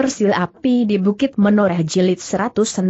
Sil api di Bukit Menoreh Jilid 106.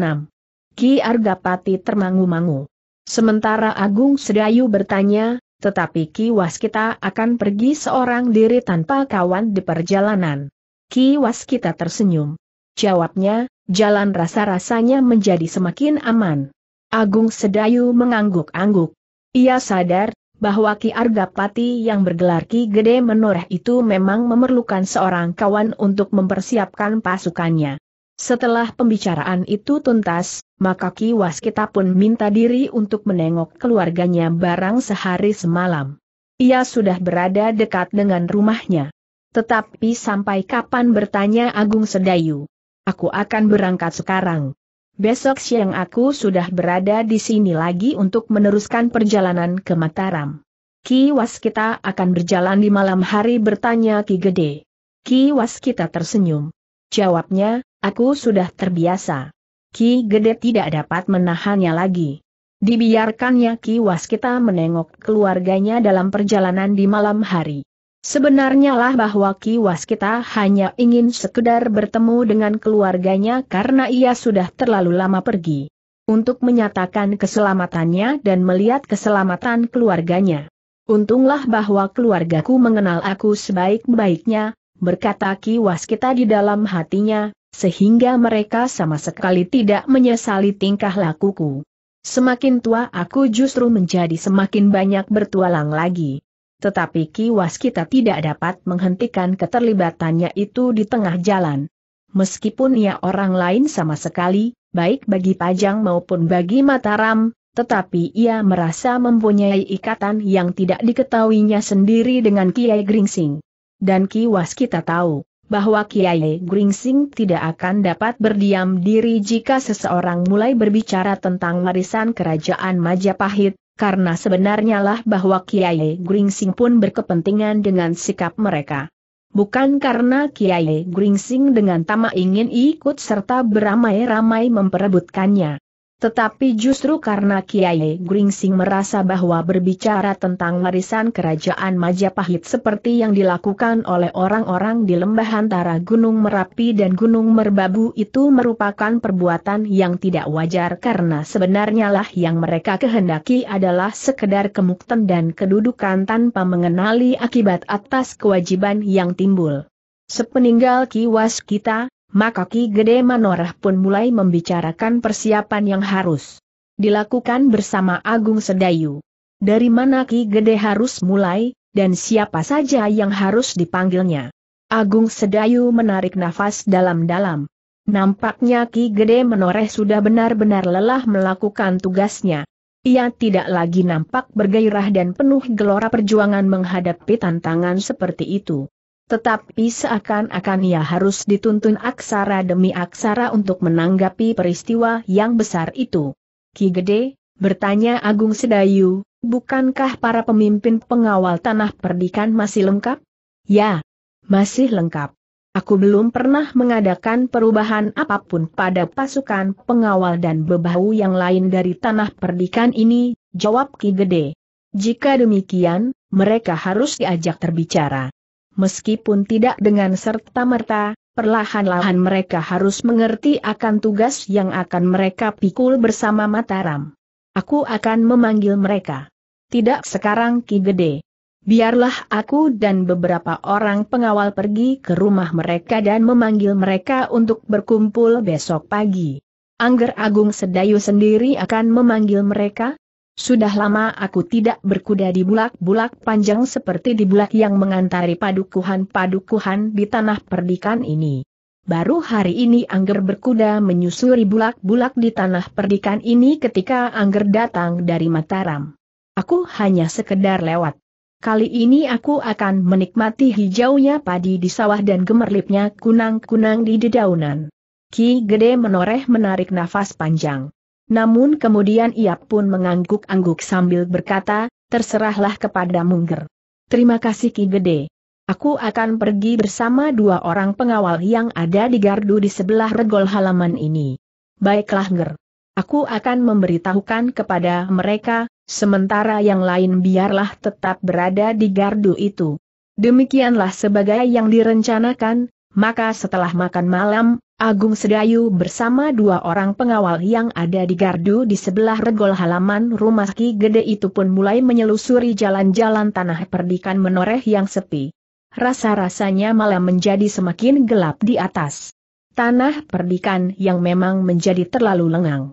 Ki Argapati termangu-mangu. Sementara Agung Sedayu bertanya, tetapi Ki Waskita akan pergi seorang diri tanpa kawan di perjalanan. Ki Waskita tersenyum. Jawabnya, jalan rasa-rasanya menjadi semakin aman. Agung Sedayu mengangguk-angguk. Ia sadar, bahwa Ki Argapati yang bergelar Ki Gede Menoreh itu memang memerlukan seorang kawan untuk mempersiapkan pasukannya. Setelah pembicaraan itu tuntas, maka Ki Waskita pun minta diri untuk menengok keluarganya barang sehari semalam. Ia sudah berada dekat dengan rumahnya. Tetapi sampai kapan bertanya Agung Sedayu? Aku akan berangkat sekarang. Besok siang aku sudah berada di sini lagi untuk meneruskan perjalanan ke Mataram. Ki Waskita akan berjalan di malam hari bertanya Ki Gede. Ki Waskita tersenyum. Jawabnya, aku sudah terbiasa. Ki Gede tidak dapat menahannya lagi. Dibiarkannya Ki Waskita menengok keluarganya dalam perjalanan di malam hari. Sebenarnya lah bahwa kiwas kita hanya ingin sekedar bertemu dengan keluarganya karena ia sudah terlalu lama pergi. Untuk menyatakan keselamatannya dan melihat keselamatan keluarganya. Untunglah bahwa keluargaku mengenal aku sebaik-baiknya, berkata Ki Waskita di dalam hatinya, sehingga mereka sama sekali tidak menyesali tingkah lakuku. Semakin tua aku justru menjadi semakin banyak bertualang lagi. Tetapi Ki Waskita tidak dapat menghentikan keterlibatannya itu di tengah jalan. Meskipun ia orang lain sama sekali, baik bagi Pajang maupun bagi Mataram, tetapi ia merasa mempunyai ikatan yang tidak diketahuinya sendiri dengan Kiai Gringsing. Dan Ki Waskita tahu, bahwa Kiai Gringsing tidak akan dapat berdiam diri jika seseorang mulai berbicara tentang warisan kerajaan Majapahit, karena sebenarnya lah bahwa Kiai Gringsing pun berkepentingan dengan sikap mereka. Bukan karena Kiai Gringsing dengan tamak ingin ikut serta beramai-ramai memperebutkannya. Tetapi justru karena Kiai Gringsing merasa bahwa berbicara tentang warisan kerajaan Majapahit seperti yang dilakukan oleh orang-orang di lembah antara Gunung Merapi dan Gunung Merbabu itu merupakan perbuatan yang tidak wajar karena sebenarnya lah yang mereka kehendaki adalah sekedar kemukten dan kedudukan tanpa mengenali akibat atas kewajiban yang timbul. Sepeninggal kiwas kita, maka Ki Gede Manorah pun mulai membicarakan persiapan yang harus dilakukan bersama Agung Sedayu. Dari mana Ki Gede harus mulai, dan siapa saja yang harus dipanggilnya. Agung Sedayu menarik nafas dalam-dalam. Nampaknya Ki Gede Menoreh sudah benar-benar lelah melakukan tugasnya. Ia tidak lagi nampak bergairah dan penuh gelora perjuangan menghadapi tantangan seperti itu. Tetapi seakan-akan ia harus dituntun aksara demi aksara untuk menanggapi peristiwa yang besar itu. Ki Gede, bertanya Agung Sedayu, bukankah para pemimpin pengawal tanah perdikan masih lengkap? Ya, masih lengkap. Aku belum pernah mengadakan perubahan apapun pada pasukan pengawal dan bebahu yang lain dari tanah perdikan ini, jawab Ki Gede. Jika demikian, mereka harus diajak terbicara meskipun tidak dengan serta-merta, perlahan-lahan mereka harus mengerti akan tugas yang akan mereka pikul bersama Mataram. Aku akan memanggil mereka. Tidak sekarang Ki Gede. Biarlah aku dan beberapa orang pengawal pergi ke rumah mereka dan memanggil mereka untuk berkumpul besok pagi. Angger Agung Sedayu sendiri akan memanggil mereka? Sudah lama aku tidak berkuda di bulak-bulak panjang seperti di bulak yang mengantari padukuhan-padukuhan di tanah perdikan ini. Baru hari ini Angger berkuda menyusuri bulak-bulak di tanah perdikan ini ketika Angger datang dari Mataram. Aku hanya sekedar lewat. Kali ini aku akan menikmati hijaunya padi di sawah dan gemerlipnya kunang-kunang di dedaunan. Ki Gede menoreh menarik nafas panjang. Namun kemudian ia pun mengangguk-angguk sambil berkata, terserahlah kepada Mungger. Terima kasih Ki Gede. Aku akan pergi bersama dua orang pengawal yang ada di gardu di sebelah regol halaman ini. Baiklah Nger. Aku akan memberitahukan kepada mereka, sementara yang lain biarlah tetap berada di gardu itu. Demikianlah sebagai yang direncanakan, maka setelah makan malam, Agung Sedayu bersama dua orang pengawal yang ada di gardu di sebelah regol halaman rumah Ki Gede itu pun mulai menyelusuri jalan-jalan tanah perdikan menoreh yang sepi. Rasa-rasanya malam menjadi semakin gelap di atas. Tanah perdikan yang memang menjadi terlalu lengang.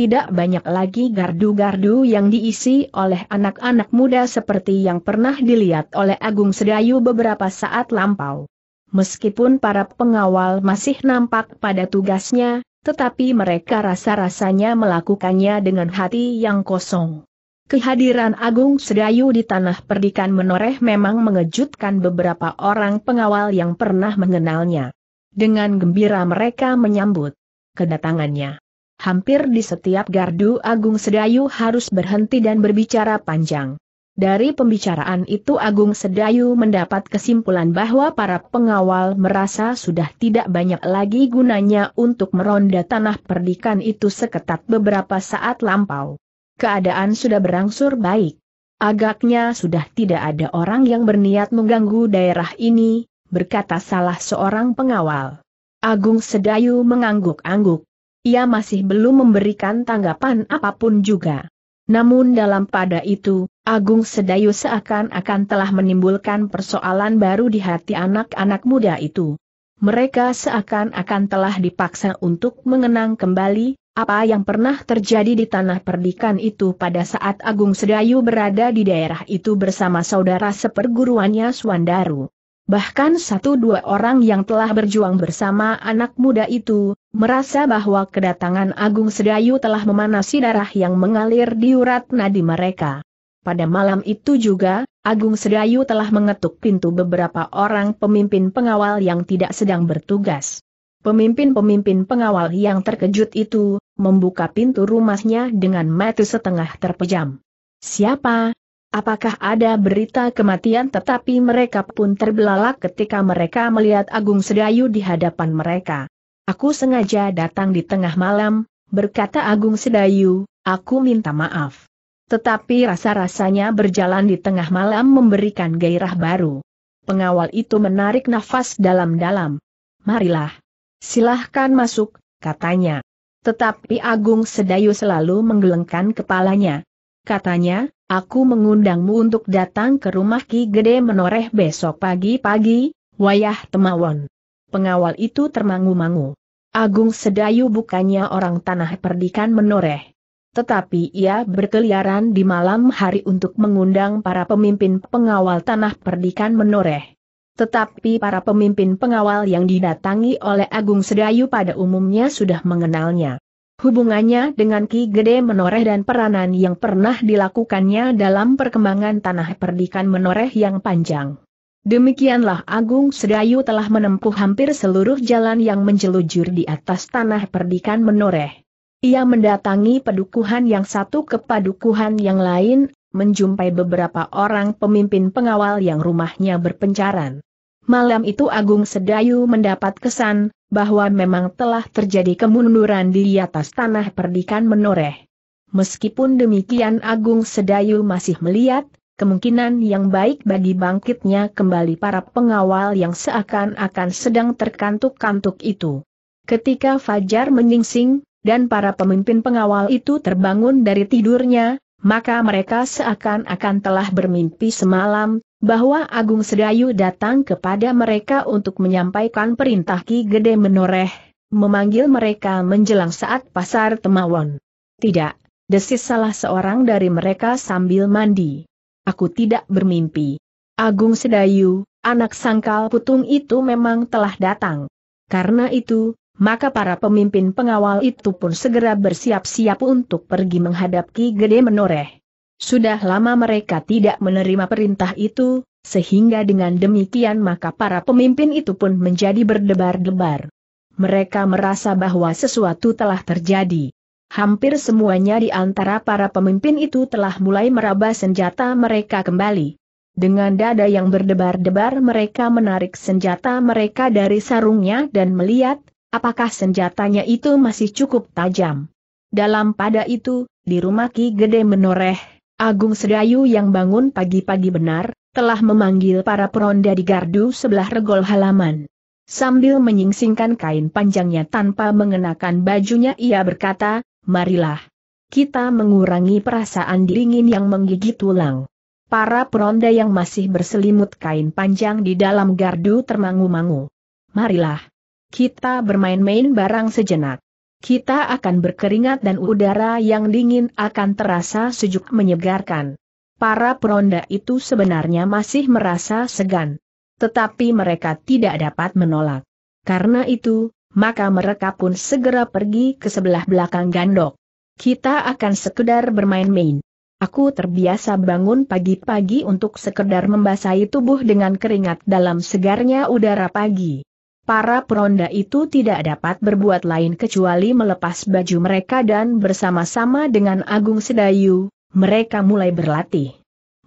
Tidak banyak lagi gardu-gardu yang diisi oleh anak-anak muda seperti yang pernah dilihat oleh Agung Sedayu beberapa saat lampau. Meskipun para pengawal masih nampak pada tugasnya, tetapi mereka rasa-rasanya melakukannya dengan hati yang kosong. Kehadiran Agung Sedayu di tanah perdikan menoreh memang mengejutkan beberapa orang pengawal yang pernah mengenalnya. Dengan gembira mereka menyambut kedatangannya. Hampir di setiap gardu Agung Sedayu harus berhenti dan berbicara panjang. Dari pembicaraan itu Agung Sedayu mendapat kesimpulan bahwa para pengawal merasa sudah tidak banyak lagi gunanya untuk meronda tanah perdikan itu seketat beberapa saat lampau. Keadaan sudah berangsur baik. Agaknya sudah tidak ada orang yang berniat mengganggu daerah ini, berkata salah seorang pengawal. Agung Sedayu mengangguk-angguk. Ia masih belum memberikan tanggapan apapun juga. Namun dalam pada itu, Agung Sedayu seakan-akan telah menimbulkan persoalan baru di hati anak-anak muda itu. Mereka seakan-akan telah dipaksa untuk mengenang kembali, apa yang pernah terjadi di tanah perdikan itu pada saat Agung Sedayu berada di daerah itu bersama saudara seperguruannya Swandaru. Bahkan satu dua orang yang telah berjuang bersama anak muda itu, merasa bahwa kedatangan Agung Sedayu telah memanasi darah yang mengalir di urat nadi mereka. Pada malam itu juga, Agung Sedayu telah mengetuk pintu beberapa orang pemimpin pengawal yang tidak sedang bertugas. Pemimpin-pemimpin pengawal yang terkejut itu, membuka pintu rumahnya dengan mata setengah terpejam. Siapa, Apakah ada berita kematian tetapi mereka pun terbelalak ketika mereka melihat Agung Sedayu di hadapan mereka. Aku sengaja datang di tengah malam, berkata Agung Sedayu, aku minta maaf. Tetapi rasa-rasanya berjalan di tengah malam memberikan gairah baru. Pengawal itu menarik nafas dalam-dalam. Marilah. Silahkan masuk, katanya. Tetapi Agung Sedayu selalu menggelengkan kepalanya. Katanya, Aku mengundangmu untuk datang ke rumah Ki Gede menoreh besok pagi-pagi, wayah temawon. Pengawal itu termangu-mangu. Agung Sedayu bukannya orang tanah perdikan menoreh. Tetapi ia berkeliaran di malam hari untuk mengundang para pemimpin pengawal tanah perdikan menoreh. Tetapi para pemimpin pengawal yang didatangi oleh Agung Sedayu pada umumnya sudah mengenalnya. Hubungannya dengan Ki Gede Menoreh dan peranan yang pernah dilakukannya dalam perkembangan tanah perdikan Menoreh yang panjang. Demikianlah Agung Sedayu telah menempuh hampir seluruh jalan yang menjelujur di atas tanah perdikan Menoreh. Ia mendatangi pedukuhan yang satu ke padukuhan yang lain, menjumpai beberapa orang pemimpin pengawal yang rumahnya berpencaran. Malam itu Agung Sedayu mendapat kesan, bahwa memang telah terjadi kemunduran di atas tanah perdikan menoreh. Meskipun demikian Agung Sedayu masih melihat, kemungkinan yang baik bagi bangkitnya kembali para pengawal yang seakan-akan sedang terkantuk-kantuk itu. Ketika Fajar menyingsing, dan para pemimpin pengawal itu terbangun dari tidurnya, maka mereka seakan-akan telah bermimpi semalam, bahwa Agung Sedayu datang kepada mereka untuk menyampaikan perintah Ki Gede Menoreh, memanggil mereka menjelang saat pasar Temawon. Tidak, desis salah seorang dari mereka sambil mandi. Aku tidak bermimpi. Agung Sedayu, anak sangkal putung itu memang telah datang. Karena itu, maka para pemimpin pengawal itu pun segera bersiap-siap untuk pergi menghadap Ki Gede Menoreh. Sudah lama mereka tidak menerima perintah itu, sehingga dengan demikian maka para pemimpin itu pun menjadi berdebar-debar. Mereka merasa bahwa sesuatu telah terjadi. Hampir semuanya di antara para pemimpin itu telah mulai meraba senjata mereka kembali. Dengan dada yang berdebar-debar mereka menarik senjata mereka dari sarungnya dan melihat, apakah senjatanya itu masih cukup tajam. Dalam pada itu, di rumah Ki Gede menoreh, Agung Sedayu yang bangun pagi-pagi benar, telah memanggil para peronda di gardu sebelah regol halaman. Sambil menyingsingkan kain panjangnya tanpa mengenakan bajunya ia berkata, marilah. Kita mengurangi perasaan dingin yang menggigit tulang. Para peronda yang masih berselimut kain panjang di dalam gardu termangu-mangu. Marilah. Kita bermain-main barang sejenak. Kita akan berkeringat dan udara yang dingin akan terasa sejuk menyegarkan. Para peronda itu sebenarnya masih merasa segan. Tetapi mereka tidak dapat menolak. Karena itu, maka mereka pun segera pergi ke sebelah belakang gandok. Kita akan sekedar bermain-main. Aku terbiasa bangun pagi-pagi untuk sekedar membasahi tubuh dengan keringat dalam segarnya udara pagi para peronda itu tidak dapat berbuat lain kecuali melepas baju mereka dan bersama-sama dengan Agung Sedayu, mereka mulai berlatih.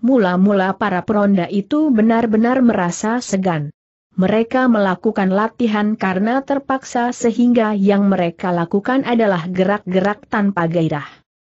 Mula-mula para peronda itu benar-benar merasa segan. Mereka melakukan latihan karena terpaksa sehingga yang mereka lakukan adalah gerak-gerak tanpa gairah.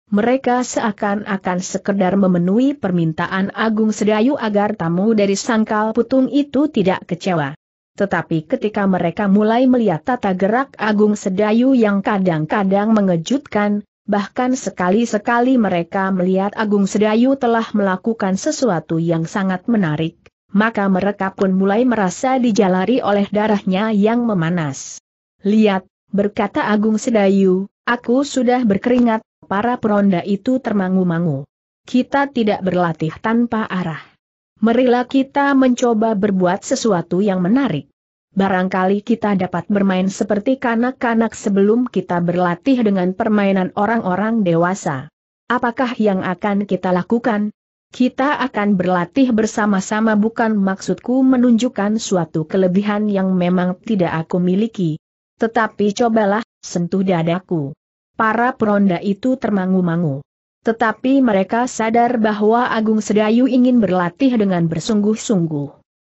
Mereka seakan-akan sekedar memenuhi permintaan Agung Sedayu agar tamu dari Sangkal Putung itu tidak kecewa. Tetapi ketika mereka mulai melihat tata gerak Agung Sedayu yang kadang-kadang mengejutkan, bahkan sekali-sekali mereka melihat Agung Sedayu telah melakukan sesuatu yang sangat menarik, maka mereka pun mulai merasa dijalari oleh darahnya yang memanas. Lihat, berkata Agung Sedayu, aku sudah berkeringat, para peronda itu termangu-mangu. Kita tidak berlatih tanpa arah. Merilah kita mencoba berbuat sesuatu yang menarik. Barangkali kita dapat bermain seperti kanak-kanak sebelum kita berlatih dengan permainan orang-orang dewasa. Apakah yang akan kita lakukan? Kita akan berlatih bersama-sama bukan maksudku menunjukkan suatu kelebihan yang memang tidak aku miliki. Tetapi cobalah, sentuh dadaku. Para peronda itu termangu-mangu. Tetapi mereka sadar bahwa Agung Sedayu ingin berlatih dengan bersungguh-sungguh.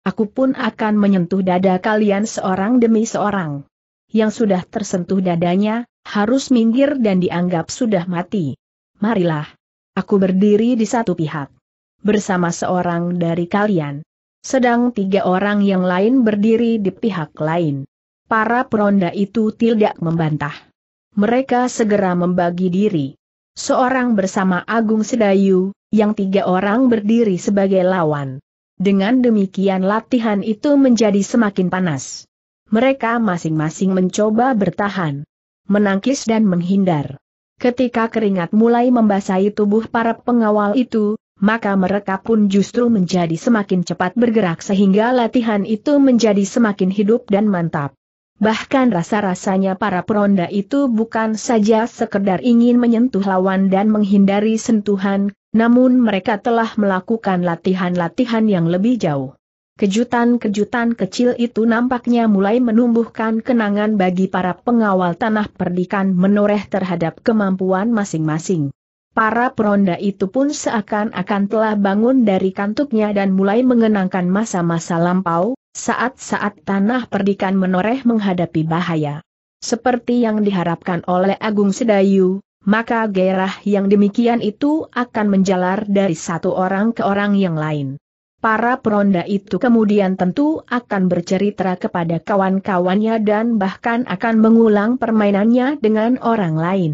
Aku pun akan menyentuh dada kalian seorang demi seorang. Yang sudah tersentuh dadanya, harus minggir dan dianggap sudah mati. Marilah. Aku berdiri di satu pihak. Bersama seorang dari kalian. Sedang tiga orang yang lain berdiri di pihak lain. Para peronda itu tidak membantah. Mereka segera membagi diri seorang bersama Agung Sedayu, yang tiga orang berdiri sebagai lawan. Dengan demikian latihan itu menjadi semakin panas. Mereka masing-masing mencoba bertahan, menangkis dan menghindar. Ketika keringat mulai membasahi tubuh para pengawal itu, maka mereka pun justru menjadi semakin cepat bergerak sehingga latihan itu menjadi semakin hidup dan mantap. Bahkan rasa-rasanya para peronda itu bukan saja sekedar ingin menyentuh lawan dan menghindari sentuhan, namun mereka telah melakukan latihan-latihan yang lebih jauh. Kejutan-kejutan kecil itu nampaknya mulai menumbuhkan kenangan bagi para pengawal tanah perdikan menoreh terhadap kemampuan masing-masing. Para peronda itu pun seakan-akan telah bangun dari kantuknya dan mulai mengenangkan masa-masa lampau, saat-saat tanah perdikan menoreh menghadapi bahaya. Seperti yang diharapkan oleh Agung Sedayu, maka gairah yang demikian itu akan menjalar dari satu orang ke orang yang lain. Para peronda itu kemudian tentu akan bercerita kepada kawan-kawannya dan bahkan akan mengulang permainannya dengan orang lain.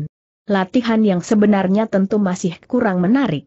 Latihan yang sebenarnya tentu masih kurang menarik.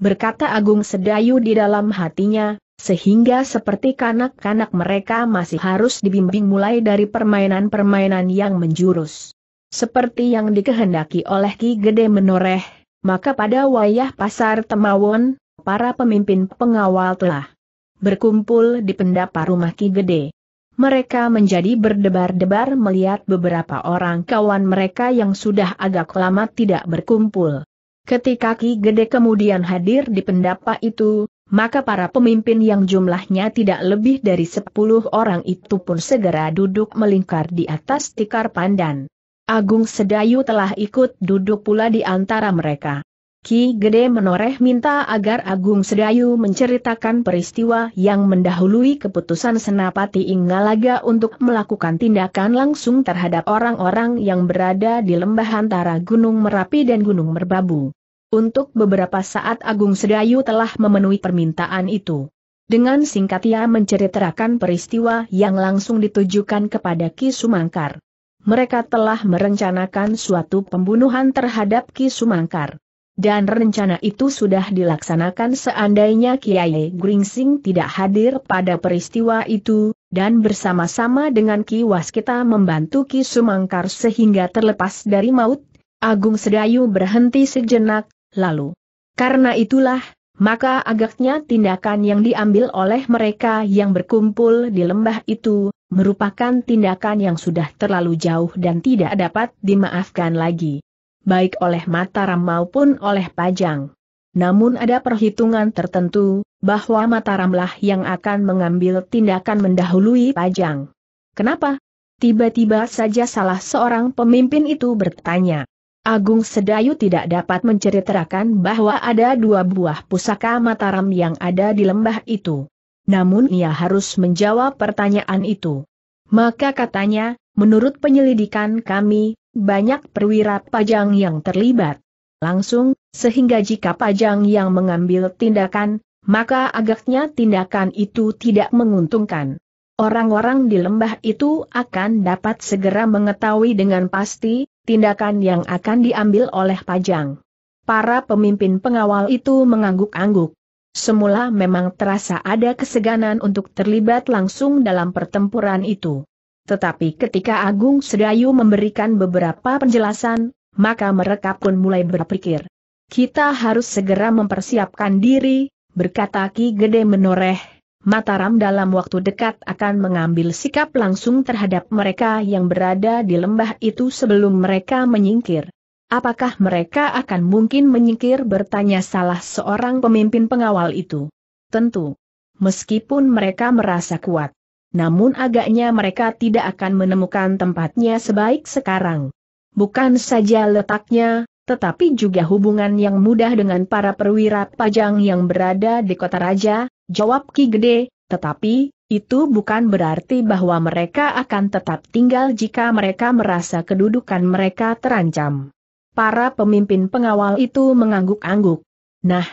Berkata Agung Sedayu di dalam hatinya, sehingga seperti kanak-kanak mereka masih harus dibimbing mulai dari permainan-permainan yang menjurus. Seperti yang dikehendaki oleh Ki Gede Menoreh, maka pada wayah pasar Temawon, para pemimpin pengawal telah berkumpul di pendapa rumah Ki Gede. Mereka menjadi berdebar-debar melihat beberapa orang kawan mereka yang sudah agak lama tidak berkumpul. Ketika Ki Gede kemudian hadir di pendapa itu, maka para pemimpin yang jumlahnya tidak lebih dari sepuluh orang itu pun segera duduk melingkar di atas tikar pandan. Agung Sedayu telah ikut duduk pula di antara mereka. Ki Gede Menoreh minta agar Agung Sedayu menceritakan peristiwa yang mendahului keputusan Senapati Inggalaga untuk melakukan tindakan langsung terhadap orang-orang yang berada di lembah antara Gunung Merapi dan Gunung Merbabu. Untuk beberapa saat Agung Sedayu telah memenuhi permintaan itu. Dengan singkat ia menceritakan peristiwa yang langsung ditujukan kepada Ki Sumangkar. Mereka telah merencanakan suatu pembunuhan terhadap Ki Sumangkar. Dan rencana itu sudah dilaksanakan seandainya Kiai Gringsing tidak hadir pada peristiwa itu, dan bersama-sama dengan Ki Waskita membantu Ki Sumangkar sehingga terlepas dari maut, Agung Sedayu berhenti sejenak, lalu. Karena itulah, maka agaknya tindakan yang diambil oleh mereka yang berkumpul di lembah itu, merupakan tindakan yang sudah terlalu jauh dan tidak dapat dimaafkan lagi. Baik oleh Mataram maupun oleh Pajang. Namun ada perhitungan tertentu, bahwa Mataramlah yang akan mengambil tindakan mendahului Pajang. Kenapa? Tiba-tiba saja salah seorang pemimpin itu bertanya. Agung Sedayu tidak dapat menceritakan bahwa ada dua buah pusaka Mataram yang ada di lembah itu. Namun ia harus menjawab pertanyaan itu. Maka katanya, menurut penyelidikan kami, banyak perwira pajang yang terlibat. Langsung, sehingga jika pajang yang mengambil tindakan, maka agaknya tindakan itu tidak menguntungkan. Orang-orang di lembah itu akan dapat segera mengetahui dengan pasti, tindakan yang akan diambil oleh Pajang. Para pemimpin pengawal itu mengangguk-angguk. Semula memang terasa ada keseganan untuk terlibat langsung dalam pertempuran itu. Tetapi ketika Agung Sedayu memberikan beberapa penjelasan, maka mereka pun mulai berpikir. Kita harus segera mempersiapkan diri, berkata Ki Gede menoreh, Mataram dalam waktu dekat akan mengambil sikap langsung terhadap mereka yang berada di lembah itu sebelum mereka menyingkir. Apakah mereka akan mungkin menyingkir bertanya salah seorang pemimpin pengawal itu? Tentu. Meskipun mereka merasa kuat. Namun agaknya mereka tidak akan menemukan tempatnya sebaik sekarang. Bukan saja letaknya, tetapi juga hubungan yang mudah dengan para perwira pajang yang berada di kota raja, jawab Ki Gede, tetapi, itu bukan berarti bahwa mereka akan tetap tinggal jika mereka merasa kedudukan mereka terancam. Para pemimpin pengawal itu mengangguk-angguk. Nah,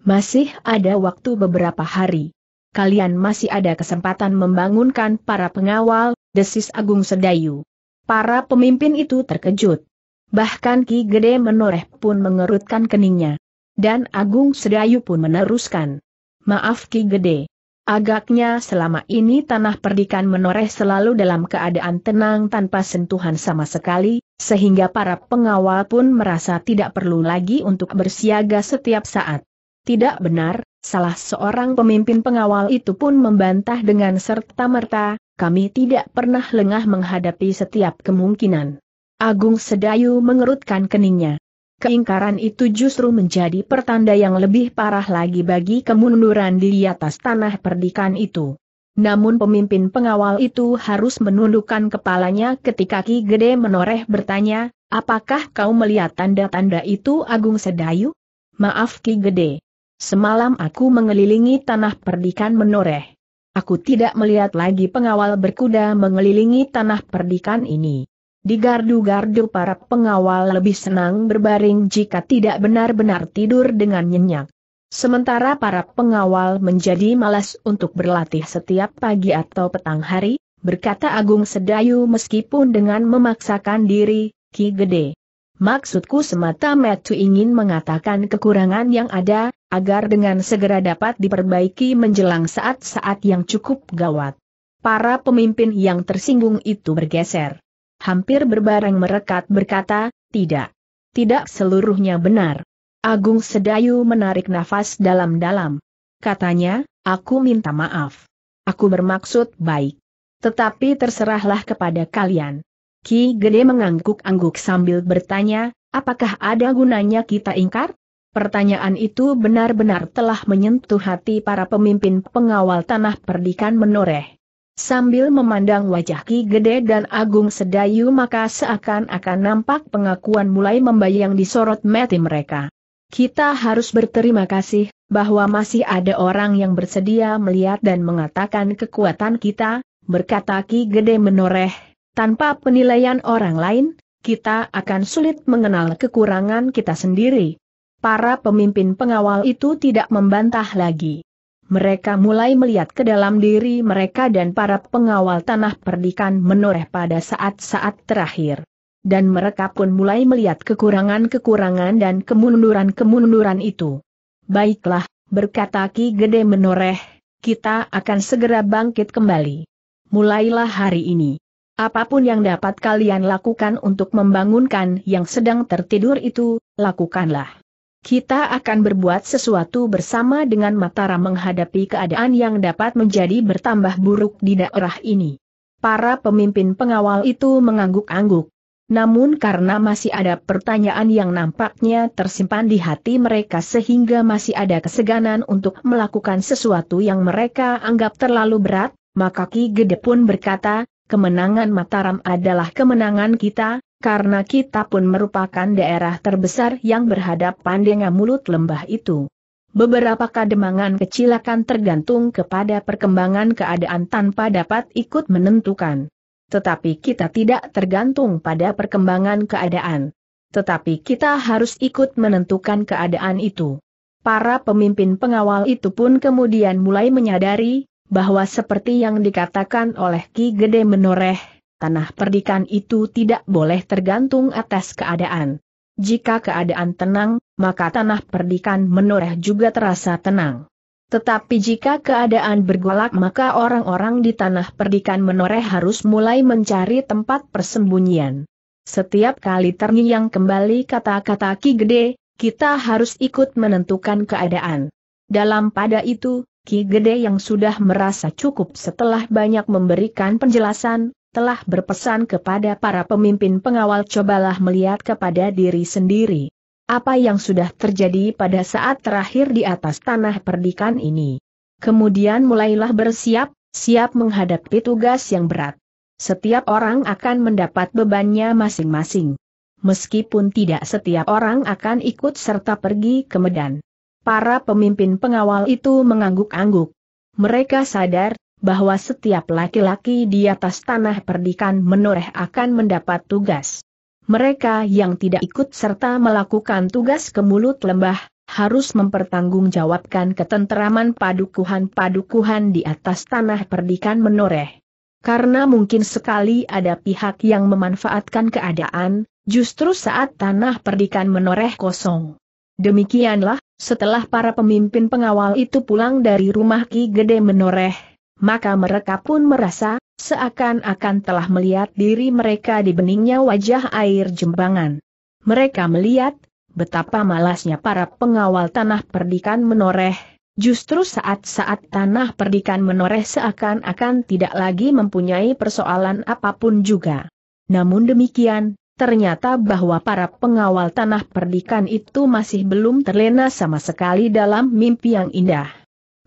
masih ada waktu beberapa hari. Kalian masih ada kesempatan membangunkan para pengawal, desis Agung Sedayu. Para pemimpin itu terkejut. Bahkan Ki Gede menoreh pun mengerutkan keningnya. Dan Agung Sedayu pun meneruskan. Maaf Ki Gede. Agaknya selama ini tanah perdikan menoreh selalu dalam keadaan tenang tanpa sentuhan sama sekali, sehingga para pengawal pun merasa tidak perlu lagi untuk bersiaga setiap saat. Tidak benar, salah seorang pemimpin pengawal itu pun membantah dengan serta-merta, kami tidak pernah lengah menghadapi setiap kemungkinan. Agung Sedayu mengerutkan keningnya. Keingkaran itu justru menjadi pertanda yang lebih parah lagi bagi kemunduran di atas tanah perdikan itu. Namun pemimpin pengawal itu harus menundukkan kepalanya ketika Ki Gede menoreh bertanya, apakah kau melihat tanda-tanda itu Agung Sedayu? Maaf Ki Gede. Semalam aku mengelilingi tanah perdikan menoreh. Aku tidak melihat lagi pengawal berkuda mengelilingi tanah perdikan ini. Di gardu-gardu para pengawal lebih senang berbaring jika tidak benar-benar tidur dengan nyenyak. Sementara para pengawal menjadi malas untuk berlatih setiap pagi atau petang hari, berkata Agung Sedayu meskipun dengan memaksakan diri, Ki Gede. Maksudku semata Metu ingin mengatakan kekurangan yang ada, agar dengan segera dapat diperbaiki menjelang saat-saat yang cukup gawat. Para pemimpin yang tersinggung itu bergeser hampir berbareng merekat berkata, tidak. Tidak seluruhnya benar. Agung Sedayu menarik nafas dalam-dalam. Katanya, aku minta maaf. Aku bermaksud baik. Tetapi terserahlah kepada kalian. Ki Gede mengangguk-angguk sambil bertanya, apakah ada gunanya kita ingkar? Pertanyaan itu benar-benar telah menyentuh hati para pemimpin pengawal tanah perdikan menoreh. Sambil memandang wajah Ki Gede dan Agung Sedayu maka seakan-akan nampak pengakuan mulai membayang di sorot mati mereka. Kita harus berterima kasih, bahwa masih ada orang yang bersedia melihat dan mengatakan kekuatan kita, berkata Ki Gede menoreh, tanpa penilaian orang lain, kita akan sulit mengenal kekurangan kita sendiri. Para pemimpin pengawal itu tidak membantah lagi. Mereka mulai melihat ke dalam diri mereka dan para pengawal tanah perdikan menoreh pada saat-saat terakhir. Dan mereka pun mulai melihat kekurangan-kekurangan dan kemunduran-kemunduran itu. Baiklah, berkata Ki Gede menoreh, kita akan segera bangkit kembali. Mulailah hari ini. Apapun yang dapat kalian lakukan untuk membangunkan yang sedang tertidur itu, lakukanlah kita akan berbuat sesuatu bersama dengan Mataram menghadapi keadaan yang dapat menjadi bertambah buruk di daerah ini. Para pemimpin pengawal itu mengangguk-angguk. Namun karena masih ada pertanyaan yang nampaknya tersimpan di hati mereka sehingga masih ada keseganan untuk melakukan sesuatu yang mereka anggap terlalu berat, maka Ki Gede pun berkata, kemenangan Mataram adalah kemenangan kita, karena kita pun merupakan daerah terbesar yang berhadapan dengan mulut lembah itu. Beberapa kademangan kecil akan tergantung kepada perkembangan keadaan tanpa dapat ikut menentukan. Tetapi kita tidak tergantung pada perkembangan keadaan. Tetapi kita harus ikut menentukan keadaan itu. Para pemimpin pengawal itu pun kemudian mulai menyadari bahwa seperti yang dikatakan oleh Ki Gede Menoreh, tanah perdikan itu tidak boleh tergantung atas keadaan. Jika keadaan tenang, maka tanah perdikan menoreh juga terasa tenang. Tetapi jika keadaan bergolak maka orang-orang di tanah perdikan menoreh harus mulai mencari tempat persembunyian. Setiap kali terngiang kembali kata-kata Ki Gede, kita harus ikut menentukan keadaan. Dalam pada itu, Ki Gede yang sudah merasa cukup setelah banyak memberikan penjelasan, telah berpesan kepada para pemimpin pengawal cobalah melihat kepada diri sendiri. Apa yang sudah terjadi pada saat terakhir di atas tanah perdikan ini. Kemudian mulailah bersiap, siap menghadapi tugas yang berat. Setiap orang akan mendapat bebannya masing-masing. Meskipun tidak setiap orang akan ikut serta pergi ke Medan Para pemimpin pengawal itu mengangguk-angguk. Mereka sadar bahwa setiap laki-laki di atas tanah perdikan menoreh akan mendapat tugas. Mereka yang tidak ikut serta melakukan tugas ke mulut lembah, harus mempertanggungjawabkan ketenteraman padukuhan-padukuhan di atas tanah perdikan menoreh. Karena mungkin sekali ada pihak yang memanfaatkan keadaan, justru saat tanah perdikan menoreh kosong. Demikianlah, setelah para pemimpin pengawal itu pulang dari rumah Ki Gede menoreh, maka mereka pun merasa, seakan-akan telah melihat diri mereka di beningnya wajah air jembangan. Mereka melihat, betapa malasnya para pengawal tanah perdikan menoreh, justru saat-saat tanah perdikan menoreh seakan-akan tidak lagi mempunyai persoalan apapun juga. Namun demikian, ternyata bahwa para pengawal tanah perdikan itu masih belum terlena sama sekali dalam mimpi yang indah.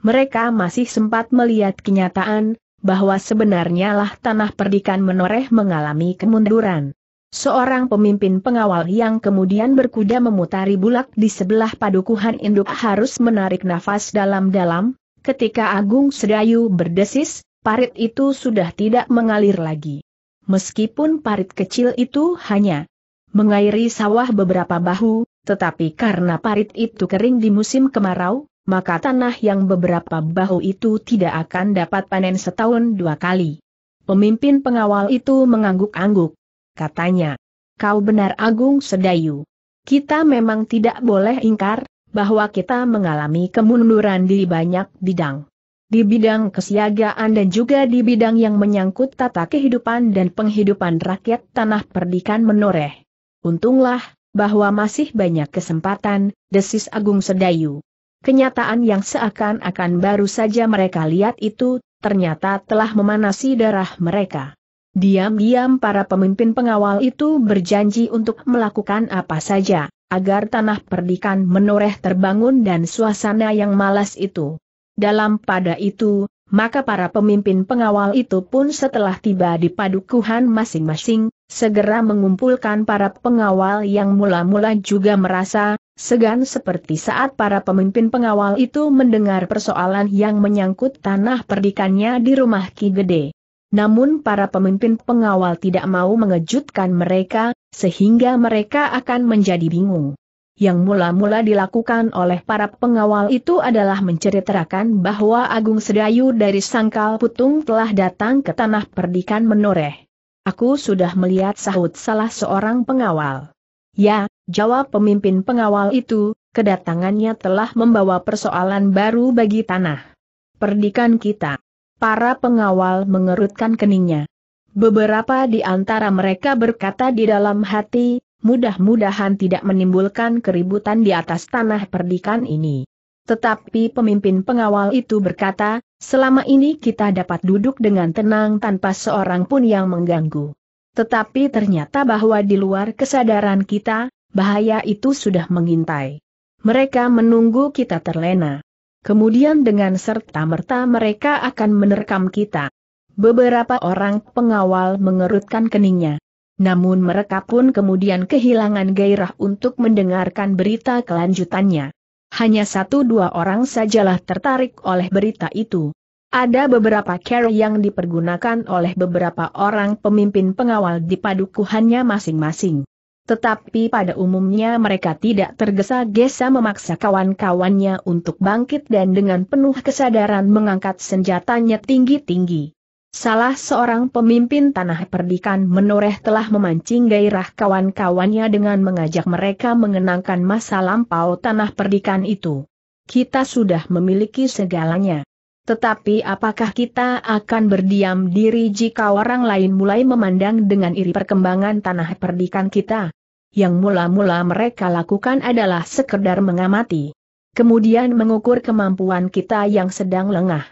Mereka masih sempat melihat kenyataan, bahwa sebenarnya lah tanah perdikan menoreh mengalami kemunduran. Seorang pemimpin pengawal yang kemudian berkuda memutari bulak di sebelah padukuhan induk harus menarik nafas dalam-dalam, ketika Agung Sedayu berdesis, parit itu sudah tidak mengalir lagi meskipun parit kecil itu hanya mengairi sawah beberapa bahu, tetapi karena parit itu kering di musim kemarau, maka tanah yang beberapa bahu itu tidak akan dapat panen setahun dua kali. Pemimpin pengawal itu mengangguk-angguk. Katanya, kau benar Agung Sedayu. Kita memang tidak boleh ingkar, bahwa kita mengalami kemunduran di banyak bidang di bidang kesiagaan dan juga di bidang yang menyangkut tata kehidupan dan penghidupan rakyat tanah perdikan menoreh. Untunglah, bahwa masih banyak kesempatan, desis Agung Sedayu. Kenyataan yang seakan-akan baru saja mereka lihat itu, ternyata telah memanasi darah mereka. Diam-diam para pemimpin pengawal itu berjanji untuk melakukan apa saja, agar tanah perdikan menoreh terbangun dan suasana yang malas itu dalam pada itu, maka para pemimpin pengawal itu pun setelah tiba di padukuhan masing-masing, segera mengumpulkan para pengawal yang mula-mula juga merasa segan seperti saat para pemimpin pengawal itu mendengar persoalan yang menyangkut tanah perdikannya di rumah Ki Gede. Namun para pemimpin pengawal tidak mau mengejutkan mereka, sehingga mereka akan menjadi bingung yang mula-mula dilakukan oleh para pengawal itu adalah menceritakan bahwa Agung Sedayu dari Sangkal Putung telah datang ke tanah perdikan menoreh. Aku sudah melihat sahut salah seorang pengawal. Ya, jawab pemimpin pengawal itu, kedatangannya telah membawa persoalan baru bagi tanah. Perdikan kita. Para pengawal mengerutkan keningnya. Beberapa di antara mereka berkata di dalam hati, mudah-mudahan tidak menimbulkan keributan di atas tanah perdikan ini. Tetapi pemimpin pengawal itu berkata, selama ini kita dapat duduk dengan tenang tanpa seorang pun yang mengganggu. Tetapi ternyata bahwa di luar kesadaran kita, bahaya itu sudah mengintai. Mereka menunggu kita terlena. Kemudian dengan serta-merta mereka akan menerkam kita. Beberapa orang pengawal mengerutkan keningnya namun mereka pun kemudian kehilangan gairah untuk mendengarkan berita kelanjutannya. Hanya satu dua orang sajalah tertarik oleh berita itu. Ada beberapa care yang dipergunakan oleh beberapa orang pemimpin pengawal di padukuhannya masing-masing. Tetapi pada umumnya mereka tidak tergesa-gesa memaksa kawan-kawannya untuk bangkit dan dengan penuh kesadaran mengangkat senjatanya tinggi-tinggi. Salah seorang pemimpin tanah perdikan menoreh telah memancing gairah kawan-kawannya dengan mengajak mereka mengenangkan masa lampau tanah perdikan itu. Kita sudah memiliki segalanya. Tetapi apakah kita akan berdiam diri jika orang lain mulai memandang dengan iri perkembangan tanah perdikan kita? Yang mula-mula mereka lakukan adalah sekedar mengamati. Kemudian mengukur kemampuan kita yang sedang lengah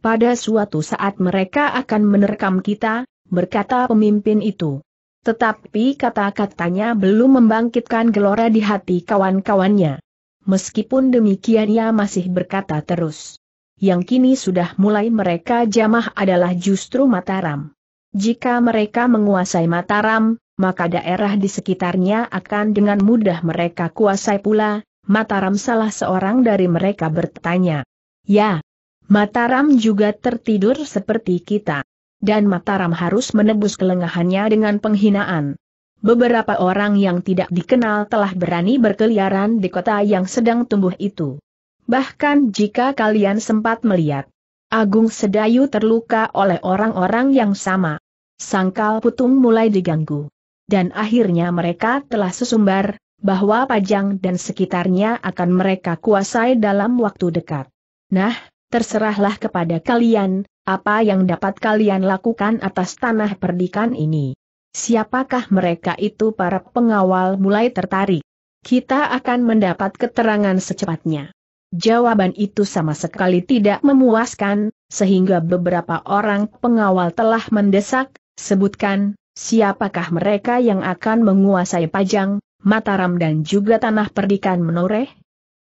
pada suatu saat mereka akan menerkam kita, berkata pemimpin itu. Tetapi kata-katanya belum membangkitkan gelora di hati kawan-kawannya. Meskipun demikian ia masih berkata terus. Yang kini sudah mulai mereka jamah adalah justru Mataram. Jika mereka menguasai Mataram, maka daerah di sekitarnya akan dengan mudah mereka kuasai pula, Mataram salah seorang dari mereka bertanya. Ya, Mataram juga tertidur seperti kita. Dan Mataram harus menebus kelengahannya dengan penghinaan. Beberapa orang yang tidak dikenal telah berani berkeliaran di kota yang sedang tumbuh itu. Bahkan jika kalian sempat melihat, Agung Sedayu terluka oleh orang-orang yang sama. Sangkal putung mulai diganggu. Dan akhirnya mereka telah sesumbar, bahwa Pajang dan sekitarnya akan mereka kuasai dalam waktu dekat. Nah, terserahlah kepada kalian, apa yang dapat kalian lakukan atas tanah perdikan ini. Siapakah mereka itu para pengawal mulai tertarik? Kita akan mendapat keterangan secepatnya. Jawaban itu sama sekali tidak memuaskan, sehingga beberapa orang pengawal telah mendesak, sebutkan, siapakah mereka yang akan menguasai Pajang, Mataram dan juga tanah perdikan menoreh?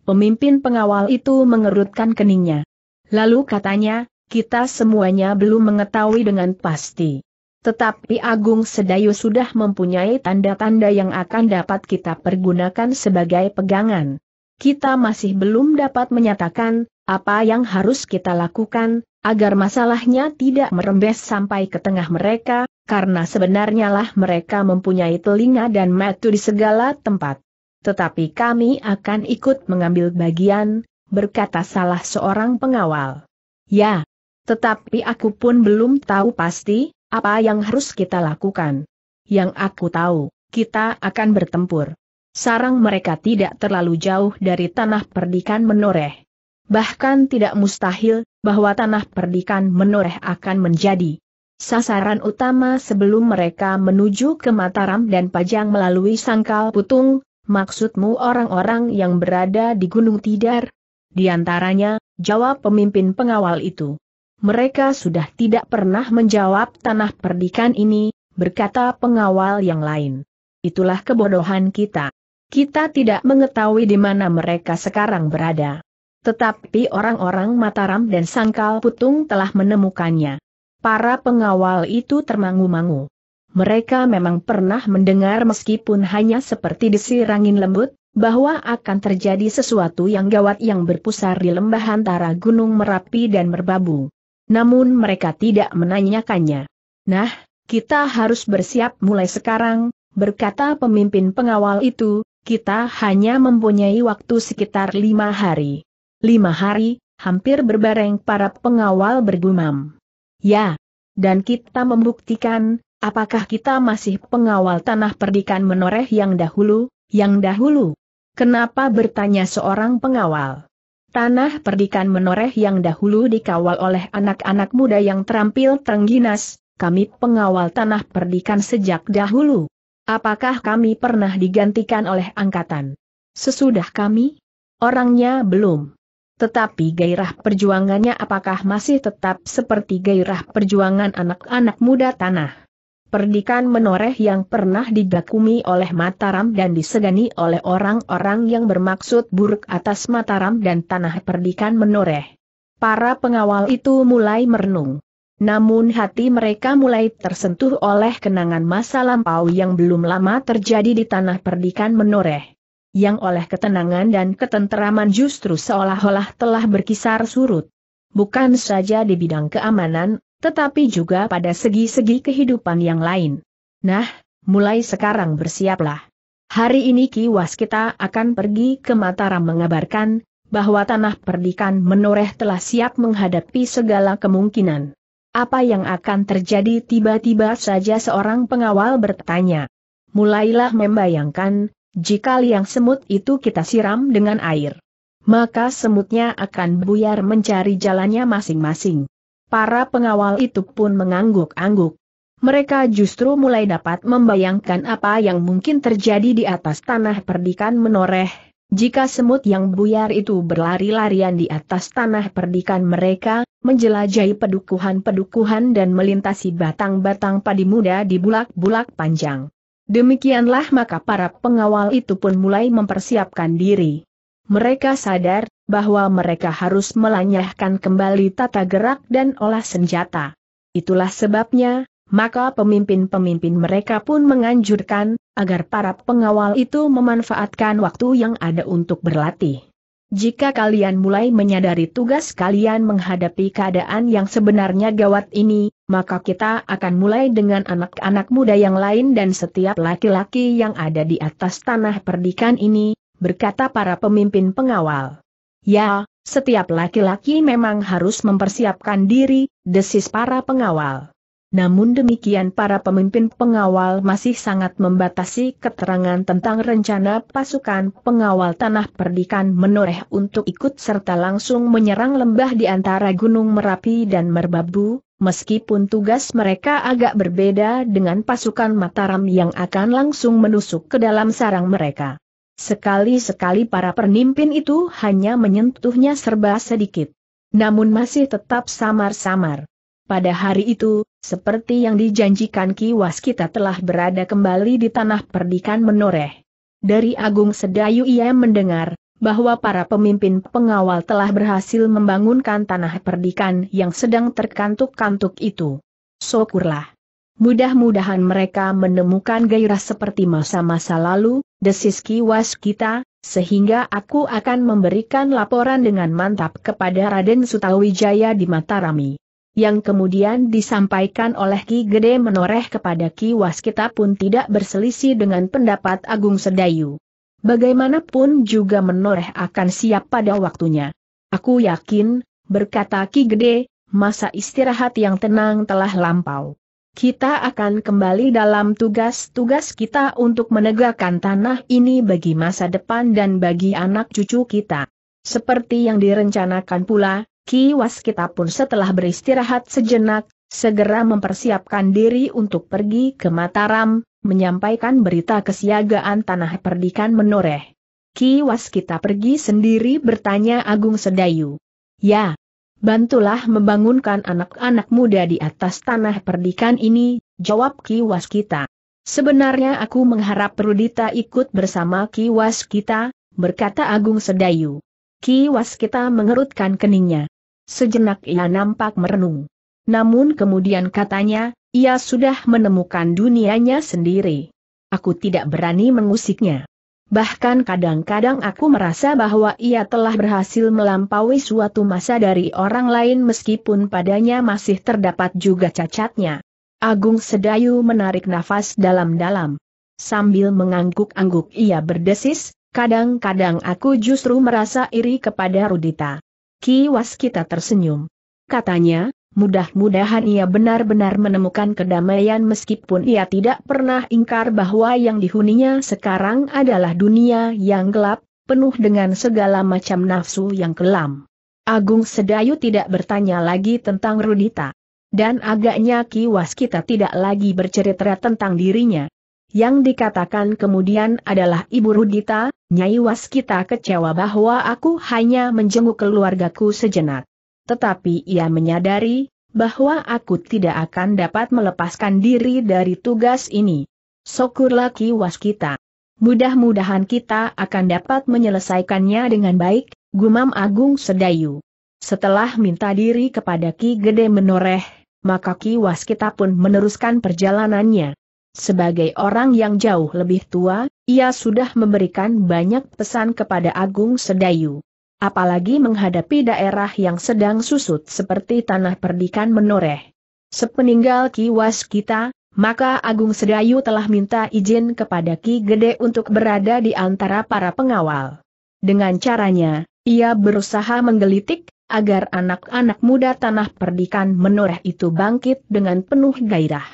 Pemimpin pengawal itu mengerutkan keningnya. Lalu katanya, kita semuanya belum mengetahui dengan pasti. Tetapi Agung Sedayu sudah mempunyai tanda-tanda yang akan dapat kita pergunakan sebagai pegangan. Kita masih belum dapat menyatakan, apa yang harus kita lakukan, agar masalahnya tidak merembes sampai ke tengah mereka, karena sebenarnya lah mereka mempunyai telinga dan mata di segala tempat. Tetapi kami akan ikut mengambil bagian, berkata salah seorang pengawal. Ya, tetapi aku pun belum tahu pasti, apa yang harus kita lakukan. Yang aku tahu, kita akan bertempur. Sarang mereka tidak terlalu jauh dari tanah perdikan menoreh. Bahkan tidak mustahil, bahwa tanah perdikan menoreh akan menjadi sasaran utama sebelum mereka menuju ke Mataram dan Pajang melalui Sangkal Putung, maksudmu orang-orang yang berada di Gunung Tidar, di antaranya, jawab pemimpin pengawal itu. Mereka sudah tidak pernah menjawab tanah perdikan ini, berkata pengawal yang lain. Itulah kebodohan kita. Kita tidak mengetahui di mana mereka sekarang berada. Tetapi orang-orang Mataram dan Sangkal Putung telah menemukannya. Para pengawal itu termangu-mangu. Mereka memang pernah mendengar meskipun hanya seperti desir angin lembut, bahwa akan terjadi sesuatu yang gawat yang berpusar di lembah antara Gunung Merapi dan Merbabu. Namun mereka tidak menanyakannya. Nah, kita harus bersiap mulai sekarang, berkata pemimpin pengawal itu, kita hanya mempunyai waktu sekitar lima hari. Lima hari, hampir berbareng para pengawal bergumam. Ya, dan kita membuktikan, apakah kita masih pengawal tanah perdikan menoreh yang dahulu, yang dahulu. Kenapa bertanya seorang pengawal? Tanah perdikan menoreh yang dahulu dikawal oleh anak-anak muda yang terampil terengginas, kami pengawal tanah perdikan sejak dahulu. Apakah kami pernah digantikan oleh angkatan? Sesudah kami? Orangnya belum. Tetapi gairah perjuangannya apakah masih tetap seperti gairah perjuangan anak-anak muda tanah? Perdikan menoreh yang pernah digakumi oleh Mataram dan disegani oleh orang-orang yang bermaksud buruk atas Mataram dan tanah perdikan menoreh. Para pengawal itu mulai merenung. Namun hati mereka mulai tersentuh oleh kenangan masa lampau yang belum lama terjadi di tanah perdikan menoreh. Yang oleh ketenangan dan ketenteraman justru seolah-olah telah berkisar surut. Bukan saja di bidang keamanan, tetapi juga pada segi-segi kehidupan yang lain. Nah, mulai sekarang bersiaplah. Hari ini Kiwas kita akan pergi ke Mataram mengabarkan, bahwa tanah perdikan menoreh telah siap menghadapi segala kemungkinan. Apa yang akan terjadi tiba-tiba saja seorang pengawal bertanya. Mulailah membayangkan, jika liang semut itu kita siram dengan air. Maka semutnya akan buyar mencari jalannya masing-masing para pengawal itu pun mengangguk-angguk. Mereka justru mulai dapat membayangkan apa yang mungkin terjadi di atas tanah perdikan menoreh, jika semut yang buyar itu berlari-larian di atas tanah perdikan mereka, menjelajahi pedukuhan-pedukuhan dan melintasi batang-batang padi muda di bulak-bulak panjang. Demikianlah maka para pengawal itu pun mulai mempersiapkan diri. Mereka sadar, bahwa mereka harus melanyahkan kembali tata gerak dan olah senjata. Itulah sebabnya, maka pemimpin-pemimpin mereka pun menganjurkan, agar para pengawal itu memanfaatkan waktu yang ada untuk berlatih. Jika kalian mulai menyadari tugas kalian menghadapi keadaan yang sebenarnya gawat ini, maka kita akan mulai dengan anak-anak muda yang lain dan setiap laki-laki yang ada di atas tanah perdikan ini, berkata para pemimpin pengawal. Ya, setiap laki-laki memang harus mempersiapkan diri, desis para pengawal. Namun demikian para pemimpin pengawal masih sangat membatasi keterangan tentang rencana pasukan pengawal tanah perdikan menoreh untuk ikut serta langsung menyerang lembah di antara Gunung Merapi dan Merbabu, meskipun tugas mereka agak berbeda dengan pasukan Mataram yang akan langsung menusuk ke dalam sarang mereka. Sekali-sekali para penimpin itu hanya menyentuhnya serba sedikit. Namun masih tetap samar-samar. Pada hari itu, seperti yang dijanjikan Kiwas kita telah berada kembali di tanah perdikan menoreh. Dari Agung Sedayu ia mendengar, bahwa para pemimpin pengawal telah berhasil membangunkan tanah perdikan yang sedang terkantuk-kantuk itu. Syukurlah. Mudah-mudahan mereka menemukan gairah seperti masa-masa lalu, desis kiwas kita, sehingga aku akan memberikan laporan dengan mantap kepada Raden Sutawijaya di Matarami. Yang kemudian disampaikan oleh Ki Gede menoreh kepada Ki Waskita pun tidak berselisih dengan pendapat Agung Sedayu. Bagaimanapun juga menoreh akan siap pada waktunya. Aku yakin, berkata Ki Gede, masa istirahat yang tenang telah lampau kita akan kembali dalam tugas-tugas kita untuk menegakkan tanah ini bagi masa depan dan bagi anak cucu kita. Seperti yang direncanakan pula, Ki Waskita pun setelah beristirahat sejenak, segera mempersiapkan diri untuk pergi ke Mataram, menyampaikan berita kesiagaan tanah perdikan menoreh. Ki Waskita pergi sendiri bertanya Agung Sedayu. Ya, Bantulah membangunkan anak-anak muda di atas tanah perdikan ini, jawab Ki Waskita. Sebenarnya aku mengharap Rudita ikut bersama Ki Waskita, berkata Agung Sedayu. Ki Waskita mengerutkan keningnya. Sejenak ia nampak merenung. Namun kemudian katanya, ia sudah menemukan dunianya sendiri. Aku tidak berani mengusiknya. Bahkan kadang-kadang aku merasa bahwa ia telah berhasil melampaui suatu masa dari orang lain meskipun padanya masih terdapat juga cacatnya. Agung Sedayu menarik nafas dalam-dalam. Sambil mengangguk-angguk ia berdesis, kadang-kadang aku justru merasa iri kepada Rudita. Kiwas kita tersenyum. Katanya, Mudah-mudahan ia benar-benar menemukan kedamaian meskipun ia tidak pernah ingkar bahwa yang dihuninya sekarang adalah dunia yang gelap, penuh dengan segala macam nafsu yang kelam. Agung Sedayu tidak bertanya lagi tentang Rudita. Dan agaknya kiwas kita tidak lagi bercerita tentang dirinya. Yang dikatakan kemudian adalah Ibu Rudita, Nyai Waskita kecewa bahwa aku hanya menjenguk keluargaku sejenak. Tetapi ia menyadari bahwa aku tidak akan dapat melepaskan diri dari tugas ini. Syukurlah kiwas kita. Mudah-mudahan kita akan dapat menyelesaikannya dengan baik, gumam Agung Sedayu. Setelah minta diri kepada Ki Gede Menoreh, maka Ki Waskita pun meneruskan perjalanannya. Sebagai orang yang jauh lebih tua, ia sudah memberikan banyak pesan kepada Agung Sedayu. Apalagi menghadapi daerah yang sedang susut seperti tanah perdikan menoreh. Sepeninggal kiwas kita, maka Agung Sedayu telah minta izin kepada Ki Gede untuk berada di antara para pengawal. Dengan caranya, ia berusaha menggelitik, agar anak-anak muda tanah perdikan menoreh itu bangkit dengan penuh gairah.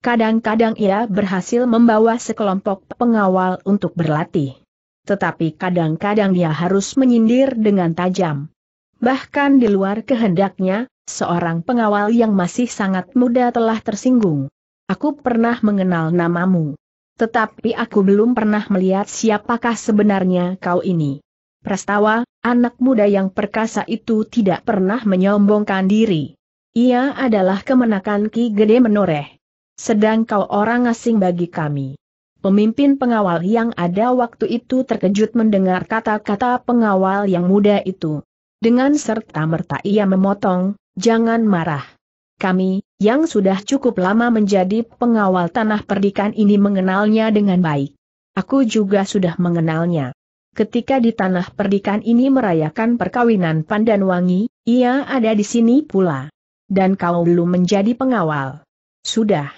Kadang-kadang ia berhasil membawa sekelompok pengawal untuk berlatih tetapi kadang-kadang dia harus menyindir dengan tajam. Bahkan di luar kehendaknya, seorang pengawal yang masih sangat muda telah tersinggung. Aku pernah mengenal namamu. Tetapi aku belum pernah melihat siapakah sebenarnya kau ini. Prastawa, anak muda yang perkasa itu tidak pernah menyombongkan diri. Ia adalah kemenakan Ki Gede Menoreh. Sedang kau orang asing bagi kami. Pemimpin pengawal yang ada waktu itu terkejut mendengar kata-kata pengawal yang muda itu. Dengan serta-merta ia memotong, jangan marah. Kami, yang sudah cukup lama menjadi pengawal tanah perdikan ini mengenalnya dengan baik. Aku juga sudah mengenalnya. Ketika di tanah perdikan ini merayakan perkawinan Pandan Wangi, ia ada di sini pula. Dan kau belum menjadi pengawal. Sudah.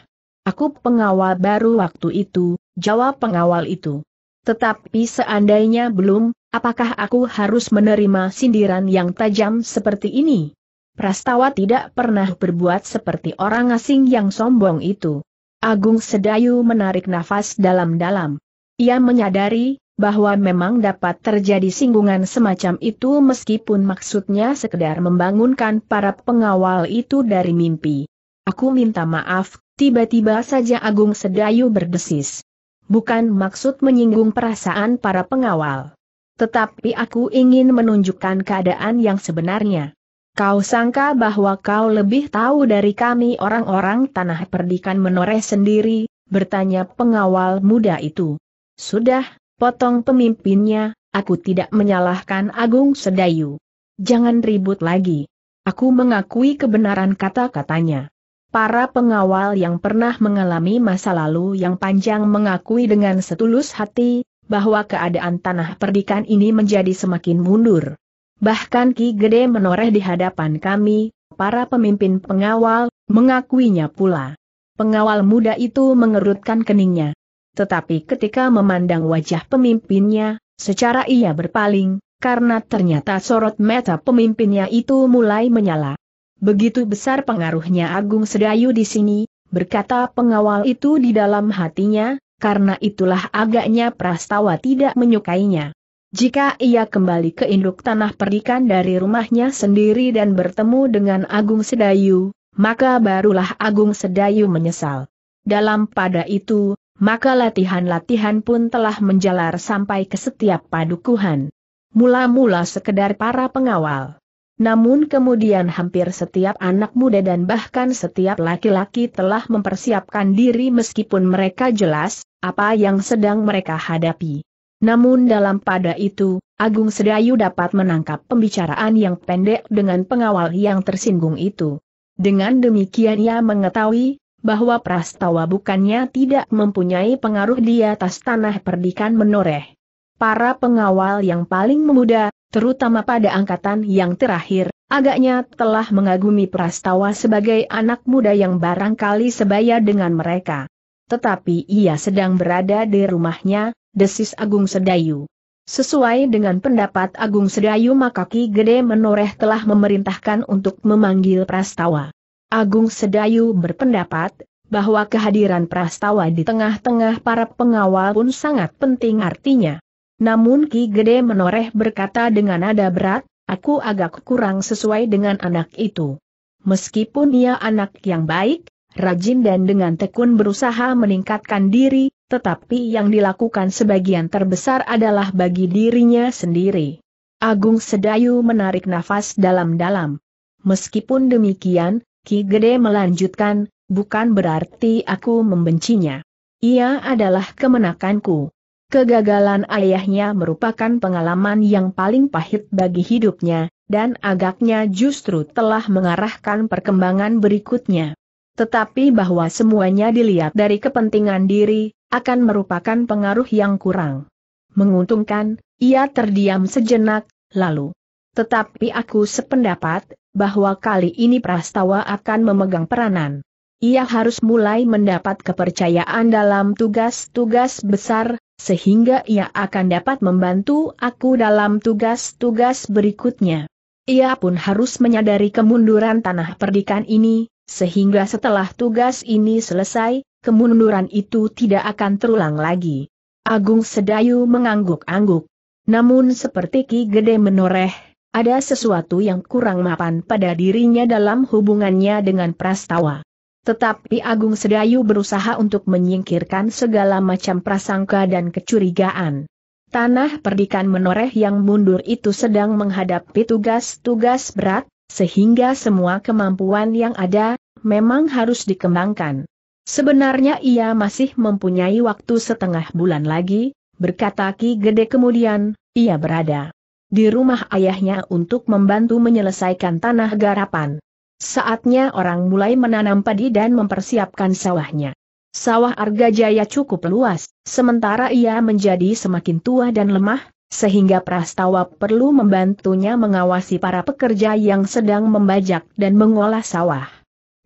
Aku pengawal baru waktu itu, jawab pengawal itu. Tetapi seandainya belum, apakah aku harus menerima sindiran yang tajam seperti ini? Prastawa tidak pernah berbuat seperti orang asing yang sombong itu. Agung Sedayu menarik nafas dalam-dalam. Ia menyadari bahwa memang dapat terjadi singgungan semacam itu meskipun maksudnya sekedar membangunkan para pengawal itu dari mimpi. Aku minta maaf, tiba-tiba saja Agung Sedayu berdesis bukan maksud menyinggung perasaan para pengawal. Tetapi aku ingin menunjukkan keadaan yang sebenarnya. Kau sangka bahwa kau lebih tahu dari kami orang-orang tanah perdikan menoreh sendiri, bertanya pengawal muda itu. Sudah, potong pemimpinnya, aku tidak menyalahkan Agung Sedayu. Jangan ribut lagi. Aku mengakui kebenaran kata-katanya. Para pengawal yang pernah mengalami masa lalu yang panjang mengakui dengan setulus hati, bahwa keadaan tanah perdikan ini menjadi semakin mundur. Bahkan Ki Gede menoreh di hadapan kami, para pemimpin pengawal, mengakuinya pula. Pengawal muda itu mengerutkan keningnya. Tetapi ketika memandang wajah pemimpinnya, secara ia berpaling, karena ternyata sorot mata pemimpinnya itu mulai menyala. Begitu besar pengaruhnya Agung Sedayu di sini, berkata pengawal itu di dalam hatinya, karena itulah agaknya Prastawa tidak menyukainya. Jika ia kembali ke induk tanah perdikan dari rumahnya sendiri dan bertemu dengan Agung Sedayu, maka barulah Agung Sedayu menyesal. Dalam pada itu, maka latihan-latihan pun telah menjalar sampai ke setiap padukuhan. Mula-mula sekedar para pengawal. Namun kemudian hampir setiap anak muda dan bahkan setiap laki-laki telah mempersiapkan diri meskipun mereka jelas, apa yang sedang mereka hadapi. Namun dalam pada itu, Agung Sedayu dapat menangkap pembicaraan yang pendek dengan pengawal yang tersinggung itu. Dengan demikian ia mengetahui, bahwa Prastawa bukannya tidak mempunyai pengaruh di atas tanah perdikan menoreh. Para pengawal yang paling muda, terutama pada angkatan yang terakhir, agaknya telah mengagumi Prastawa sebagai anak muda yang barangkali sebaya dengan mereka. Tetapi ia sedang berada di rumahnya, desis Agung Sedayu. Sesuai dengan pendapat Agung Sedayu maka Ki Gede Menoreh telah memerintahkan untuk memanggil Prastawa. Agung Sedayu berpendapat, bahwa kehadiran Prastawa di tengah-tengah para pengawal pun sangat penting artinya. Namun Ki Gede menoreh berkata dengan nada berat, aku agak kurang sesuai dengan anak itu. Meskipun ia anak yang baik, rajin dan dengan tekun berusaha meningkatkan diri, tetapi yang dilakukan sebagian terbesar adalah bagi dirinya sendiri. Agung Sedayu menarik nafas dalam-dalam. Meskipun demikian, Ki Gede melanjutkan, bukan berarti aku membencinya. Ia adalah kemenakanku. Kegagalan ayahnya merupakan pengalaman yang paling pahit bagi hidupnya, dan agaknya justru telah mengarahkan perkembangan berikutnya. Tetapi bahwa semuanya dilihat dari kepentingan diri, akan merupakan pengaruh yang kurang. Menguntungkan, ia terdiam sejenak, lalu. Tetapi aku sependapat, bahwa kali ini Prastawa akan memegang peranan. Ia harus mulai mendapat kepercayaan dalam tugas-tugas besar, sehingga ia akan dapat membantu aku dalam tugas-tugas berikutnya. Ia pun harus menyadari kemunduran tanah perdikan ini, sehingga setelah tugas ini selesai, kemunduran itu tidak akan terulang lagi. Agung Sedayu mengangguk-angguk. Namun seperti Ki Gede menoreh, ada sesuatu yang kurang mapan pada dirinya dalam hubungannya dengan Prastawa. Tetapi Agung Sedayu berusaha untuk menyingkirkan segala macam prasangka dan kecurigaan. Tanah perdikan menoreh yang mundur itu sedang menghadapi tugas-tugas berat, sehingga semua kemampuan yang ada, memang harus dikembangkan. Sebenarnya ia masih mempunyai waktu setengah bulan lagi, berkata Ki Gede kemudian, ia berada di rumah ayahnya untuk membantu menyelesaikan tanah garapan. Saatnya orang mulai menanam padi dan mempersiapkan sawahnya. Sawah Arga Jaya cukup luas, sementara ia menjadi semakin tua dan lemah, sehingga Prastawa perlu membantunya mengawasi para pekerja yang sedang membajak dan mengolah sawah.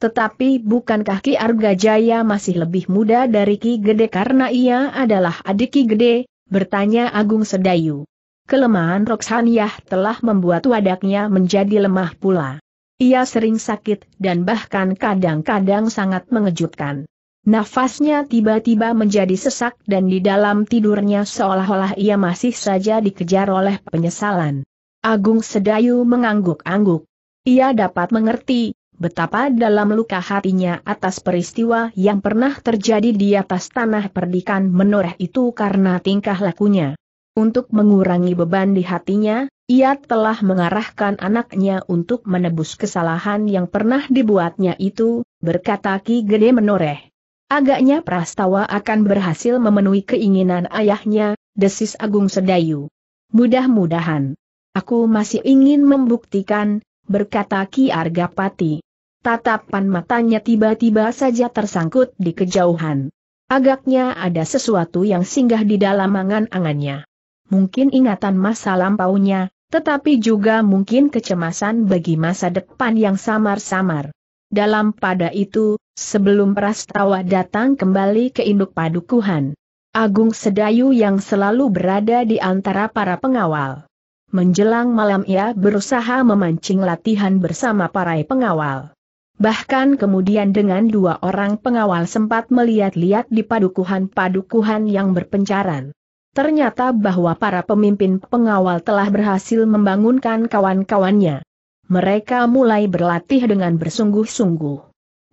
Tetapi bukankah Ki Arga Jaya masih lebih muda dari Ki Gede karena ia adalah adik Ki Gede, bertanya Agung Sedayu. Kelemahan Roksaniah telah membuat wadaknya menjadi lemah pula. Ia sering sakit dan bahkan kadang-kadang sangat mengejutkan. Nafasnya tiba-tiba menjadi sesak dan di dalam tidurnya seolah-olah ia masih saja dikejar oleh penyesalan. Agung Sedayu mengangguk-angguk. Ia dapat mengerti betapa dalam luka hatinya atas peristiwa yang pernah terjadi di atas tanah perdikan menoreh itu karena tingkah lakunya. Untuk mengurangi beban di hatinya, ia telah mengarahkan anaknya untuk menebus kesalahan yang pernah dibuatnya itu, berkata Ki Gede menoreh. Agaknya Prastawa akan berhasil memenuhi keinginan ayahnya, desis Agung Sedayu. Mudah-mudahan. Aku masih ingin membuktikan, berkata Ki Argapati. Tatapan matanya tiba-tiba saja tersangkut di kejauhan. Agaknya ada sesuatu yang singgah di dalam angan-angannya. Mungkin ingatan masa lampaunya, tetapi juga mungkin kecemasan bagi masa depan yang samar-samar. Dalam pada itu, sebelum Prastawa datang kembali ke induk padukuhan, Agung Sedayu yang selalu berada di antara para pengawal. Menjelang malam ia berusaha memancing latihan bersama para pengawal. Bahkan kemudian dengan dua orang pengawal sempat melihat-lihat di padukuhan-padukuhan yang berpencaran. Ternyata bahwa para pemimpin pengawal telah berhasil membangunkan kawan-kawannya. Mereka mulai berlatih dengan bersungguh-sungguh.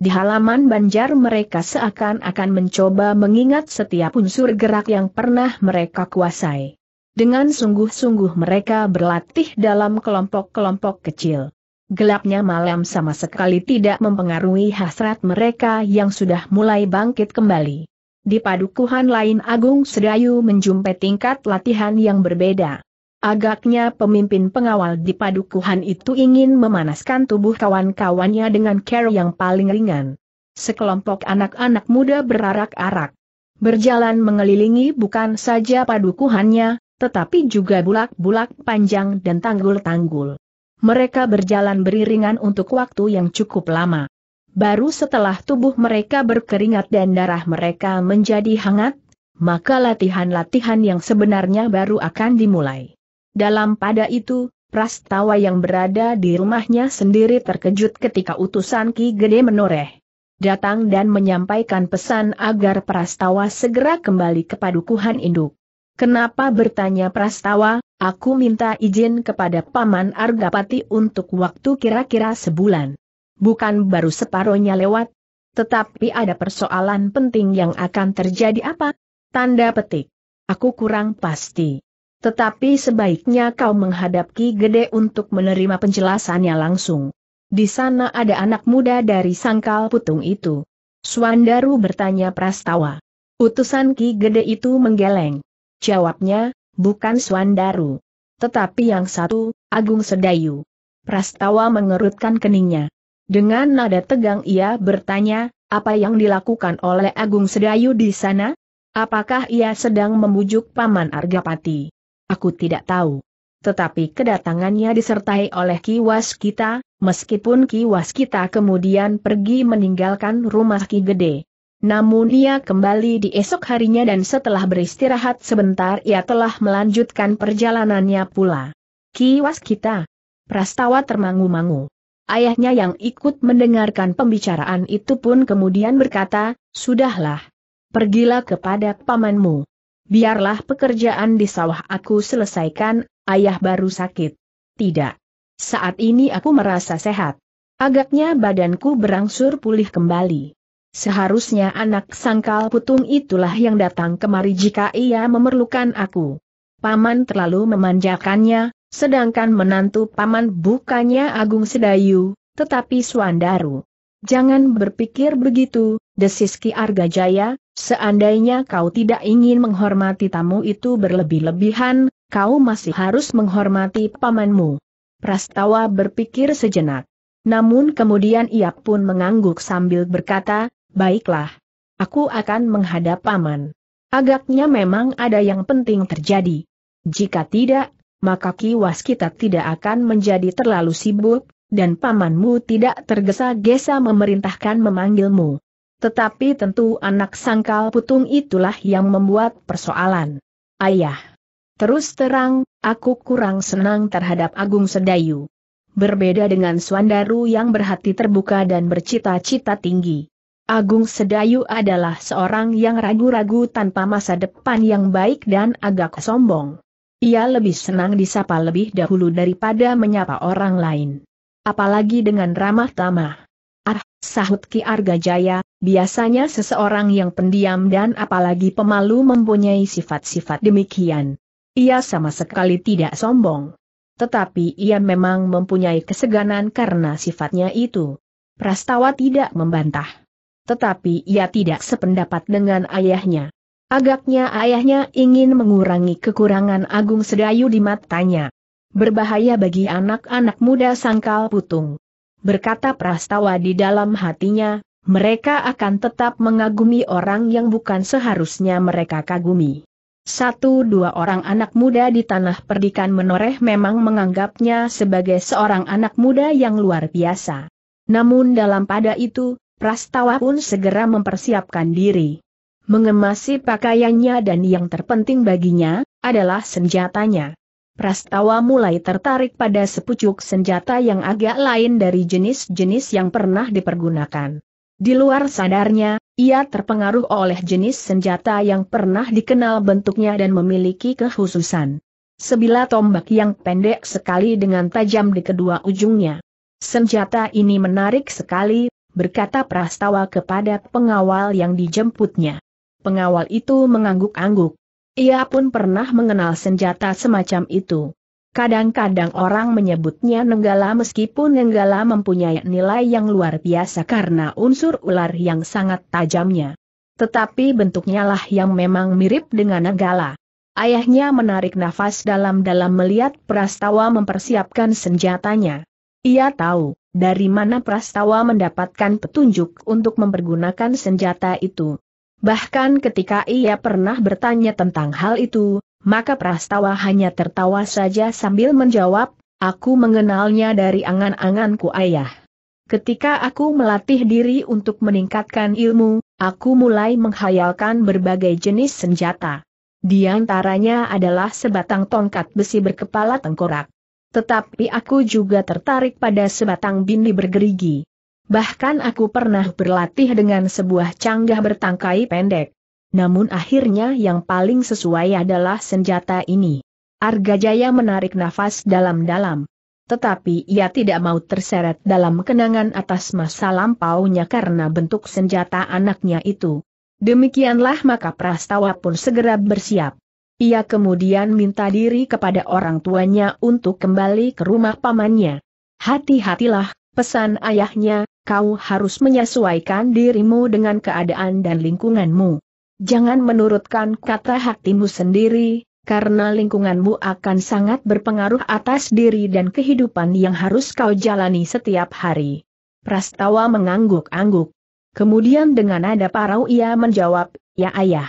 Di halaman banjar mereka seakan-akan mencoba mengingat setiap unsur gerak yang pernah mereka kuasai. Dengan sungguh-sungguh mereka berlatih dalam kelompok-kelompok kecil. Gelapnya malam sama sekali tidak mempengaruhi hasrat mereka yang sudah mulai bangkit kembali. Di padukuhan lain Agung Sedayu menjumpai tingkat latihan yang berbeda. Agaknya pemimpin pengawal di padukuhan itu ingin memanaskan tubuh kawan-kawannya dengan care yang paling ringan. Sekelompok anak-anak muda berarak-arak. Berjalan mengelilingi bukan saja padukuhannya, tetapi juga bulak-bulak panjang dan tanggul-tanggul. Mereka berjalan beriringan untuk waktu yang cukup lama. Baru setelah tubuh mereka berkeringat dan darah mereka menjadi hangat, maka latihan-latihan yang sebenarnya baru akan dimulai. Dalam pada itu, Prastawa yang berada di rumahnya sendiri terkejut ketika utusan Ki Gede menoreh. Datang dan menyampaikan pesan agar Prastawa segera kembali ke padukuhan induk. Kenapa bertanya Prastawa, aku minta izin kepada Paman Argapati untuk waktu kira-kira sebulan bukan baru separohnya lewat. Tetapi ada persoalan penting yang akan terjadi apa? Tanda petik. Aku kurang pasti. Tetapi sebaiknya kau menghadap Ki Gede untuk menerima penjelasannya langsung. Di sana ada anak muda dari sangkal putung itu. Suandaru bertanya Prastawa. Utusan Ki Gede itu menggeleng. Jawabnya, bukan Suandaru. Tetapi yang satu, Agung Sedayu. Prastawa mengerutkan keningnya. Dengan nada tegang ia bertanya, apa yang dilakukan oleh Agung Sedayu di sana? Apakah ia sedang membujuk Paman Argapati? Aku tidak tahu. Tetapi kedatangannya disertai oleh Kiwas kita, meskipun Kiwas kita kemudian pergi meninggalkan rumah Ki Gede. Namun ia kembali di esok harinya dan setelah beristirahat sebentar ia telah melanjutkan perjalanannya pula. Kiwas kita. Prastawa termangu-mangu. Ayahnya yang ikut mendengarkan pembicaraan itu pun kemudian berkata, Sudahlah. Pergilah kepada pamanmu. Biarlah pekerjaan di sawah aku selesaikan, ayah baru sakit. Tidak. Saat ini aku merasa sehat. Agaknya badanku berangsur pulih kembali. Seharusnya anak sangkal putung itulah yang datang kemari jika ia memerlukan aku. Paman terlalu memanjakannya, Sedangkan menantu paman bukannya Agung Sedayu, tetapi Swandaru. Jangan berpikir begitu, desis Ki Jaya. seandainya kau tidak ingin menghormati tamu itu berlebih-lebihan, kau masih harus menghormati pamanmu. Prastawa berpikir sejenak. Namun kemudian ia pun mengangguk sambil berkata, baiklah, aku akan menghadap paman. Agaknya memang ada yang penting terjadi. Jika tidak, maka kiwas kita tidak akan menjadi terlalu sibuk, dan pamanmu tidak tergesa-gesa memerintahkan memanggilmu. Tetapi tentu anak sangkal putung itulah yang membuat persoalan. Ayah. Terus terang, aku kurang senang terhadap Agung Sedayu. Berbeda dengan Suandaru yang berhati terbuka dan bercita-cita tinggi. Agung Sedayu adalah seorang yang ragu-ragu tanpa masa depan yang baik dan agak sombong. Ia lebih senang disapa lebih dahulu daripada menyapa orang lain. Apalagi dengan ramah tamah. Ah, sahut Ki Arga Jaya, biasanya seseorang yang pendiam dan apalagi pemalu mempunyai sifat-sifat demikian. Ia sama sekali tidak sombong. Tetapi ia memang mempunyai keseganan karena sifatnya itu. Prastawa tidak membantah. Tetapi ia tidak sependapat dengan ayahnya. Agaknya ayahnya ingin mengurangi kekurangan Agung Sedayu di matanya. Berbahaya bagi anak-anak muda sangkal putung. Berkata Prastawa di dalam hatinya, mereka akan tetap mengagumi orang yang bukan seharusnya mereka kagumi. Satu dua orang anak muda di tanah perdikan menoreh memang menganggapnya sebagai seorang anak muda yang luar biasa. Namun dalam pada itu, Prastawa pun segera mempersiapkan diri mengemasi pakaiannya dan yang terpenting baginya, adalah senjatanya. Prastawa mulai tertarik pada sepucuk senjata yang agak lain dari jenis-jenis yang pernah dipergunakan. Di luar sadarnya, ia terpengaruh oleh jenis senjata yang pernah dikenal bentuknya dan memiliki kekhususan. Sebilah tombak yang pendek sekali dengan tajam di kedua ujungnya. Senjata ini menarik sekali, berkata Prastawa kepada pengawal yang dijemputnya. Pengawal itu mengangguk-angguk. Ia pun pernah mengenal senjata semacam itu. Kadang-kadang orang menyebutnya nenggala meskipun nenggala mempunyai nilai yang luar biasa karena unsur ular yang sangat tajamnya. Tetapi bentuknya lah yang memang mirip dengan nenggala. Ayahnya menarik nafas dalam-dalam melihat Prastawa mempersiapkan senjatanya. Ia tahu, dari mana Prastawa mendapatkan petunjuk untuk mempergunakan senjata itu. Bahkan ketika ia pernah bertanya tentang hal itu, maka Prastawa hanya tertawa saja sambil menjawab, aku mengenalnya dari angan-anganku ayah. Ketika aku melatih diri untuk meningkatkan ilmu, aku mulai menghayalkan berbagai jenis senjata. Di antaranya adalah sebatang tongkat besi berkepala tengkorak. Tetapi aku juga tertarik pada sebatang bindi bergerigi. Bahkan aku pernah berlatih dengan sebuah canggah bertangkai pendek. Namun akhirnya yang paling sesuai adalah senjata ini. Argajaya menarik nafas dalam-dalam. Tetapi ia tidak mau terseret dalam kenangan atas masa lampaunya karena bentuk senjata anaknya itu. Demikianlah maka Prastawa pun segera bersiap. Ia kemudian minta diri kepada orang tuanya untuk kembali ke rumah pamannya. Hati-hatilah, pesan ayahnya, kau harus menyesuaikan dirimu dengan keadaan dan lingkunganmu. Jangan menurutkan kata hatimu sendiri, karena lingkunganmu akan sangat berpengaruh atas diri dan kehidupan yang harus kau jalani setiap hari. Prastawa mengangguk-angguk. Kemudian dengan nada parau ia menjawab, ya ayah.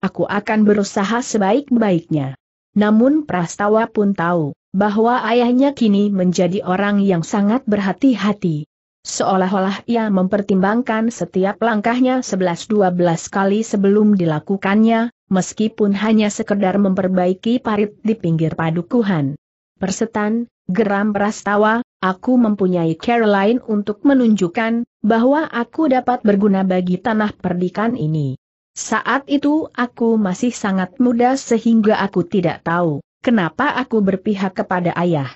Aku akan berusaha sebaik-baiknya. Namun Prastawa pun tahu, bahwa ayahnya kini menjadi orang yang sangat berhati-hati. Seolah-olah ia mempertimbangkan setiap langkahnya 11-12 kali sebelum dilakukannya, meskipun hanya sekedar memperbaiki parit di pinggir padukuhan. Persetan, geram Prastawa, aku mempunyai Caroline untuk menunjukkan bahwa aku dapat berguna bagi tanah perdikan ini. Saat itu aku masih sangat muda sehingga aku tidak tahu kenapa aku berpihak kepada ayah.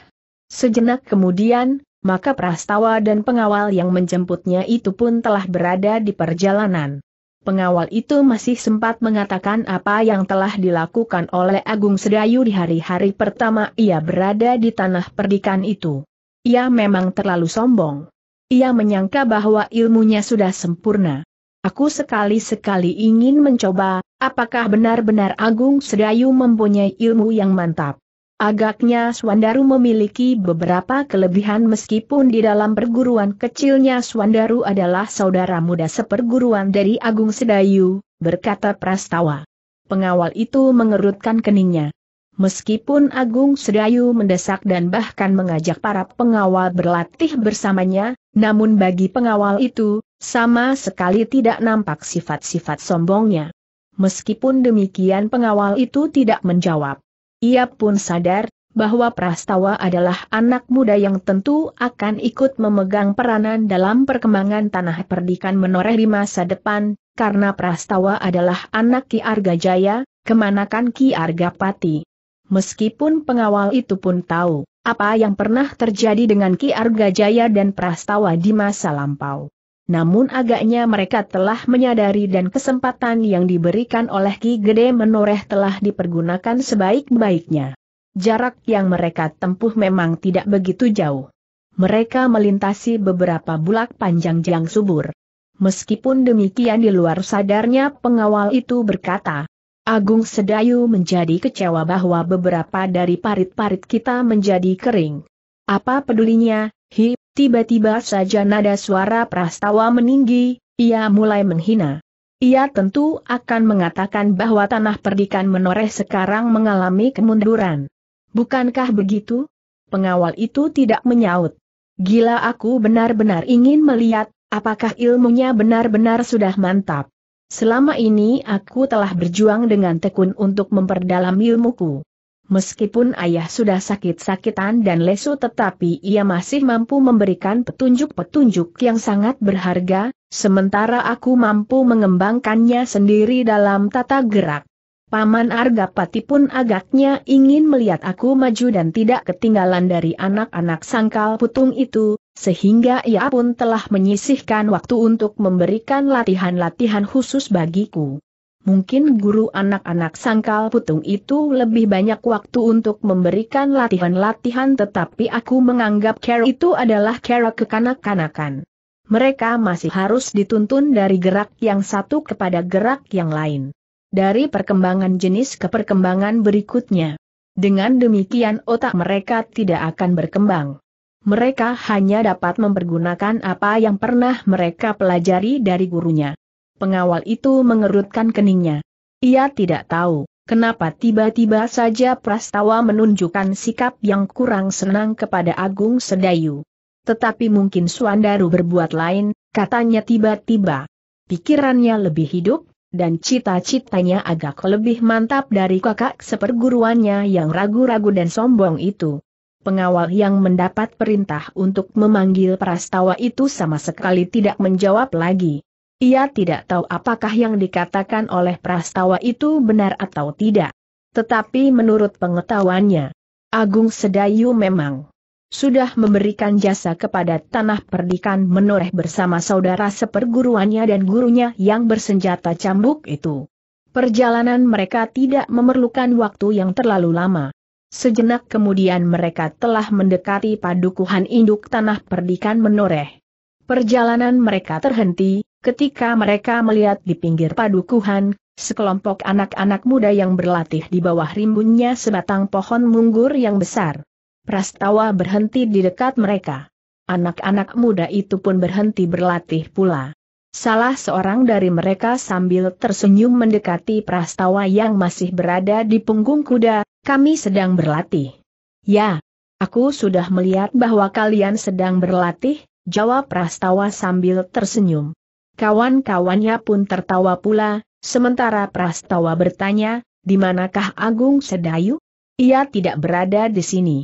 Sejenak kemudian, maka prastawa dan pengawal yang menjemputnya itu pun telah berada di perjalanan. Pengawal itu masih sempat mengatakan apa yang telah dilakukan oleh Agung Sedayu di hari-hari pertama ia berada di tanah perdikan itu. Ia memang terlalu sombong. Ia menyangka bahwa ilmunya sudah sempurna. Aku sekali-sekali ingin mencoba, apakah benar-benar Agung Sedayu mempunyai ilmu yang mantap. Agaknya Swandaru memiliki beberapa kelebihan meskipun di dalam perguruan kecilnya Swandaru adalah saudara muda seperguruan dari Agung Sedayu, berkata Prastawa. Pengawal itu mengerutkan keningnya. Meskipun Agung Sedayu mendesak dan bahkan mengajak para pengawal berlatih bersamanya, namun bagi pengawal itu, sama sekali tidak nampak sifat-sifat sombongnya. Meskipun demikian pengawal itu tidak menjawab. Ia pun sadar bahwa Prastawa adalah anak muda yang tentu akan ikut memegang peranan dalam perkembangan tanah perdikan menoreh di masa depan, karena Prastawa adalah anak Ki Arga Jaya, kemanakan Ki Arga Pati. Meskipun pengawal itu pun tahu apa yang pernah terjadi dengan Ki Arga Jaya dan Prastawa di masa lampau namun agaknya mereka telah menyadari dan kesempatan yang diberikan oleh Ki Gede Menoreh telah dipergunakan sebaik-baiknya. Jarak yang mereka tempuh memang tidak begitu jauh. Mereka melintasi beberapa bulak panjang jang subur. Meskipun demikian di luar sadarnya pengawal itu berkata, Agung Sedayu menjadi kecewa bahwa beberapa dari parit-parit kita menjadi kering. Apa pedulinya, hi, Tiba-tiba saja nada suara prastawa meninggi, ia mulai menghina. Ia tentu akan mengatakan bahwa tanah perdikan menoreh sekarang mengalami kemunduran. Bukankah begitu? Pengawal itu tidak menyaut. Gila aku benar-benar ingin melihat, apakah ilmunya benar-benar sudah mantap. Selama ini aku telah berjuang dengan tekun untuk memperdalam ilmuku. Meskipun ayah sudah sakit-sakitan dan lesu tetapi ia masih mampu memberikan petunjuk-petunjuk yang sangat berharga, sementara aku mampu mengembangkannya sendiri dalam tata gerak. Paman Argapati pun agaknya ingin melihat aku maju dan tidak ketinggalan dari anak-anak sangkal putung itu, sehingga ia pun telah menyisihkan waktu untuk memberikan latihan-latihan khusus bagiku. Mungkin guru anak-anak sangkal putung itu lebih banyak waktu untuk memberikan latihan-latihan tetapi aku menganggap care itu adalah care kekanak-kanakan. Mereka masih harus dituntun dari gerak yang satu kepada gerak yang lain. Dari perkembangan jenis ke perkembangan berikutnya. Dengan demikian otak mereka tidak akan berkembang. Mereka hanya dapat mempergunakan apa yang pernah mereka pelajari dari gurunya. Pengawal itu mengerutkan keningnya. Ia tidak tahu, kenapa tiba-tiba saja Prastawa menunjukkan sikap yang kurang senang kepada Agung Sedayu. Tetapi mungkin Suandaru berbuat lain, katanya tiba-tiba. Pikirannya lebih hidup, dan cita-citanya agak lebih mantap dari kakak seperguruannya yang ragu-ragu dan sombong itu. Pengawal yang mendapat perintah untuk memanggil Prastawa itu sama sekali tidak menjawab lagi. Ia tidak tahu apakah yang dikatakan oleh prastawa itu benar atau tidak. Tetapi menurut pengetahuannya, Agung Sedayu memang sudah memberikan jasa kepada tanah perdikan menoreh bersama saudara seperguruannya dan gurunya yang bersenjata cambuk itu. Perjalanan mereka tidak memerlukan waktu yang terlalu lama. Sejenak kemudian mereka telah mendekati padukuhan induk tanah perdikan menoreh. Perjalanan mereka terhenti, Ketika mereka melihat di pinggir padukuhan, sekelompok anak-anak muda yang berlatih di bawah rimbunnya sebatang pohon munggur yang besar. Prastawa berhenti di dekat mereka. Anak-anak muda itu pun berhenti berlatih pula. Salah seorang dari mereka sambil tersenyum mendekati prastawa yang masih berada di punggung kuda, kami sedang berlatih. Ya, aku sudah melihat bahwa kalian sedang berlatih, jawab prastawa sambil tersenyum. Kawan-kawannya pun tertawa pula, sementara Prastawa bertanya, di manakah Agung Sedayu? Ia tidak berada di sini.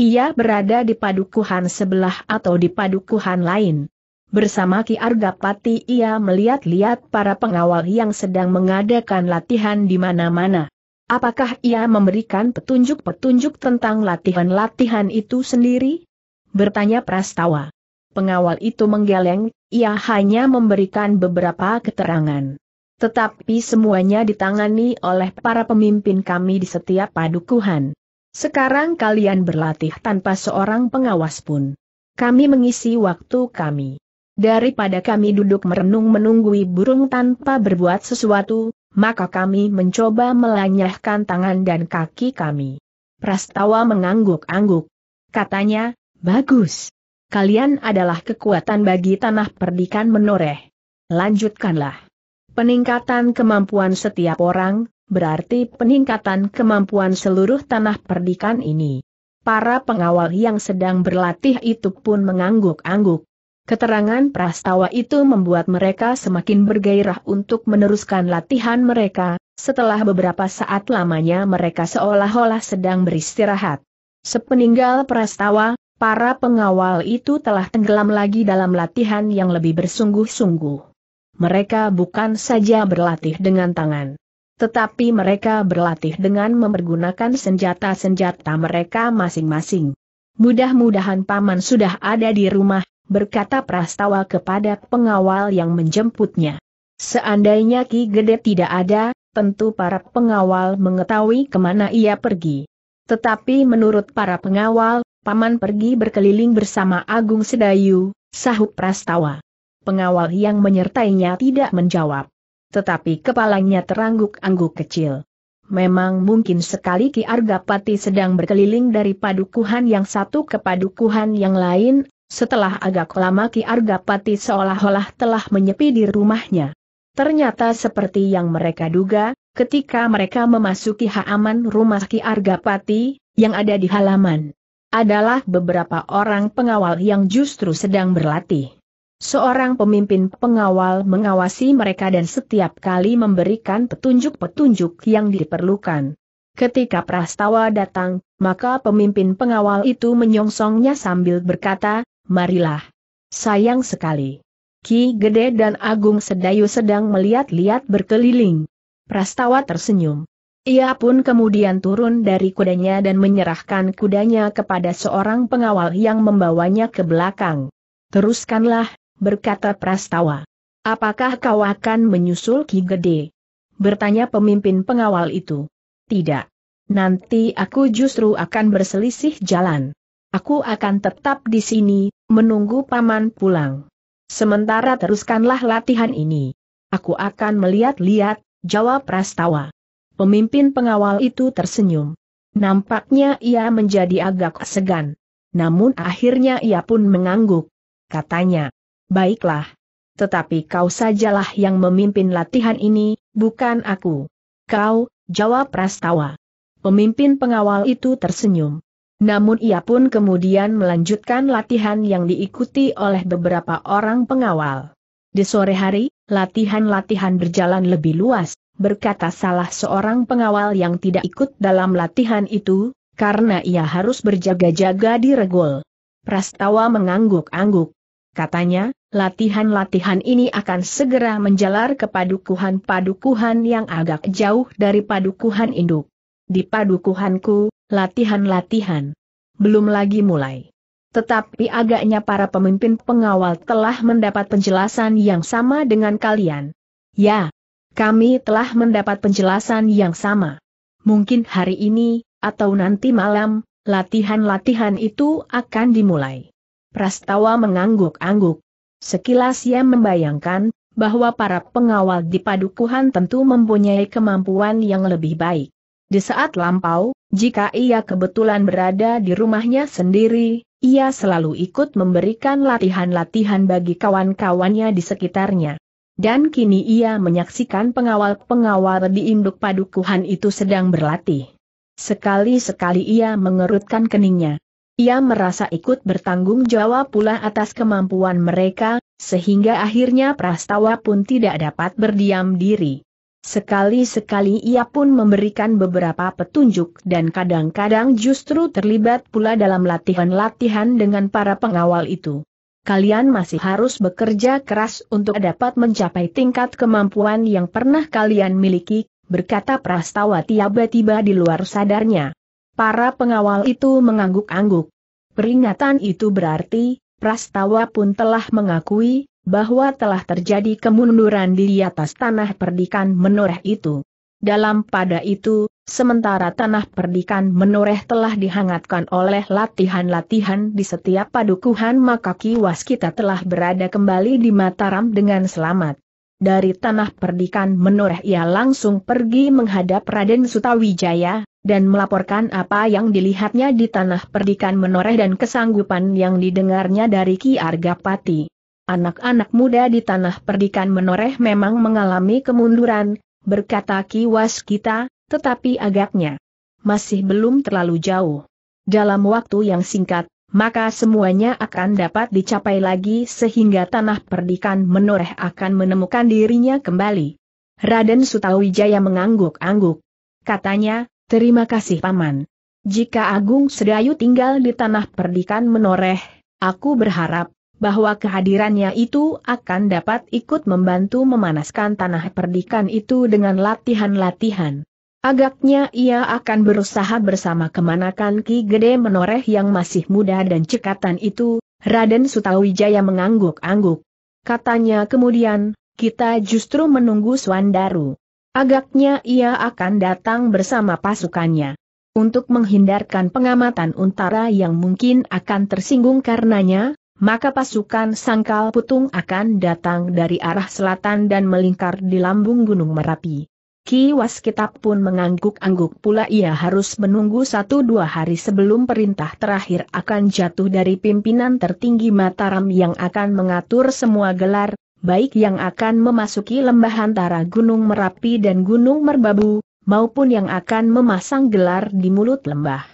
Ia berada di padukuhan sebelah atau di padukuhan lain. Bersama Ki Argapati ia melihat-lihat para pengawal yang sedang mengadakan latihan di mana-mana. Apakah ia memberikan petunjuk-petunjuk tentang latihan-latihan itu sendiri? Bertanya Prastawa. Pengawal itu menggeleng, ia hanya memberikan beberapa keterangan. Tetapi semuanya ditangani oleh para pemimpin kami di setiap padukuhan. Sekarang kalian berlatih tanpa seorang pengawas pun. Kami mengisi waktu kami. Daripada kami duduk merenung menunggui burung tanpa berbuat sesuatu, maka kami mencoba melanyahkan tangan dan kaki kami. Prastawa mengangguk-angguk. Katanya, bagus. Kalian adalah kekuatan bagi tanah perdikan menoreh. Lanjutkanlah. Peningkatan kemampuan setiap orang, berarti peningkatan kemampuan seluruh tanah perdikan ini. Para pengawal yang sedang berlatih itu pun mengangguk-angguk. Keterangan prastawa itu membuat mereka semakin bergairah untuk meneruskan latihan mereka, setelah beberapa saat lamanya mereka seolah-olah sedang beristirahat. Sepeninggal prastawa, para pengawal itu telah tenggelam lagi dalam latihan yang lebih bersungguh-sungguh. Mereka bukan saja berlatih dengan tangan. Tetapi mereka berlatih dengan mempergunakan senjata-senjata mereka masing-masing. Mudah-mudahan paman sudah ada di rumah, berkata Prastawa kepada pengawal yang menjemputnya. Seandainya Ki Gede tidak ada, tentu para pengawal mengetahui kemana ia pergi. Tetapi menurut para pengawal, Paman pergi berkeliling bersama Agung Sedayu, sahut Prastawa. Pengawal yang menyertainya tidak menjawab. Tetapi kepalanya terangguk-angguk kecil. Memang mungkin sekali Ki Argapati sedang berkeliling dari padukuhan yang satu ke padukuhan yang lain, setelah agak lama Ki Argapati seolah-olah telah menyepi di rumahnya. Ternyata seperti yang mereka duga, ketika mereka memasuki halaman rumah Ki Argapati, yang ada di halaman adalah beberapa orang pengawal yang justru sedang berlatih. Seorang pemimpin pengawal mengawasi mereka dan setiap kali memberikan petunjuk-petunjuk yang diperlukan. Ketika prastawa datang, maka pemimpin pengawal itu menyongsongnya sambil berkata, Marilah. Sayang sekali. Ki Gede dan Agung Sedayu sedang melihat-lihat berkeliling. Prastawa tersenyum. Ia pun kemudian turun dari kudanya dan menyerahkan kudanya kepada seorang pengawal yang membawanya ke belakang. Teruskanlah, berkata Prastawa. Apakah kau akan menyusul Ki Gede? Bertanya pemimpin pengawal itu. Tidak. Nanti aku justru akan berselisih jalan. Aku akan tetap di sini, menunggu paman pulang. Sementara teruskanlah latihan ini. Aku akan melihat-lihat, jawab Prastawa. Pemimpin pengawal itu tersenyum. Nampaknya ia menjadi agak segan. Namun akhirnya ia pun mengangguk. Katanya, baiklah. Tetapi kau sajalah yang memimpin latihan ini, bukan aku. Kau, jawab Prastawa. Pemimpin pengawal itu tersenyum. Namun ia pun kemudian melanjutkan latihan yang diikuti oleh beberapa orang pengawal. Di sore hari, latihan-latihan berjalan lebih luas, berkata salah seorang pengawal yang tidak ikut dalam latihan itu, karena ia harus berjaga-jaga di regol. Prastawa mengangguk-angguk. Katanya, latihan-latihan ini akan segera menjalar ke padukuhan-padukuhan yang agak jauh dari padukuhan induk. Di padukuhanku, latihan-latihan. Belum lagi mulai. Tetapi agaknya para pemimpin pengawal telah mendapat penjelasan yang sama dengan kalian. Ya, kami telah mendapat penjelasan yang sama. Mungkin hari ini, atau nanti malam, latihan-latihan itu akan dimulai. Prastawa mengangguk-angguk. Sekilas ia membayangkan, bahwa para pengawal di padukuhan tentu mempunyai kemampuan yang lebih baik. Di saat lampau, jika ia kebetulan berada di rumahnya sendiri, ia selalu ikut memberikan latihan-latihan bagi kawan-kawannya di sekitarnya dan kini ia menyaksikan pengawal-pengawal di induk padukuhan itu sedang berlatih. Sekali-sekali ia mengerutkan keningnya. Ia merasa ikut bertanggung jawab pula atas kemampuan mereka, sehingga akhirnya prastawa pun tidak dapat berdiam diri. Sekali-sekali ia pun memberikan beberapa petunjuk dan kadang-kadang justru terlibat pula dalam latihan-latihan dengan para pengawal itu kalian masih harus bekerja keras untuk dapat mencapai tingkat kemampuan yang pernah kalian miliki, berkata Prastawa tiba-tiba di luar sadarnya. Para pengawal itu mengangguk-angguk. Peringatan itu berarti, Prastawa pun telah mengakui, bahwa telah terjadi kemunduran di atas tanah perdikan menoreh itu. Dalam pada itu, sementara tanah perdikan menoreh telah dihangatkan oleh latihan-latihan di setiap padukuhan maka kiwas kita telah berada kembali di Mataram dengan selamat. Dari tanah perdikan menoreh ia langsung pergi menghadap Raden Sutawijaya, dan melaporkan apa yang dilihatnya di tanah perdikan menoreh dan kesanggupan yang didengarnya dari Ki Argapati. Anak-anak muda di tanah perdikan menoreh memang mengalami kemunduran, berkata Ki Waskita tetapi agaknya masih belum terlalu jauh. Dalam waktu yang singkat, maka semuanya akan dapat dicapai lagi sehingga tanah perdikan menoreh akan menemukan dirinya kembali. Raden Sutawijaya mengangguk-angguk. Katanya, terima kasih Paman. Jika Agung Sedayu tinggal di tanah perdikan menoreh, aku berharap bahwa kehadirannya itu akan dapat ikut membantu memanaskan tanah perdikan itu dengan latihan-latihan. Agaknya ia akan berusaha bersama kemanakan Ki Gede Menoreh yang masih muda dan cekatan itu, Raden Sutawijaya mengangguk-angguk. Katanya kemudian, kita justru menunggu Swandaru. Agaknya ia akan datang bersama pasukannya. Untuk menghindarkan pengamatan untara yang mungkin akan tersinggung karenanya, maka pasukan Sangkal Putung akan datang dari arah selatan dan melingkar di lambung Gunung Merapi. Ki Waskitab pun mengangguk-angguk pula ia harus menunggu satu dua hari sebelum perintah terakhir akan jatuh dari pimpinan tertinggi Mataram yang akan mengatur semua gelar, baik yang akan memasuki lembah antara Gunung Merapi dan Gunung Merbabu, maupun yang akan memasang gelar di mulut lembah.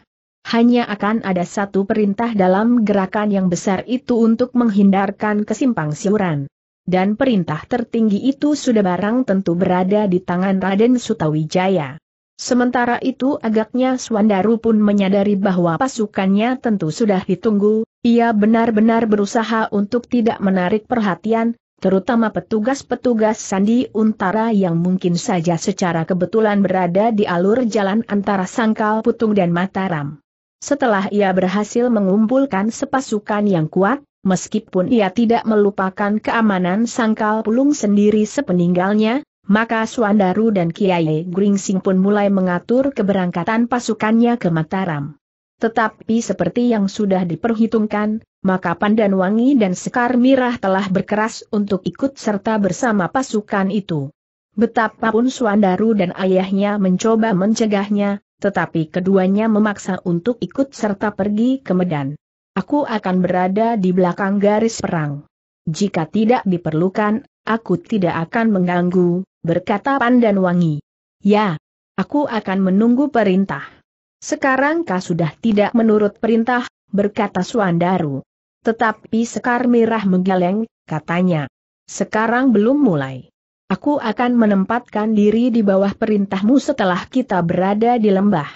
Hanya akan ada satu perintah dalam gerakan yang besar itu untuk menghindarkan kesimpang siuran dan perintah tertinggi itu sudah barang tentu berada di tangan Raden Sutawijaya. Sementara itu agaknya Swandaru pun menyadari bahwa pasukannya tentu sudah ditunggu, ia benar-benar berusaha untuk tidak menarik perhatian, terutama petugas-petugas Sandi Untara yang mungkin saja secara kebetulan berada di alur jalan antara Sangkal Putung dan Mataram. Setelah ia berhasil mengumpulkan sepasukan yang kuat, meskipun ia tidak melupakan keamanan sangkal pulung sendiri sepeninggalnya, maka Suandaru dan Kiai Gringsing pun mulai mengatur keberangkatan pasukannya ke Mataram. Tetapi seperti yang sudah diperhitungkan, maka Pandan Wangi dan Sekar Mirah telah berkeras untuk ikut serta bersama pasukan itu. Betapapun Suandaru dan ayahnya mencoba mencegahnya, tetapi keduanya memaksa untuk ikut serta pergi ke Medan aku akan berada di belakang garis perang. Jika tidak diperlukan, aku tidak akan mengganggu, berkata Pandan Wangi. Ya, aku akan menunggu perintah. Sekarang kau sudah tidak menurut perintah, berkata Suandaru. Tetapi Sekar merah menggeleng, katanya. Sekarang belum mulai. Aku akan menempatkan diri di bawah perintahmu setelah kita berada di lembah.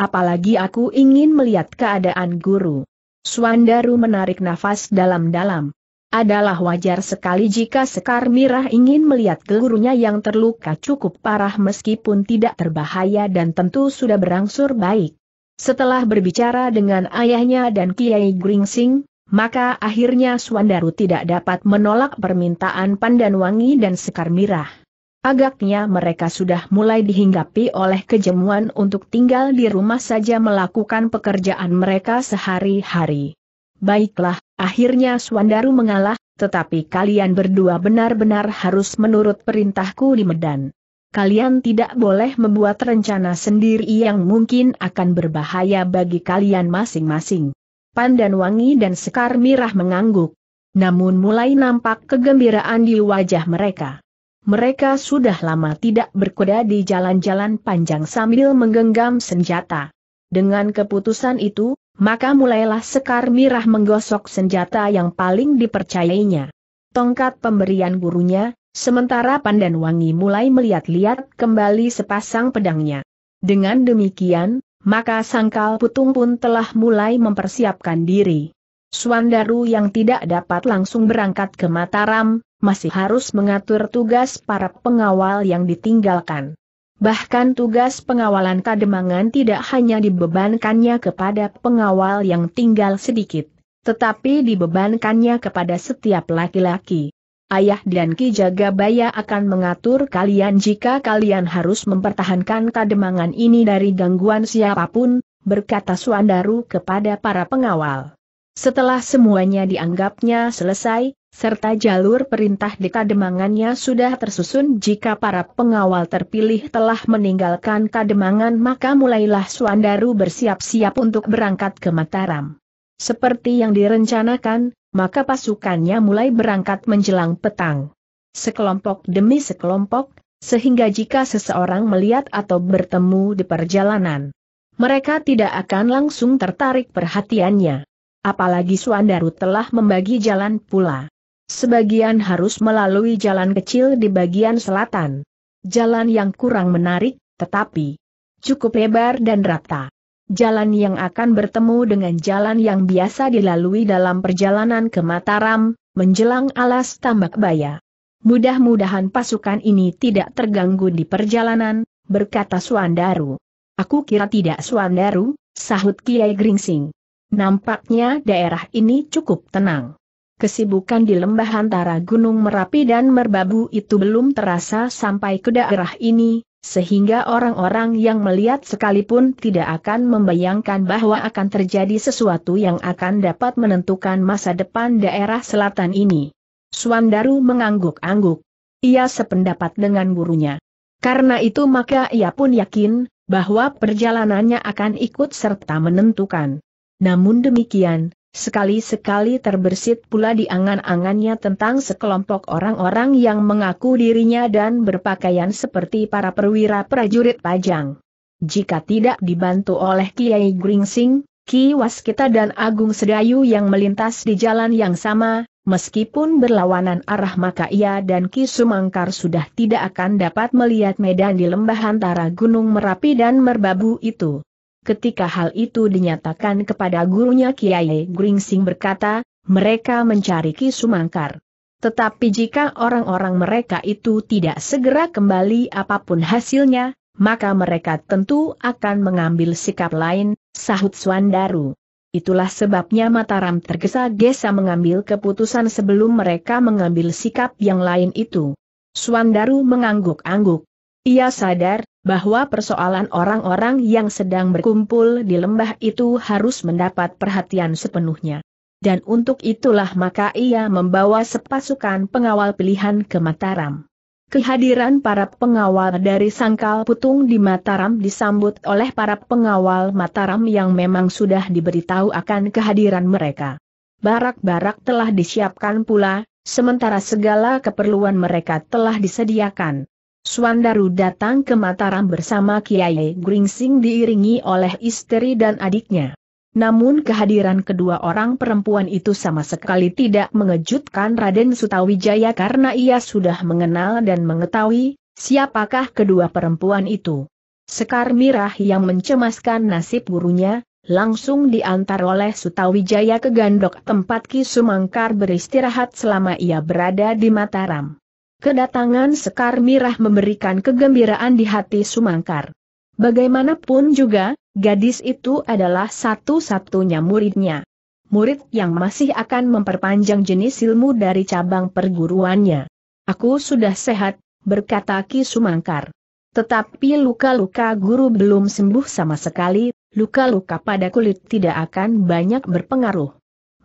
Apalagi aku ingin melihat keadaan guru. Suandaru menarik nafas dalam-dalam. Adalah wajar sekali jika Sekar Mirah ingin melihat gurunya yang terluka cukup parah meskipun tidak terbahaya dan tentu sudah berangsur baik. Setelah berbicara dengan ayahnya dan Kiai Gringsing, maka akhirnya Suandaru tidak dapat menolak permintaan Pandanwangi dan Sekar Mirah. Agaknya mereka sudah mulai dihinggapi oleh kejemuan untuk tinggal di rumah saja melakukan pekerjaan mereka sehari-hari. Baiklah, akhirnya Swandaru mengalah, tetapi kalian berdua benar-benar harus menurut perintahku di Medan. Kalian tidak boleh membuat rencana sendiri yang mungkin akan berbahaya bagi kalian masing-masing. Pandan Wangi dan Sekar Mirah mengangguk. Namun mulai nampak kegembiraan di wajah mereka mereka sudah lama tidak berkuda di jalan-jalan panjang sambil menggenggam senjata. Dengan keputusan itu, maka mulailah Sekar Mirah menggosok senjata yang paling dipercayainya. Tongkat pemberian gurunya, sementara Pandan Wangi mulai melihat-lihat kembali sepasang pedangnya. Dengan demikian, maka Sangkal Putung pun telah mulai mempersiapkan diri. Suandaru yang tidak dapat langsung berangkat ke Mataram, masih harus mengatur tugas para pengawal yang ditinggalkan. Bahkan tugas pengawalan kademangan tidak hanya dibebankannya kepada pengawal yang tinggal sedikit, tetapi dibebankannya kepada setiap laki-laki. Ayah dan Ki Jagabaya akan mengatur kalian jika kalian harus mempertahankan kademangan ini dari gangguan siapapun, berkata Suandaru kepada para pengawal. Setelah semuanya dianggapnya selesai, serta jalur perintah di kademangannya sudah tersusun jika para pengawal terpilih telah meninggalkan kademangan maka mulailah Suandaru bersiap-siap untuk berangkat ke Mataram. Seperti yang direncanakan, maka pasukannya mulai berangkat menjelang petang. Sekelompok demi sekelompok, sehingga jika seseorang melihat atau bertemu di perjalanan, mereka tidak akan langsung tertarik perhatiannya apalagi Suandaru telah membagi jalan pula. Sebagian harus melalui jalan kecil di bagian selatan. Jalan yang kurang menarik, tetapi cukup lebar dan rata. Jalan yang akan bertemu dengan jalan yang biasa dilalui dalam perjalanan ke Mataram, menjelang alas tambak baya. Mudah-mudahan pasukan ini tidak terganggu di perjalanan, berkata Suandaru. Aku kira tidak Suandaru, sahut Kiai Gringsing. Nampaknya daerah ini cukup tenang. Kesibukan di lembah antara Gunung Merapi dan Merbabu itu belum terasa sampai ke daerah ini, sehingga orang-orang yang melihat sekalipun tidak akan membayangkan bahwa akan terjadi sesuatu yang akan dapat menentukan masa depan daerah selatan ini. Suandaru mengangguk-angguk. Ia sependapat dengan gurunya. Karena itu maka ia pun yakin, bahwa perjalanannya akan ikut serta menentukan. Namun demikian, sekali-sekali terbersit pula di angan-angannya tentang sekelompok orang-orang yang mengaku dirinya dan berpakaian seperti para perwira prajurit pajang. Jika tidak dibantu oleh Kiai Gringsing, Ki Waskita dan Agung Sedayu yang melintas di jalan yang sama, meskipun berlawanan arah maka ia dan Ki Sumangkar sudah tidak akan dapat melihat medan di lembah antara Gunung Merapi dan Merbabu itu. Ketika hal itu dinyatakan kepada gurunya Kiai Gringsing berkata, mereka mencari Ki Sumangkar. Tetapi jika orang-orang mereka itu tidak segera kembali apapun hasilnya, maka mereka tentu akan mengambil sikap lain, sahut Swandaru. Itulah sebabnya Mataram tergesa-gesa mengambil keputusan sebelum mereka mengambil sikap yang lain itu. Swandaru mengangguk-angguk. Ia sadar bahwa persoalan orang-orang yang sedang berkumpul di lembah itu harus mendapat perhatian sepenuhnya. Dan untuk itulah maka ia membawa sepasukan pengawal pilihan ke Mataram. Kehadiran para pengawal dari Sangkal Putung di Mataram disambut oleh para pengawal Mataram yang memang sudah diberitahu akan kehadiran mereka. Barak-barak telah disiapkan pula, sementara segala keperluan mereka telah disediakan. Suandaru datang ke Mataram bersama Kiai Gringsing diiringi oleh istri dan adiknya. Namun kehadiran kedua orang perempuan itu sama sekali tidak mengejutkan Raden Sutawijaya karena ia sudah mengenal dan mengetahui siapakah kedua perempuan itu. Sekar Mirah yang mencemaskan nasib gurunya, langsung diantar oleh Sutawijaya ke gandok tempat Ki Sumangkar beristirahat selama ia berada di Mataram. Kedatangan Sekar Mirah memberikan kegembiraan di hati Sumangkar. Bagaimanapun juga, gadis itu adalah satu-satunya muridnya. Murid yang masih akan memperpanjang jenis ilmu dari cabang perguruannya. Aku sudah sehat, berkata Ki Sumangkar. Tetapi luka-luka guru belum sembuh sama sekali, luka-luka pada kulit tidak akan banyak berpengaruh.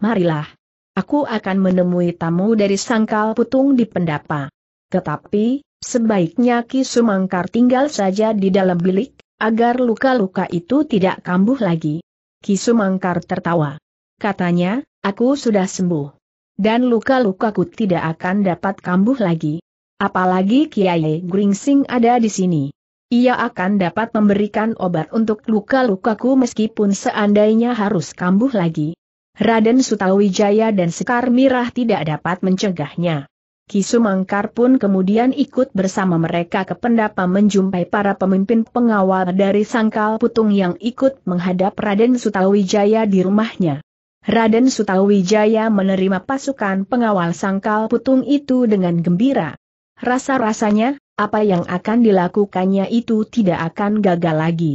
Marilah. Aku akan menemui tamu dari sangkal putung di pendapa. Tetapi, sebaiknya Ki Sumangkar tinggal saja di dalam bilik, agar luka-luka itu tidak kambuh lagi. Ki Sumangkar tertawa. Katanya, aku sudah sembuh. Dan luka-lukaku tidak akan dapat kambuh lagi. Apalagi Kiai Gringsing ada di sini. Ia akan dapat memberikan obat untuk luka-lukaku meskipun seandainya harus kambuh lagi. Raden Sutawijaya dan Sekar Mirah tidak dapat mencegahnya. Kisumangkar pun kemudian ikut bersama mereka ke pendapa menjumpai para pemimpin pengawal dari Sangkal Putung yang ikut menghadap Raden Sutawijaya di rumahnya. Raden Sutawijaya menerima pasukan pengawal Sangkal Putung itu dengan gembira. Rasa-rasanya, apa yang akan dilakukannya itu tidak akan gagal lagi.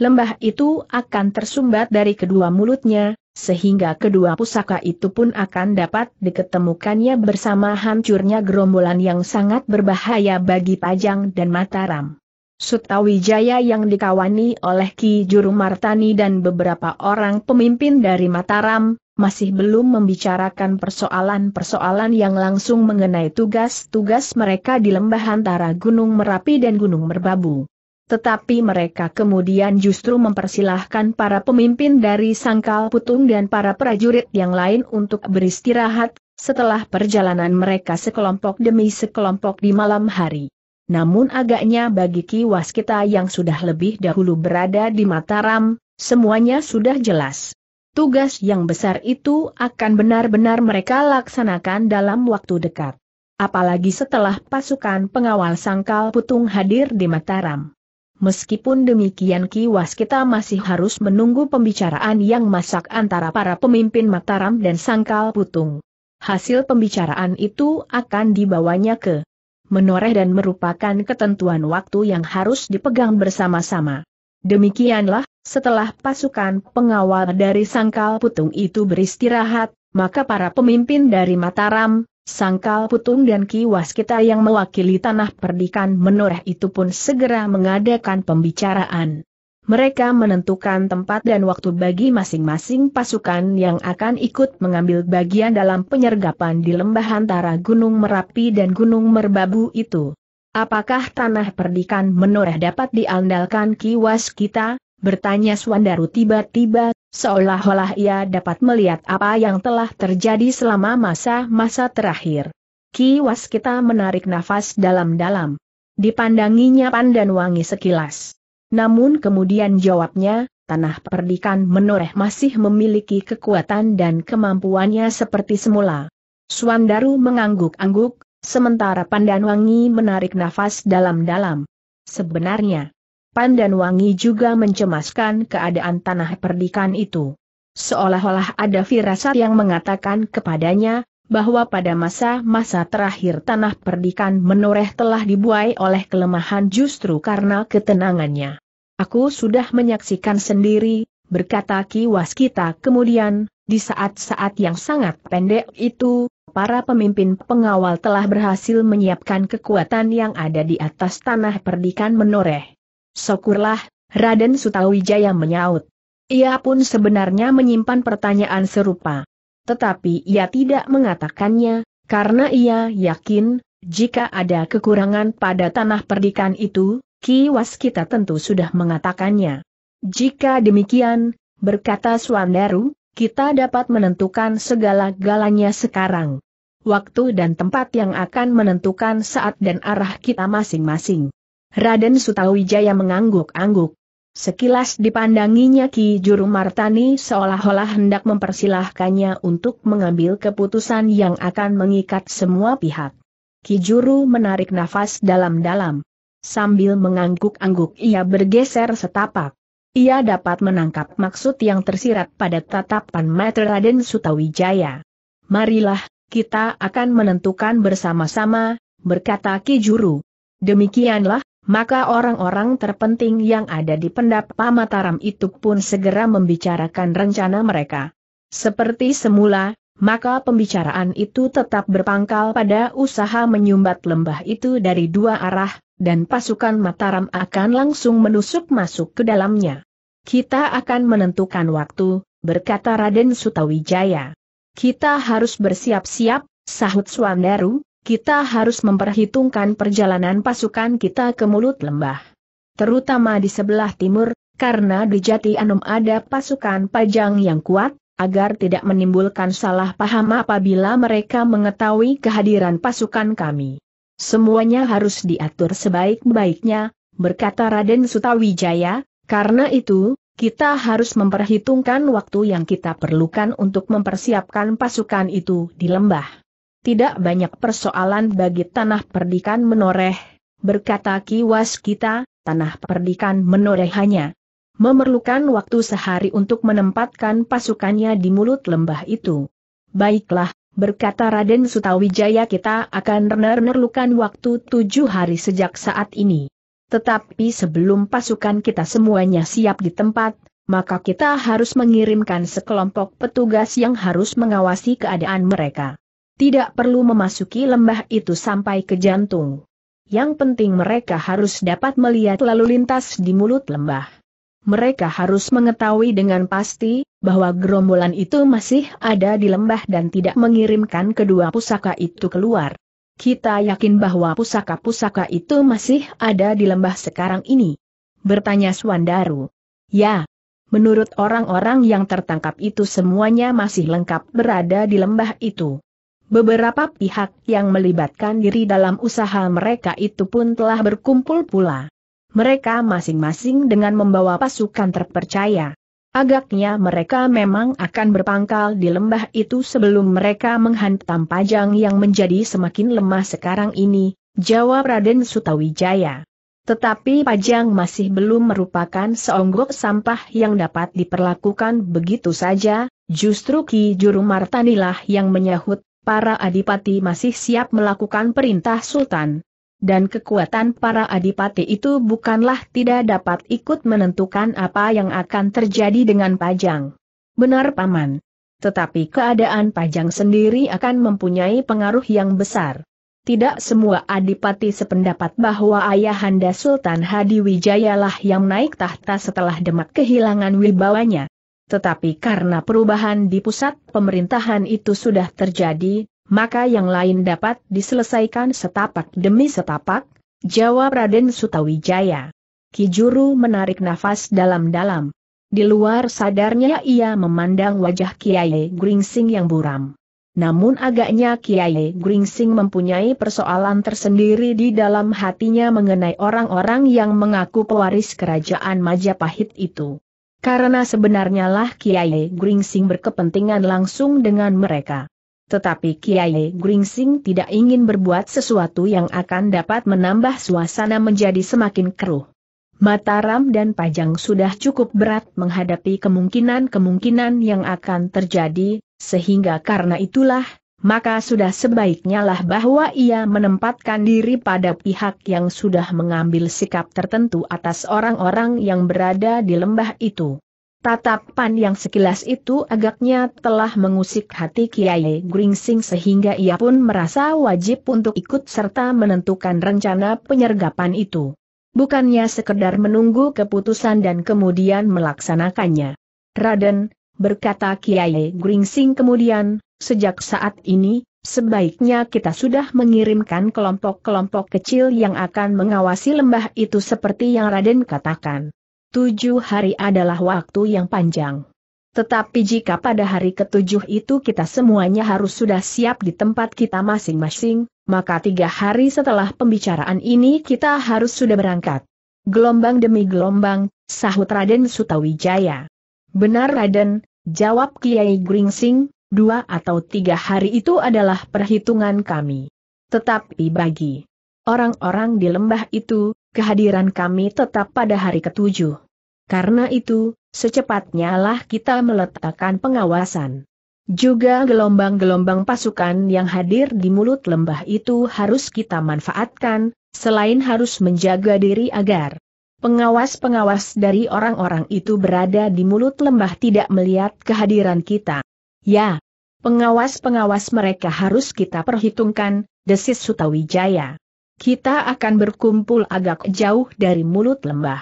Lembah itu akan tersumbat dari kedua mulutnya, sehingga kedua pusaka itu pun akan dapat diketemukannya bersama hancurnya gerombolan yang sangat berbahaya bagi Pajang dan Mataram. Sutawijaya yang dikawani oleh Ki Juru Martani dan beberapa orang pemimpin dari Mataram, masih belum membicarakan persoalan-persoalan yang langsung mengenai tugas-tugas mereka di lembah antara Gunung Merapi dan Gunung Merbabu. Tetapi mereka kemudian justru mempersilahkan para pemimpin dari Sangkal Putung dan para prajurit yang lain untuk beristirahat, setelah perjalanan mereka sekelompok demi sekelompok di malam hari. Namun agaknya bagi Ki Waskita yang sudah lebih dahulu berada di Mataram, semuanya sudah jelas. Tugas yang besar itu akan benar-benar mereka laksanakan dalam waktu dekat. Apalagi setelah pasukan pengawal sangkal putung hadir di Mataram. Meskipun demikian kiwas kita masih harus menunggu pembicaraan yang masak antara para pemimpin Mataram dan Sangkal Putung. Hasil pembicaraan itu akan dibawanya ke menoreh dan merupakan ketentuan waktu yang harus dipegang bersama-sama. Demikianlah, setelah pasukan pengawal dari Sangkal Putung itu beristirahat, maka para pemimpin dari Mataram, Sangkal Putung dan Kiwas kita yang mewakili tanah perdikan menoreh itu pun segera mengadakan pembicaraan. Mereka menentukan tempat dan waktu bagi masing-masing pasukan yang akan ikut mengambil bagian dalam penyergapan di lembah antara Gunung Merapi dan Gunung Merbabu itu. Apakah tanah perdikan menoreh dapat diandalkan kiwas kita? Bertanya Swandaru tiba-tiba Seolah-olah ia dapat melihat apa yang telah terjadi selama masa-masa terakhir. Was kita menarik nafas dalam-dalam. Dipandanginya pandan wangi sekilas. Namun kemudian jawabnya, tanah perdikan menoreh masih memiliki kekuatan dan kemampuannya seperti semula. Suandaru mengangguk-angguk, sementara pandan wangi menarik nafas dalam-dalam. Sebenarnya, Pan dan Wangi juga mencemaskan keadaan tanah perdikan itu. Seolah-olah ada firasat yang mengatakan kepadanya, bahwa pada masa-masa terakhir tanah perdikan menoreh telah dibuai oleh kelemahan justru karena ketenangannya. Aku sudah menyaksikan sendiri, berkata Ki Waskita kemudian, di saat-saat yang sangat pendek itu, para pemimpin pengawal telah berhasil menyiapkan kekuatan yang ada di atas tanah perdikan menoreh. Syukurlah, Raden Sutawijaya menyaut. Ia pun sebenarnya menyimpan pertanyaan serupa. Tetapi ia tidak mengatakannya, karena ia yakin, jika ada kekurangan pada tanah perdikan itu, kiwas kita tentu sudah mengatakannya. Jika demikian, berkata Swandaru, kita dapat menentukan segala-galanya sekarang. Waktu dan tempat yang akan menentukan saat dan arah kita masing-masing. Raden Sutawijaya mengangguk-angguk. Sekilas dipandanginya Ki Juru Martani seolah-olah hendak mempersilahkannya untuk mengambil keputusan yang akan mengikat semua pihak. Ki Juru menarik nafas dalam-dalam. Sambil mengangguk-angguk ia bergeser setapak. Ia dapat menangkap maksud yang tersirat pada tatapan mata Raden Sutawijaya. Marilah, kita akan menentukan bersama-sama, berkata Ki Juru. Demikianlah, maka orang-orang terpenting yang ada di pendapa Mataram itu pun segera membicarakan rencana mereka. Seperti semula, maka pembicaraan itu tetap berpangkal pada usaha menyumbat lembah itu dari dua arah, dan pasukan Mataram akan langsung menusuk masuk ke dalamnya. Kita akan menentukan waktu, berkata Raden Sutawijaya. Kita harus bersiap-siap, sahut Swandaru, kita harus memperhitungkan perjalanan pasukan kita ke mulut lembah. Terutama di sebelah timur, karena di Jati Anum ada pasukan pajang yang kuat, agar tidak menimbulkan salah paham apabila mereka mengetahui kehadiran pasukan kami. Semuanya harus diatur sebaik-baiknya, berkata Raden Sutawijaya, karena itu, kita harus memperhitungkan waktu yang kita perlukan untuk mempersiapkan pasukan itu di lembah tidak banyak persoalan bagi tanah perdikan menoreh, berkata kiwas kita, tanah perdikan menoreh hanya memerlukan waktu sehari untuk menempatkan pasukannya di mulut lembah itu. Baiklah, berkata Raden Sutawijaya kita akan rener-nerlukan waktu tujuh hari sejak saat ini. Tetapi sebelum pasukan kita semuanya siap di tempat, maka kita harus mengirimkan sekelompok petugas yang harus mengawasi keadaan mereka. Tidak perlu memasuki lembah itu sampai ke jantung. Yang penting mereka harus dapat melihat lalu lintas di mulut lembah. Mereka harus mengetahui dengan pasti, bahwa gerombolan itu masih ada di lembah dan tidak mengirimkan kedua pusaka itu keluar. Kita yakin bahwa pusaka-pusaka itu masih ada di lembah sekarang ini. Bertanya Swandaru. Ya. Menurut orang-orang yang tertangkap itu semuanya masih lengkap berada di lembah itu. Beberapa pihak yang melibatkan diri dalam usaha mereka itu pun telah berkumpul pula. Mereka masing-masing dengan membawa pasukan terpercaya. Agaknya mereka memang akan berpangkal di lembah itu sebelum mereka menghantam Pajang yang menjadi semakin lemah sekarang ini, jawab Raden Sutawijaya. Tetapi Pajang masih belum merupakan seonggok sampah yang dapat diperlakukan begitu saja, justru Ki Juru Martanilah yang menyahut para adipati masih siap melakukan perintah Sultan. Dan kekuatan para adipati itu bukanlah tidak dapat ikut menentukan apa yang akan terjadi dengan Pajang. Benar Paman. Tetapi keadaan Pajang sendiri akan mempunyai pengaruh yang besar. Tidak semua adipati sependapat bahwa ayahanda Sultan Hadi Wijayalah yang naik tahta setelah Demak kehilangan wibawanya. Tetapi karena perubahan di pusat pemerintahan itu sudah terjadi, maka yang lain dapat diselesaikan setapak demi setapak, jawab Raden Sutawijaya. Kijuru menarik nafas dalam-dalam. Di luar sadarnya ia memandang wajah Kiai Gringsing yang buram. Namun agaknya Kiai Gringsing mempunyai persoalan tersendiri di dalam hatinya mengenai orang-orang yang mengaku pewaris kerajaan Majapahit itu. Karena sebenarnya lah Kiai Gringsing berkepentingan langsung dengan mereka. Tetapi Kiai Gringsing tidak ingin berbuat sesuatu yang akan dapat menambah suasana menjadi semakin keruh. Mataram dan Pajang sudah cukup berat menghadapi kemungkinan-kemungkinan yang akan terjadi, sehingga karena itulah, maka sudah sebaiknya lah bahwa ia menempatkan diri pada pihak yang sudah mengambil sikap tertentu atas orang-orang yang berada di lembah itu. Tatapan yang sekilas itu agaknya telah mengusik hati Kiai Gringsing sehingga ia pun merasa wajib untuk ikut serta menentukan rencana penyergapan itu. Bukannya sekedar menunggu keputusan dan kemudian melaksanakannya. Raden, berkata Kiai Gringsing kemudian, sejak saat ini, sebaiknya kita sudah mengirimkan kelompok-kelompok kecil yang akan mengawasi lembah itu seperti yang Raden katakan. Tujuh hari adalah waktu yang panjang. Tetapi jika pada hari ketujuh itu kita semuanya harus sudah siap di tempat kita masing-masing, maka tiga hari setelah pembicaraan ini kita harus sudah berangkat. Gelombang demi gelombang, sahut Raden Sutawijaya. Benar Raden, Jawab Kiai Gringsing, dua atau tiga hari itu adalah perhitungan kami. Tetapi bagi orang-orang di lembah itu, kehadiran kami tetap pada hari ketujuh. Karena itu, secepatnya lah kita meletakkan pengawasan. Juga gelombang-gelombang pasukan yang hadir di mulut lembah itu harus kita manfaatkan, selain harus menjaga diri agar Pengawas-pengawas dari orang-orang itu berada di mulut lembah tidak melihat kehadiran kita. Ya, pengawas-pengawas mereka harus kita perhitungkan, desis Sutawijaya. Kita akan berkumpul agak jauh dari mulut lembah.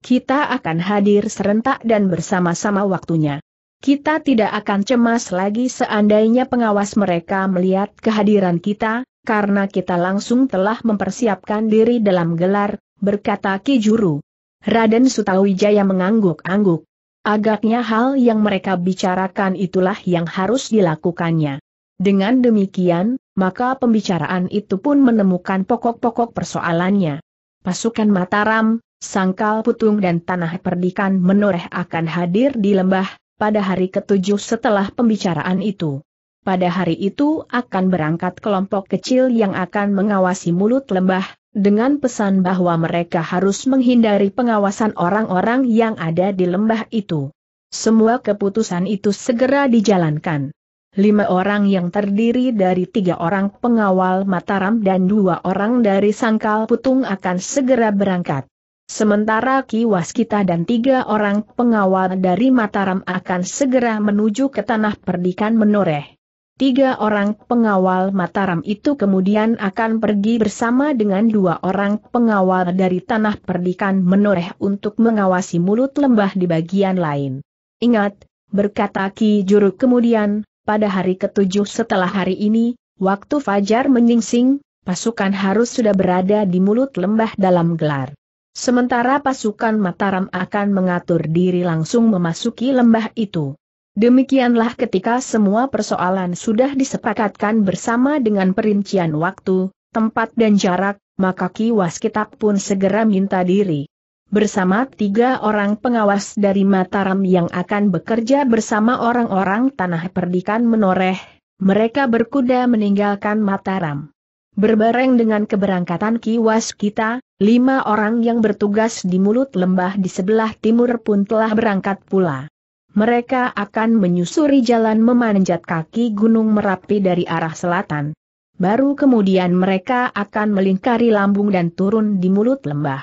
Kita akan hadir serentak dan bersama-sama waktunya. Kita tidak akan cemas lagi seandainya pengawas mereka melihat kehadiran kita, karena kita langsung telah mempersiapkan diri dalam gelar berkata Ki Juru. Raden Sutawijaya mengangguk-angguk. Agaknya hal yang mereka bicarakan itulah yang harus dilakukannya. Dengan demikian, maka pembicaraan itu pun menemukan pokok-pokok persoalannya. Pasukan Mataram, Sangkal Putung dan Tanah Perdikan menoreh akan hadir di lembah, pada hari ketujuh setelah pembicaraan itu. Pada hari itu akan berangkat kelompok kecil yang akan mengawasi mulut lembah, dengan pesan bahwa mereka harus menghindari pengawasan orang-orang yang ada di lembah itu. Semua keputusan itu segera dijalankan. Lima orang yang terdiri dari tiga orang pengawal Mataram dan dua orang dari Sangkal Putung akan segera berangkat. Sementara Ki Waskita dan tiga orang pengawal dari Mataram akan segera menuju ke tanah perdikan menoreh. Tiga orang pengawal Mataram itu kemudian akan pergi bersama dengan dua orang pengawal dari tanah perdikan menoreh untuk mengawasi mulut lembah di bagian lain. Ingat, berkata Ki Juru kemudian, pada hari ketujuh setelah hari ini, waktu Fajar menyingsing, pasukan harus sudah berada di mulut lembah dalam gelar. Sementara pasukan Mataram akan mengatur diri langsung memasuki lembah itu. Demikianlah ketika semua persoalan sudah disepakatkan bersama dengan perincian waktu, tempat dan jarak, maka Ki Waskitab pun segera minta diri. Bersama tiga orang pengawas dari Mataram yang akan bekerja bersama orang-orang tanah perdikan menoreh, mereka berkuda meninggalkan Mataram. Berbareng dengan keberangkatan Ki Waskita, lima orang yang bertugas di mulut lembah di sebelah timur pun telah berangkat pula mereka akan menyusuri jalan memanjat kaki Gunung Merapi dari arah selatan. Baru kemudian mereka akan melingkari lambung dan turun di mulut lembah.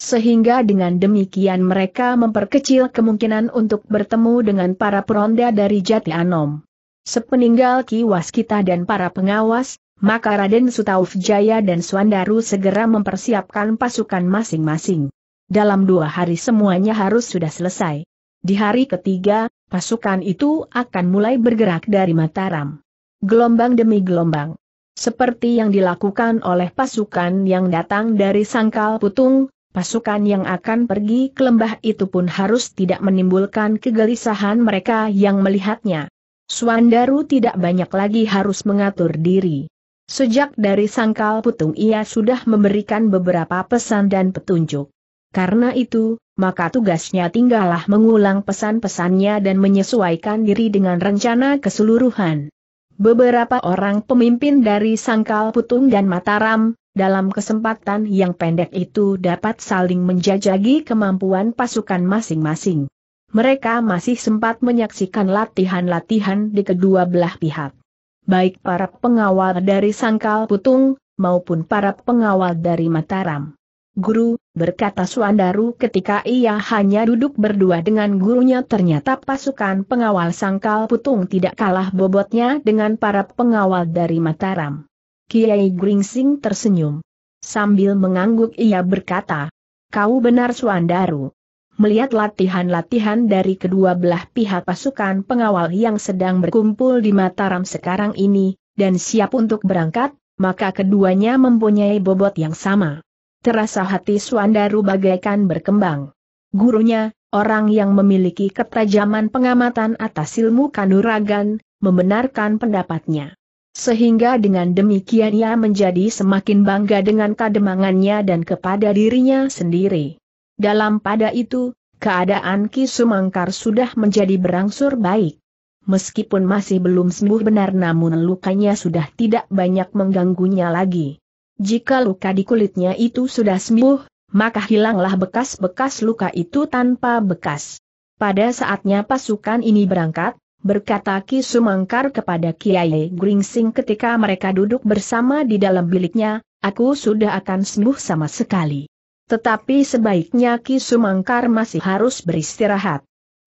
Sehingga dengan demikian mereka memperkecil kemungkinan untuk bertemu dengan para peronda dari Jati Anom. Sepeninggal Ki Waskita dan para pengawas, maka Raden Sutauf Jaya dan Swandaru segera mempersiapkan pasukan masing-masing. Dalam dua hari semuanya harus sudah selesai. Di hari ketiga, pasukan itu akan mulai bergerak dari Mataram. Gelombang demi gelombang. Seperti yang dilakukan oleh pasukan yang datang dari Sangkal Putung, pasukan yang akan pergi ke lembah itu pun harus tidak menimbulkan kegelisahan mereka yang melihatnya. Suandaru tidak banyak lagi harus mengatur diri. Sejak dari Sangkal Putung ia sudah memberikan beberapa pesan dan petunjuk. Karena itu, maka tugasnya tinggallah mengulang pesan-pesannya dan menyesuaikan diri dengan rencana keseluruhan. Beberapa orang pemimpin dari Sangkal Putung dan Mataram, dalam kesempatan yang pendek itu dapat saling menjajagi kemampuan pasukan masing-masing. Mereka masih sempat menyaksikan latihan-latihan di kedua belah pihak. Baik para pengawal dari Sangkal Putung, maupun para pengawal dari Mataram. Guru, berkata Suandaru ketika ia hanya duduk berdua dengan gurunya ternyata pasukan pengawal sangkal putung tidak kalah bobotnya dengan para pengawal dari Mataram. Kiai Gringsing tersenyum. Sambil mengangguk ia berkata, Kau benar Suandaru. Melihat latihan-latihan dari kedua belah pihak pasukan pengawal yang sedang berkumpul di Mataram sekarang ini, dan siap untuk berangkat, maka keduanya mempunyai bobot yang sama terasa hati Swandaru bagaikan berkembang. Gurunya, orang yang memiliki ketajaman pengamatan atas ilmu kanuragan, membenarkan pendapatnya. Sehingga dengan demikian ia menjadi semakin bangga dengan kademangannya dan kepada dirinya sendiri. Dalam pada itu, keadaan Ki Sumangkar sudah menjadi berangsur baik. Meskipun masih belum sembuh benar namun lukanya sudah tidak banyak mengganggunya lagi. Jika luka di kulitnya itu sudah sembuh, maka hilanglah bekas-bekas luka itu tanpa bekas. Pada saatnya pasukan ini berangkat, berkata Ki Sumangkar kepada Kiai Gringsing ketika mereka duduk bersama di dalam biliknya, aku sudah akan sembuh sama sekali. Tetapi sebaiknya Ki Sumangkar masih harus beristirahat.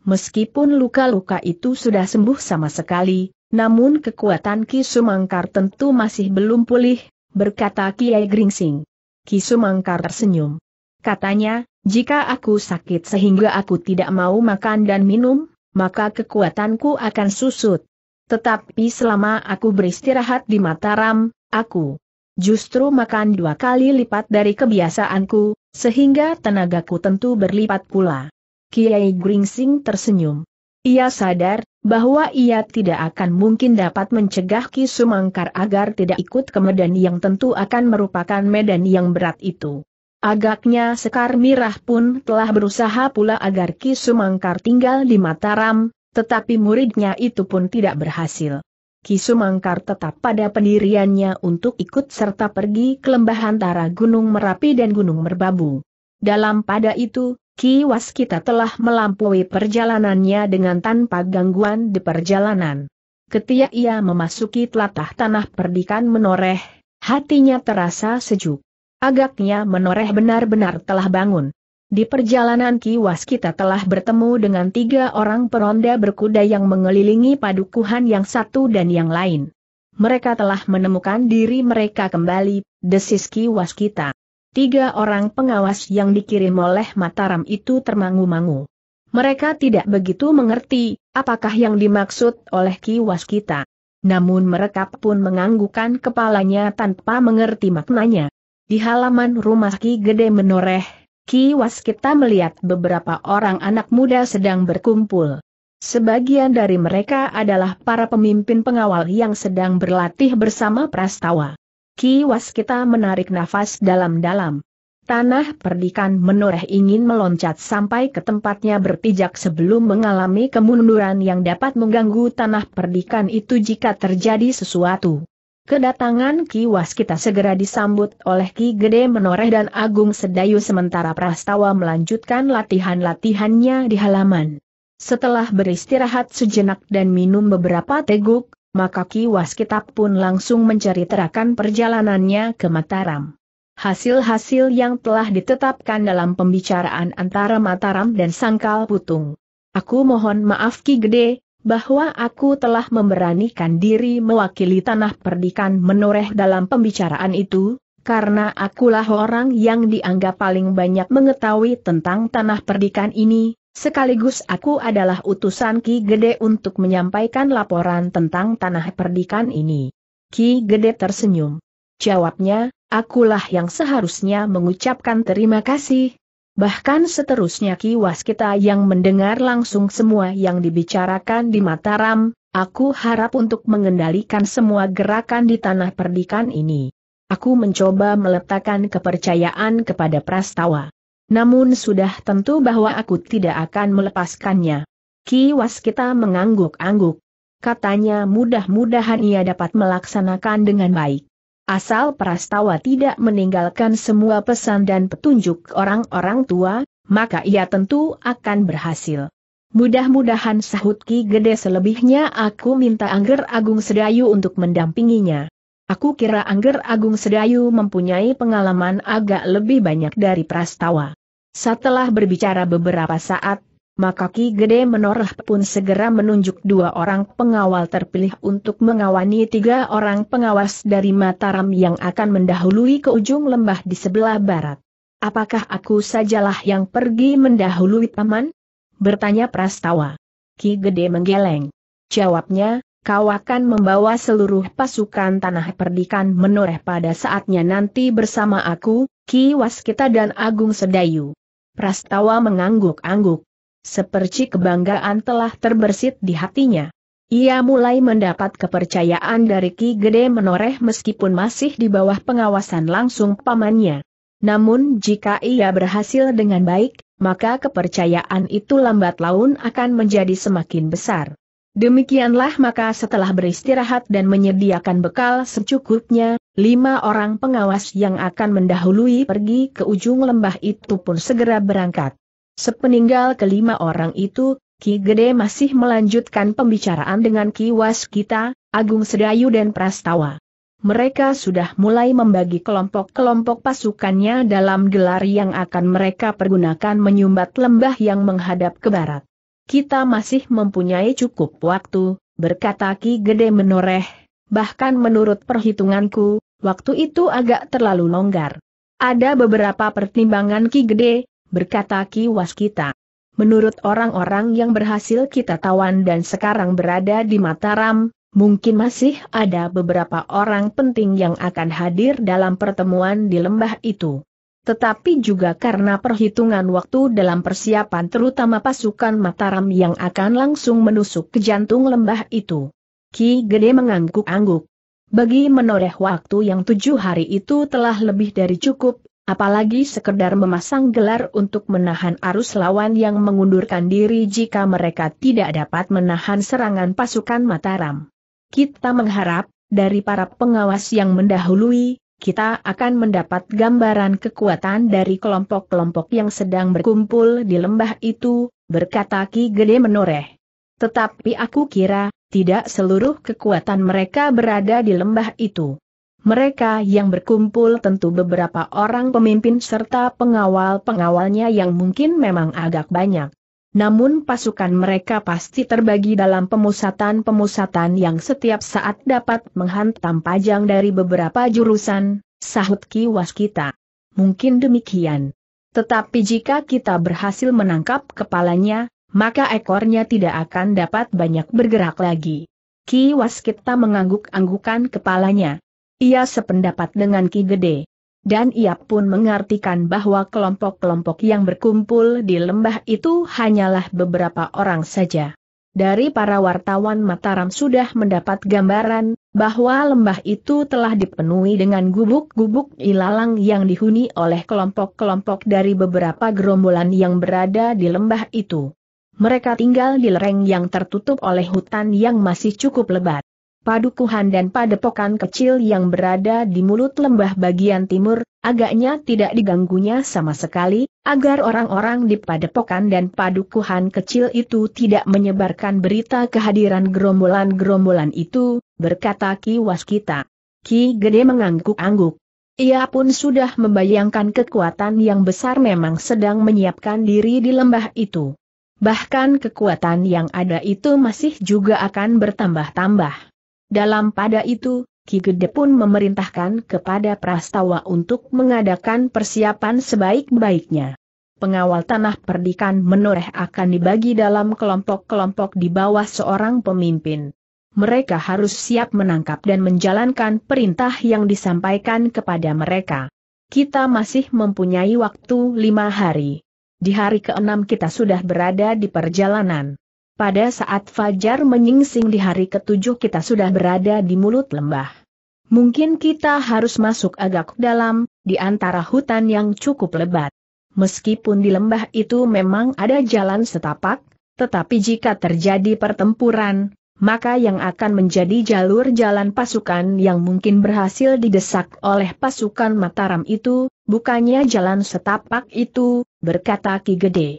Meskipun luka-luka itu sudah sembuh sama sekali, namun kekuatan Ki Sumangkar tentu masih belum pulih, berkata Kiai Gringsing. Kisumangkar tersenyum. Katanya, jika aku sakit sehingga aku tidak mau makan dan minum, maka kekuatanku akan susut. Tetapi selama aku beristirahat di Mataram, aku justru makan dua kali lipat dari kebiasaanku, sehingga tenagaku tentu berlipat pula. Kiai Gringsing tersenyum. Ia sadar bahwa ia tidak akan mungkin dapat mencegah Ki Sumangkar agar tidak ikut ke medan yang tentu akan merupakan medan yang berat itu. Agaknya Sekar Mirah pun telah berusaha pula agar Ki Sumangkar tinggal di Mataram, tetapi muridnya itu pun tidak berhasil. Ki Sumangkar tetap pada pendiriannya untuk ikut serta pergi ke lembah antara Gunung Merapi dan Gunung Merbabu. Dalam pada itu, Ki Waskita telah melampaui perjalanannya dengan tanpa gangguan di perjalanan. Ketika ia memasuki telatah tanah perdikan menoreh, hatinya terasa sejuk. Agaknya menoreh benar-benar telah bangun. Di perjalanan kiwas kita telah bertemu dengan tiga orang peronda berkuda yang mengelilingi padukuhan yang satu dan yang lain. Mereka telah menemukan diri mereka kembali, desis kiwas kita. Tiga orang pengawas yang dikirim oleh Mataram itu termangu-mangu. Mereka tidak begitu mengerti, apakah yang dimaksud oleh Ki Waskita. Namun mereka pun menganggukkan kepalanya tanpa mengerti maknanya. Di halaman rumah Ki Gede menoreh, Ki Waskita melihat beberapa orang anak muda sedang berkumpul. Sebagian dari mereka adalah para pemimpin pengawal yang sedang berlatih bersama Prastawa. Ki kita menarik nafas dalam-dalam. Tanah perdikan menoreh ingin meloncat sampai ke tempatnya berpijak sebelum mengalami kemunduran yang dapat mengganggu tanah perdikan itu jika terjadi sesuatu. Kedatangan Ki Waskita segera disambut oleh Ki Gede Menoreh dan Agung Sedayu sementara Prastawa melanjutkan latihan-latihannya di halaman. Setelah beristirahat sejenak dan minum beberapa teguk, maka Ki Waskitab pun langsung menceritakan perjalanannya ke Mataram. Hasil-hasil yang telah ditetapkan dalam pembicaraan antara Mataram dan Sangkal Putung. Aku mohon maaf Ki Gede, bahwa aku telah memberanikan diri mewakili tanah perdikan menoreh dalam pembicaraan itu, karena akulah orang yang dianggap paling banyak mengetahui tentang tanah perdikan ini, Sekaligus aku adalah utusan Ki Gede untuk menyampaikan laporan tentang tanah perdikan ini. Ki Gede tersenyum. Jawabnya, akulah yang seharusnya mengucapkan terima kasih. Bahkan seterusnya Ki Waskita yang mendengar langsung semua yang dibicarakan di Mataram, aku harap untuk mengendalikan semua gerakan di tanah perdikan ini. Aku mencoba meletakkan kepercayaan kepada Prastawa. Namun sudah tentu bahwa aku tidak akan melepaskannya. Ki Waskita mengangguk-angguk. Katanya mudah-mudahan ia dapat melaksanakan dengan baik. Asal Prastawa tidak meninggalkan semua pesan dan petunjuk orang-orang tua, maka ia tentu akan berhasil. Mudah-mudahan sahut Ki Gede selebihnya aku minta Angger Agung Sedayu untuk mendampinginya. Aku kira Angger Agung Sedayu mempunyai pengalaman agak lebih banyak dari Prastawa. Setelah berbicara beberapa saat, maka Ki Gede Menoreh pun segera menunjuk dua orang pengawal terpilih untuk mengawani tiga orang pengawas dari Mataram yang akan mendahului ke ujung lembah di sebelah barat. Apakah aku sajalah yang pergi mendahului paman? Bertanya Prastawa. Ki Gede menggeleng. Jawabnya, kau akan membawa seluruh pasukan tanah perdikan menoreh pada saatnya nanti bersama aku, Ki Waskita dan Agung Sedayu. Prastawa mengangguk-angguk. seperti kebanggaan telah terbersit di hatinya. Ia mulai mendapat kepercayaan dari Ki Gede Menoreh meskipun masih di bawah pengawasan langsung pamannya. Namun jika ia berhasil dengan baik, maka kepercayaan itu lambat laun akan menjadi semakin besar. Demikianlah maka setelah beristirahat dan menyediakan bekal secukupnya, Lima orang pengawas yang akan mendahului pergi ke ujung lembah itu pun segera berangkat. Sepeninggal kelima orang itu, Ki Gede masih melanjutkan pembicaraan dengan Ki Waskita, Agung Sedayu dan Prastawa. Mereka sudah mulai membagi kelompok-kelompok pasukannya dalam gelar yang akan mereka pergunakan menyumbat lembah yang menghadap ke barat. Kita masih mempunyai cukup waktu, berkata Ki Gede menoreh, bahkan menurut perhitunganku, waktu itu agak terlalu longgar. Ada beberapa pertimbangan Ki Gede, berkata Ki Waskita. Menurut orang-orang yang berhasil kita tawan dan sekarang berada di Mataram, mungkin masih ada beberapa orang penting yang akan hadir dalam pertemuan di lembah itu. Tetapi juga karena perhitungan waktu dalam persiapan terutama pasukan Mataram yang akan langsung menusuk ke jantung lembah itu. Ki Gede mengangguk-angguk. Bagi menoreh waktu yang tujuh hari itu telah lebih dari cukup, apalagi sekedar memasang gelar untuk menahan arus lawan yang mengundurkan diri jika mereka tidak dapat menahan serangan pasukan Mataram. Kita mengharap, dari para pengawas yang mendahului, kita akan mendapat gambaran kekuatan dari kelompok-kelompok yang sedang berkumpul di lembah itu, berkata Ki Gede Menoreh. Tetapi aku kira, tidak seluruh kekuatan mereka berada di lembah itu. Mereka yang berkumpul tentu beberapa orang pemimpin serta pengawal-pengawalnya yang mungkin memang agak banyak. Namun pasukan mereka pasti terbagi dalam pemusatan-pemusatan yang setiap saat dapat menghantam pajang dari beberapa jurusan, sahut Ki Waskita. Mungkin demikian. Tetapi jika kita berhasil menangkap kepalanya, maka ekornya tidak akan dapat banyak bergerak lagi. Ki Waskita mengangguk-anggukan kepalanya. Ia sependapat dengan Ki Gede. Dan ia pun mengartikan bahwa kelompok-kelompok yang berkumpul di lembah itu hanyalah beberapa orang saja. Dari para wartawan Mataram sudah mendapat gambaran bahwa lembah itu telah dipenuhi dengan gubuk-gubuk ilalang yang dihuni oleh kelompok-kelompok dari beberapa gerombolan yang berada di lembah itu. Mereka tinggal di lereng yang tertutup oleh hutan yang masih cukup lebat. Padukuhan dan padepokan kecil yang berada di mulut lembah bagian timur, agaknya tidak diganggunya sama sekali, agar orang-orang di padepokan dan padukuhan kecil itu tidak menyebarkan berita kehadiran gerombolan-gerombolan itu, berkata Ki Waskita. Ki Gede mengangguk-angguk. Ia pun sudah membayangkan kekuatan yang besar memang sedang menyiapkan diri di lembah itu. Bahkan kekuatan yang ada itu masih juga akan bertambah-tambah. Dalam pada itu, Ki Gede pun memerintahkan kepada Prastawa untuk mengadakan persiapan sebaik-baiknya. Pengawal tanah perdikan menoreh akan dibagi dalam kelompok-kelompok di bawah seorang pemimpin. Mereka harus siap menangkap dan menjalankan perintah yang disampaikan kepada mereka. Kita masih mempunyai waktu lima hari. Di hari keenam kita sudah berada di perjalanan. Pada saat fajar menyingsing di hari ketujuh kita sudah berada di mulut lembah. Mungkin kita harus masuk agak dalam, di antara hutan yang cukup lebat. Meskipun di lembah itu memang ada jalan setapak, tetapi jika terjadi pertempuran, maka yang akan menjadi jalur jalan pasukan yang mungkin berhasil didesak oleh pasukan Mataram itu, bukannya jalan setapak itu, berkata Ki Gede.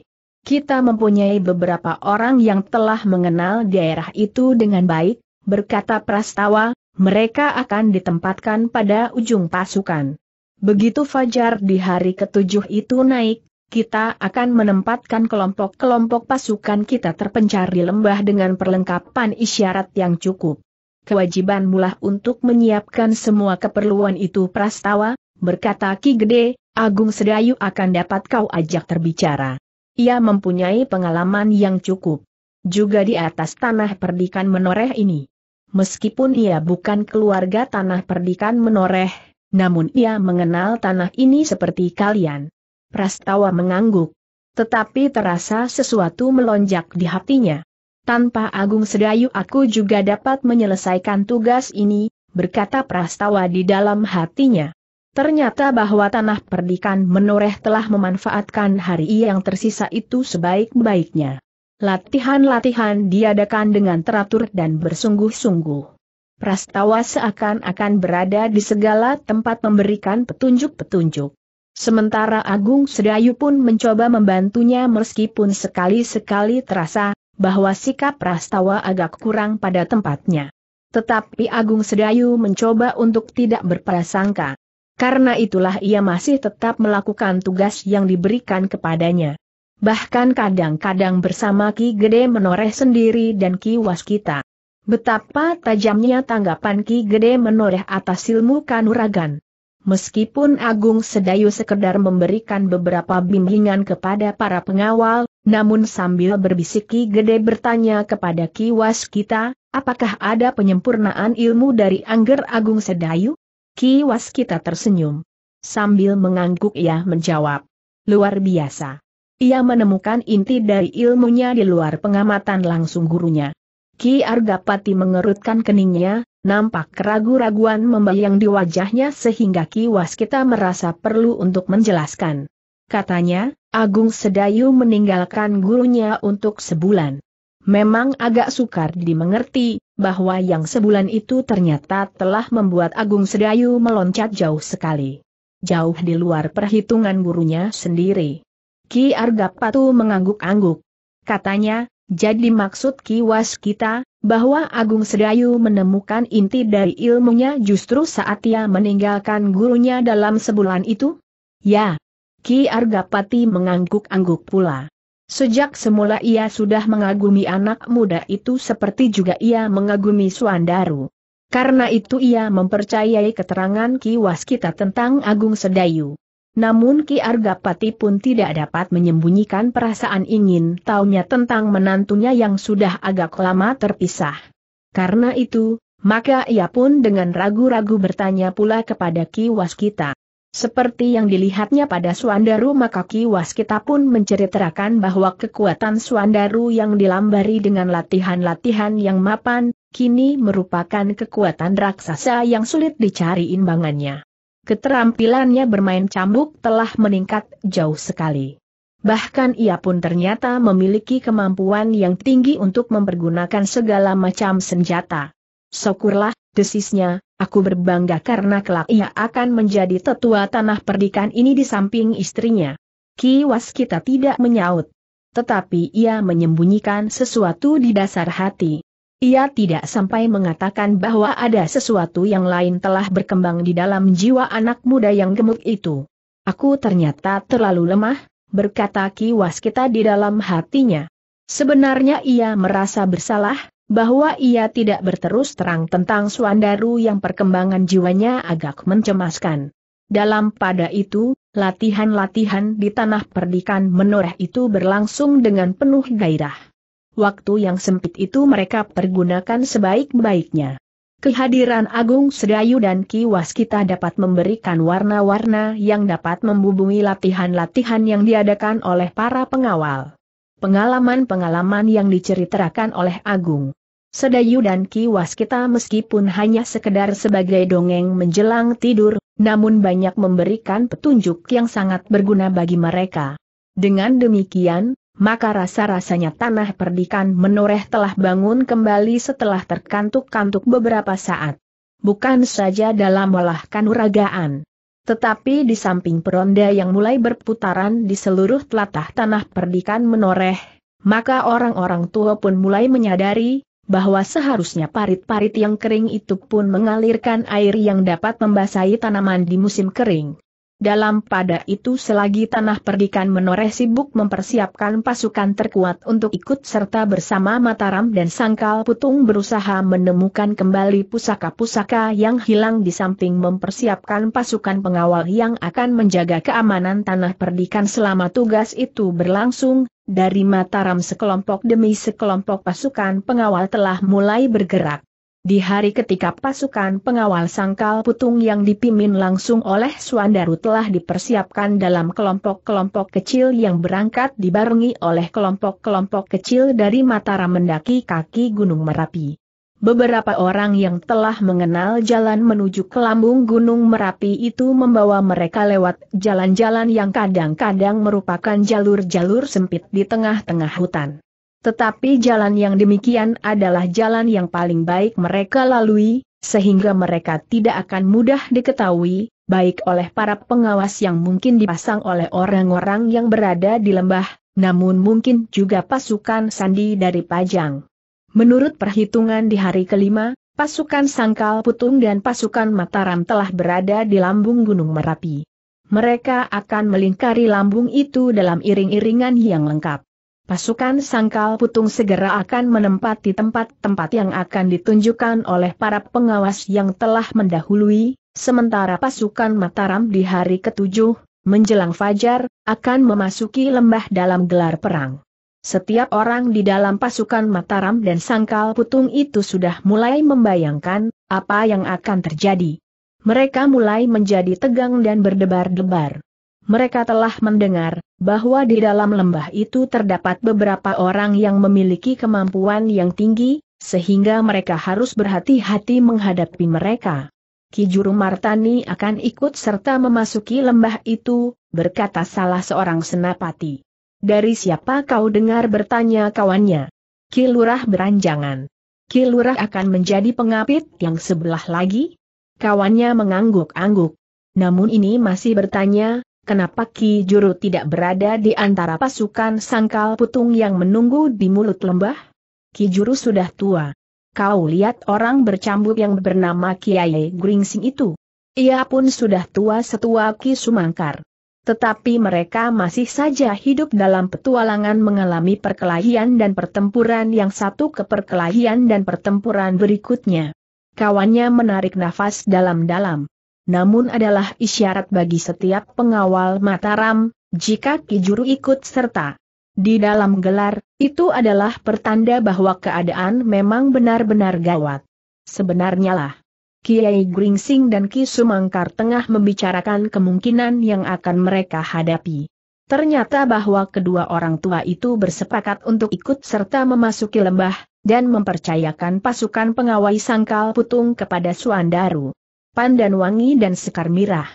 Kita mempunyai beberapa orang yang telah mengenal daerah itu dengan baik, berkata Prastawa, mereka akan ditempatkan pada ujung pasukan. Begitu Fajar di hari ketujuh itu naik, kita akan menempatkan kelompok-kelompok pasukan kita terpencar di lembah dengan perlengkapan isyarat yang cukup. Kewajiban mulah untuk menyiapkan semua keperluan itu Prastawa, berkata Ki Gede, Agung Sedayu akan dapat kau ajak terbicara. Ia mempunyai pengalaman yang cukup. Juga di atas tanah perdikan menoreh ini. Meskipun ia bukan keluarga tanah perdikan menoreh, namun ia mengenal tanah ini seperti kalian. Prastawa mengangguk. Tetapi terasa sesuatu melonjak di hatinya. Tanpa Agung Sedayu aku juga dapat menyelesaikan tugas ini, berkata Prastawa di dalam hatinya. Ternyata bahwa tanah perdikan menoreh telah memanfaatkan hari yang tersisa itu sebaik-baiknya. Latihan-latihan diadakan dengan teratur dan bersungguh-sungguh. Prastawa seakan-akan berada di segala tempat memberikan petunjuk-petunjuk. Sementara Agung Sedayu pun mencoba membantunya meskipun sekali-sekali terasa bahwa sikap Prastawa agak kurang pada tempatnya. Tetapi Agung Sedayu mencoba untuk tidak berprasangka. Karena itulah ia masih tetap melakukan tugas yang diberikan kepadanya. Bahkan kadang-kadang bersama Ki Gede menoreh sendiri dan Ki Waskita. Betapa tajamnya tanggapan Ki Gede menoreh atas ilmu kanuragan. Meskipun Agung Sedayu sekedar memberikan beberapa bimbingan kepada para pengawal, namun sambil berbisik Ki Gede bertanya kepada Ki Waskita, apakah ada penyempurnaan ilmu dari Angger Agung Sedayu? Ki Waskita tersenyum. Sambil mengangguk ia menjawab. Luar biasa. Ia menemukan inti dari ilmunya di luar pengamatan langsung gurunya. Ki Argapati mengerutkan keningnya, nampak keragu-raguan membayang di wajahnya sehingga Ki Waskita merasa perlu untuk menjelaskan. Katanya, Agung Sedayu meninggalkan gurunya untuk sebulan. Memang agak sukar dimengerti, bahwa yang sebulan itu ternyata telah membuat Agung Sedayu meloncat jauh sekali. Jauh di luar perhitungan gurunya sendiri. Ki Arga Patu mengangguk-angguk. Katanya, jadi maksud Ki Was kita, bahwa Agung Sedayu menemukan inti dari ilmunya justru saat ia meninggalkan gurunya dalam sebulan itu? Ya. Ki Argapati mengangguk-angguk pula. Sejak semula ia sudah mengagumi anak muda itu seperti juga ia mengagumi Suandaru. Karena itu ia mempercayai keterangan Ki Waskita tentang Agung Sedayu. Namun Ki Argapati pun tidak dapat menyembunyikan perasaan ingin taunya tentang menantunya yang sudah agak lama terpisah. Karena itu, maka ia pun dengan ragu-ragu bertanya pula kepada Ki Waskita. Seperti yang dilihatnya pada Suandaru maka Ki Waskita pun menceritakan bahwa kekuatan Suandaru yang dilambari dengan latihan-latihan yang mapan, kini merupakan kekuatan raksasa yang sulit dicari imbangannya. Keterampilannya bermain cambuk telah meningkat jauh sekali. Bahkan ia pun ternyata memiliki kemampuan yang tinggi untuk mempergunakan segala macam senjata. Syukurlah, desisnya, Aku berbangga karena kelak ia akan menjadi tetua tanah perdikan ini di samping istrinya. Kiwas kita tidak menyaut. Tetapi ia menyembunyikan sesuatu di dasar hati. Ia tidak sampai mengatakan bahwa ada sesuatu yang lain telah berkembang di dalam jiwa anak muda yang gemuk itu. Aku ternyata terlalu lemah, berkata Kiwas kita di dalam hatinya. Sebenarnya ia merasa bersalah, bahwa ia tidak berterus terang tentang Suandaru yang perkembangan jiwanya agak mencemaskan. Dalam pada itu, latihan-latihan di tanah perdikan menoreh itu berlangsung dengan penuh gairah. Waktu yang sempit itu mereka pergunakan sebaik-baiknya. Kehadiran Agung Sedayu dan Ki Waskita dapat memberikan warna-warna yang dapat membubungi latihan-latihan yang diadakan oleh para pengawal pengalaman-pengalaman yang diceritakan oleh Agung. Sedayu dan kiwas kita meskipun hanya sekedar sebagai dongeng menjelang tidur, namun banyak memberikan petunjuk yang sangat berguna bagi mereka. Dengan demikian, maka rasa-rasanya tanah perdikan menoreh telah bangun kembali setelah terkantuk-kantuk beberapa saat. Bukan saja dalam olah kanuragaan. Tetapi di samping peronda yang mulai berputaran di seluruh telatah tanah perdikan menoreh, maka orang-orang tua pun mulai menyadari, bahwa seharusnya parit-parit yang kering itu pun mengalirkan air yang dapat membasahi tanaman di musim kering. Dalam pada itu selagi tanah perdikan menoreh sibuk mempersiapkan pasukan terkuat untuk ikut serta bersama Mataram dan Sangkal Putung berusaha menemukan kembali pusaka-pusaka yang hilang di samping mempersiapkan pasukan pengawal yang akan menjaga keamanan tanah perdikan selama tugas itu berlangsung, dari Mataram sekelompok demi sekelompok pasukan pengawal telah mulai bergerak. Di hari ketika pasukan pengawal sangkal putung yang dipimpin langsung oleh Suandaru telah dipersiapkan dalam kelompok-kelompok kecil yang berangkat dibarengi oleh kelompok-kelompok kecil dari Mataram mendaki kaki Gunung Merapi. Beberapa orang yang telah mengenal jalan menuju ke lambung Gunung Merapi itu membawa mereka lewat jalan-jalan yang kadang-kadang merupakan jalur-jalur sempit di tengah-tengah hutan. Tetapi jalan yang demikian adalah jalan yang paling baik mereka lalui, sehingga mereka tidak akan mudah diketahui, baik oleh para pengawas yang mungkin dipasang oleh orang-orang yang berada di lembah, namun mungkin juga pasukan sandi dari Pajang. Menurut perhitungan di hari kelima, pasukan Sangkal Putung dan pasukan Mataram telah berada di lambung Gunung Merapi. Mereka akan melingkari lambung itu dalam iring-iringan yang lengkap pasukan sangkal putung segera akan menempati tempat-tempat yang akan ditunjukkan oleh para pengawas yang telah mendahului, sementara pasukan Mataram di hari ketujuh, menjelang fajar, akan memasuki lembah dalam gelar perang. Setiap orang di dalam pasukan Mataram dan Sangkal Putung itu sudah mulai membayangkan apa yang akan terjadi. Mereka mulai menjadi tegang dan berdebar-debar mereka telah mendengar bahwa di dalam lembah itu terdapat beberapa orang yang memiliki kemampuan yang tinggi, sehingga mereka harus berhati-hati menghadapi mereka. Ki Juru Martani akan ikut serta memasuki lembah itu, berkata salah seorang senapati. Dari siapa kau dengar bertanya kawannya? Ki Lurah beranjangan. Lurah akan menjadi pengapit yang sebelah lagi? Kawannya mengangguk-angguk. Namun ini masih bertanya, kenapa Ki Juru tidak berada di antara pasukan sangkal putung yang menunggu di mulut lembah? Ki Juru sudah tua. Kau lihat orang bercambuk yang bernama Kiai Gringsing itu. Ia pun sudah tua setua Ki Sumangkar. Tetapi mereka masih saja hidup dalam petualangan mengalami perkelahian dan pertempuran yang satu ke perkelahian dan pertempuran berikutnya. Kawannya menarik nafas dalam-dalam namun adalah isyarat bagi setiap pengawal Mataram, jika Kijuru ikut serta. Di dalam gelar, itu adalah pertanda bahwa keadaan memang benar-benar gawat. Sebenarnya lah. Kiai Gringsing dan Ki Sumangkar tengah membicarakan kemungkinan yang akan mereka hadapi. Ternyata bahwa kedua orang tua itu bersepakat untuk ikut serta memasuki lembah, dan mempercayakan pasukan pengawai sangkal putung kepada Suandaru pandan wangi dan sekar mirah.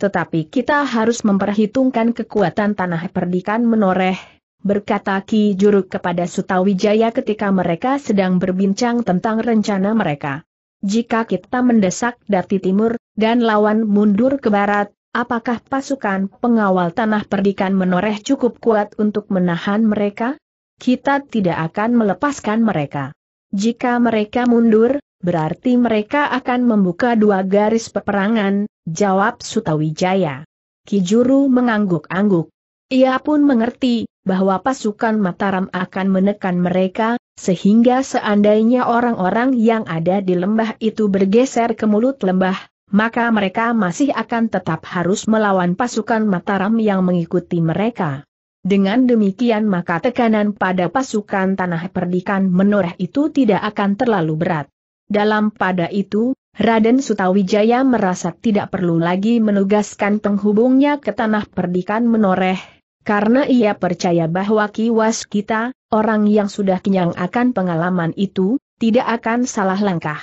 Tetapi kita harus memperhitungkan kekuatan tanah perdikan menoreh, berkata Ki Juru kepada Sutawijaya ketika mereka sedang berbincang tentang rencana mereka. Jika kita mendesak dari timur, dan lawan mundur ke barat, apakah pasukan pengawal tanah perdikan menoreh cukup kuat untuk menahan mereka? Kita tidak akan melepaskan mereka. Jika mereka mundur, berarti mereka akan membuka dua garis peperangan, jawab Sutawijaya. Kijuru mengangguk-angguk. Ia pun mengerti bahwa pasukan Mataram akan menekan mereka, sehingga seandainya orang-orang yang ada di lembah itu bergeser ke mulut lembah, maka mereka masih akan tetap harus melawan pasukan Mataram yang mengikuti mereka. Dengan demikian maka tekanan pada pasukan tanah perdikan menoreh itu tidak akan terlalu berat. Dalam pada itu, Raden Sutawijaya merasa tidak perlu lagi menugaskan penghubungnya ke tanah perdikan menoreh, karena ia percaya bahwa kiwas kita, orang yang sudah kenyang akan pengalaman itu, tidak akan salah langkah.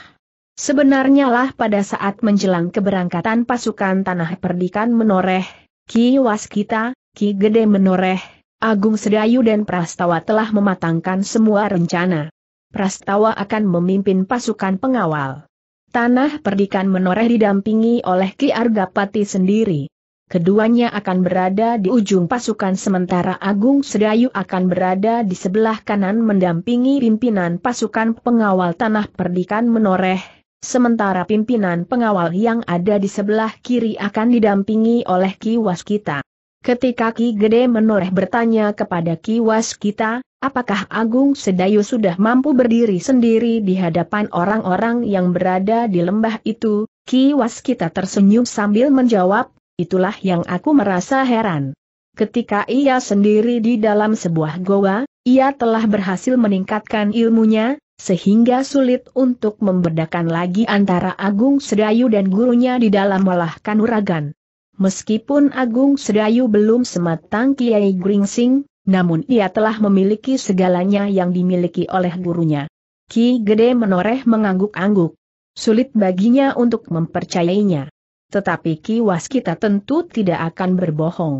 Sebenarnya lah pada saat menjelang keberangkatan pasukan tanah perdikan menoreh, Ki Waskita, ki gede menoreh, Agung Sedayu dan Prastawa telah mematangkan semua rencana. Prastawa akan memimpin pasukan pengawal. Tanah Perdikan menoreh didampingi oleh Ki Argapati sendiri. Keduanya akan berada di ujung pasukan sementara Agung Sedayu akan berada di sebelah kanan mendampingi pimpinan pasukan pengawal Tanah Perdikan menoreh, sementara pimpinan pengawal yang ada di sebelah kiri akan didampingi oleh Ki Waskita. Ketika Ki Gede menoreh bertanya kepada Ki Waskita, apakah Agung Sedayu sudah mampu berdiri sendiri di hadapan orang-orang yang berada di lembah itu, Ki Waskita tersenyum sambil menjawab, itulah yang aku merasa heran. Ketika ia sendiri di dalam sebuah goa, ia telah berhasil meningkatkan ilmunya, sehingga sulit untuk membedakan lagi antara Agung Sedayu dan gurunya di dalam melahkan uragan. Meskipun Agung Sedayu belum sematang Kiai Gringsing, namun ia telah memiliki segalanya yang dimiliki oleh gurunya. Ki Gede menoreh mengangguk-angguk. Sulit baginya untuk mempercayainya. Tetapi Ki Waskita tentu tidak akan berbohong.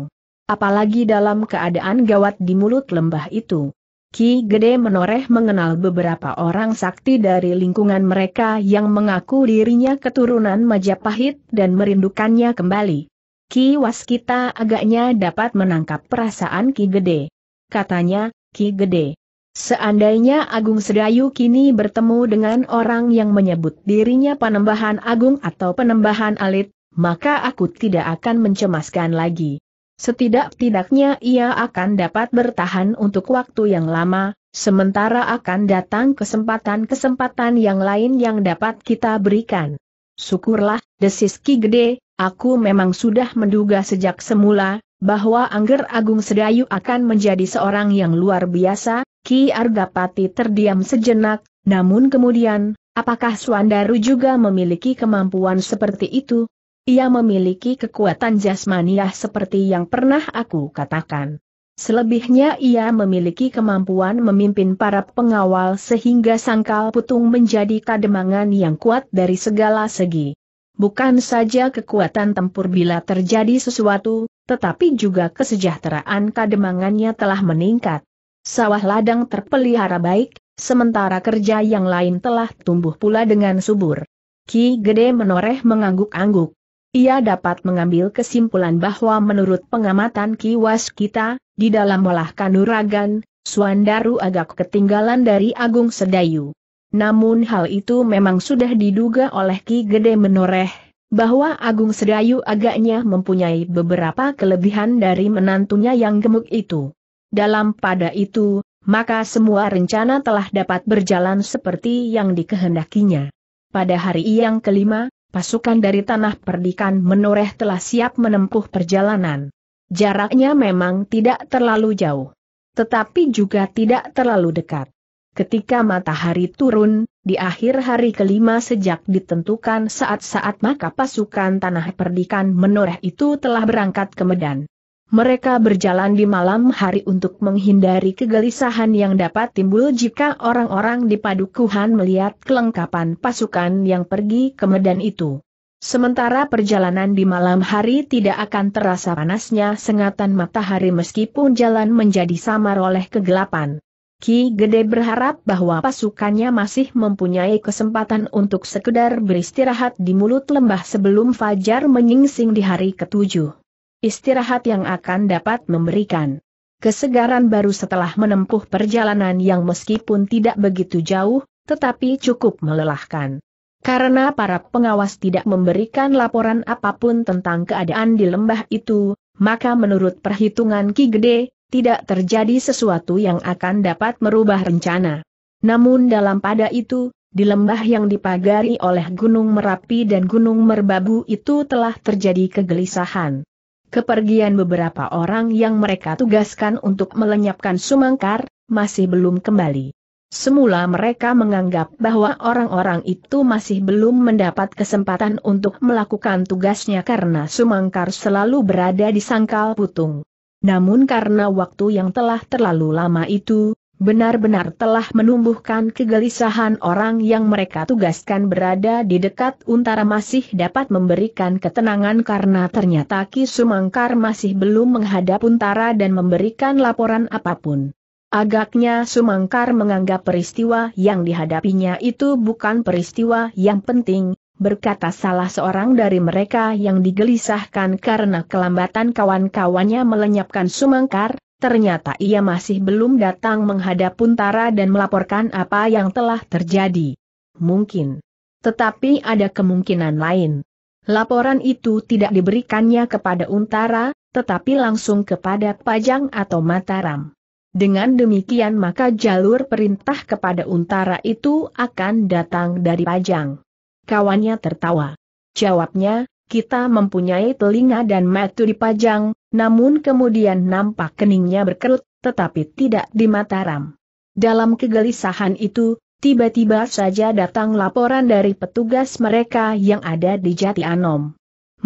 Apalagi dalam keadaan gawat di mulut lembah itu. Ki Gede menoreh mengenal beberapa orang sakti dari lingkungan mereka yang mengaku dirinya keturunan Majapahit dan merindukannya kembali. Ki Waskita agaknya dapat menangkap perasaan Ki Gede. Katanya, Ki Gede. Seandainya Agung Sedayu kini bertemu dengan orang yang menyebut dirinya penembahan Agung atau penembahan Alit, maka aku tidak akan mencemaskan lagi. Setidak-tidaknya ia akan dapat bertahan untuk waktu yang lama, sementara akan datang kesempatan-kesempatan yang lain yang dapat kita berikan. Syukurlah, desis Ki Gede, Aku memang sudah menduga sejak semula, bahwa Angger Agung Sedayu akan menjadi seorang yang luar biasa, Ki Argapati terdiam sejenak, namun kemudian, apakah Suandaru juga memiliki kemampuan seperti itu? Ia memiliki kekuatan jasmaniah seperti yang pernah aku katakan. Selebihnya ia memiliki kemampuan memimpin para pengawal sehingga sangkal putung menjadi kademangan yang kuat dari segala segi bukan saja kekuatan tempur bila terjadi sesuatu, tetapi juga kesejahteraan kademangannya telah meningkat. Sawah ladang terpelihara baik, sementara kerja yang lain telah tumbuh pula dengan subur. Ki Gede menoreh mengangguk-angguk. Ia dapat mengambil kesimpulan bahwa menurut pengamatan Ki Was kita, di dalam olah kanuragan, Suandaru agak ketinggalan dari Agung Sedayu. Namun hal itu memang sudah diduga oleh Ki Gede Menoreh, bahwa Agung Sedayu agaknya mempunyai beberapa kelebihan dari menantunya yang gemuk itu. Dalam pada itu, maka semua rencana telah dapat berjalan seperti yang dikehendakinya. Pada hari yang kelima, pasukan dari Tanah Perdikan Menoreh telah siap menempuh perjalanan. Jaraknya memang tidak terlalu jauh. Tetapi juga tidak terlalu dekat. Ketika matahari turun, di akhir hari kelima sejak ditentukan saat-saat maka pasukan tanah perdikan menoreh itu telah berangkat ke Medan. Mereka berjalan di malam hari untuk menghindari kegelisahan yang dapat timbul jika orang-orang di padukuhan melihat kelengkapan pasukan yang pergi ke Medan itu. Sementara perjalanan di malam hari tidak akan terasa panasnya sengatan matahari meskipun jalan menjadi samar oleh kegelapan. Ki Gede berharap bahwa pasukannya masih mempunyai kesempatan untuk sekedar beristirahat di mulut lembah sebelum Fajar menyingsing di hari ketujuh. Istirahat yang akan dapat memberikan kesegaran baru setelah menempuh perjalanan yang meskipun tidak begitu jauh, tetapi cukup melelahkan. Karena para pengawas tidak memberikan laporan apapun tentang keadaan di lembah itu, maka menurut perhitungan Ki Gede, tidak terjadi sesuatu yang akan dapat merubah rencana. Namun dalam pada itu, di lembah yang dipagari oleh Gunung Merapi dan Gunung Merbabu itu telah terjadi kegelisahan. Kepergian beberapa orang yang mereka tugaskan untuk melenyapkan Sumangkar, masih belum kembali. Semula mereka menganggap bahwa orang-orang itu masih belum mendapat kesempatan untuk melakukan tugasnya karena Sumangkar selalu berada di sangkal putung. Namun karena waktu yang telah terlalu lama itu, benar-benar telah menumbuhkan kegelisahan orang yang mereka tugaskan berada di dekat Untara masih dapat memberikan ketenangan karena ternyata Ki Sumangkar masih belum menghadap Untara dan memberikan laporan apapun. Agaknya Sumangkar menganggap peristiwa yang dihadapinya itu bukan peristiwa yang penting, berkata salah seorang dari mereka yang digelisahkan karena kelambatan kawan-kawannya melenyapkan Sumangkar, ternyata ia masih belum datang menghadap Puntara dan melaporkan apa yang telah terjadi. Mungkin. Tetapi ada kemungkinan lain. Laporan itu tidak diberikannya kepada Untara, tetapi langsung kepada Pajang atau Mataram. Dengan demikian maka jalur perintah kepada Untara itu akan datang dari Pajang. Kawannya tertawa. Jawabnya, kita mempunyai telinga dan mata dipajang, namun kemudian nampak keningnya berkerut, tetapi tidak di Mataram. Dalam kegelisahan itu, tiba-tiba saja datang laporan dari petugas mereka yang ada di Jati Anom.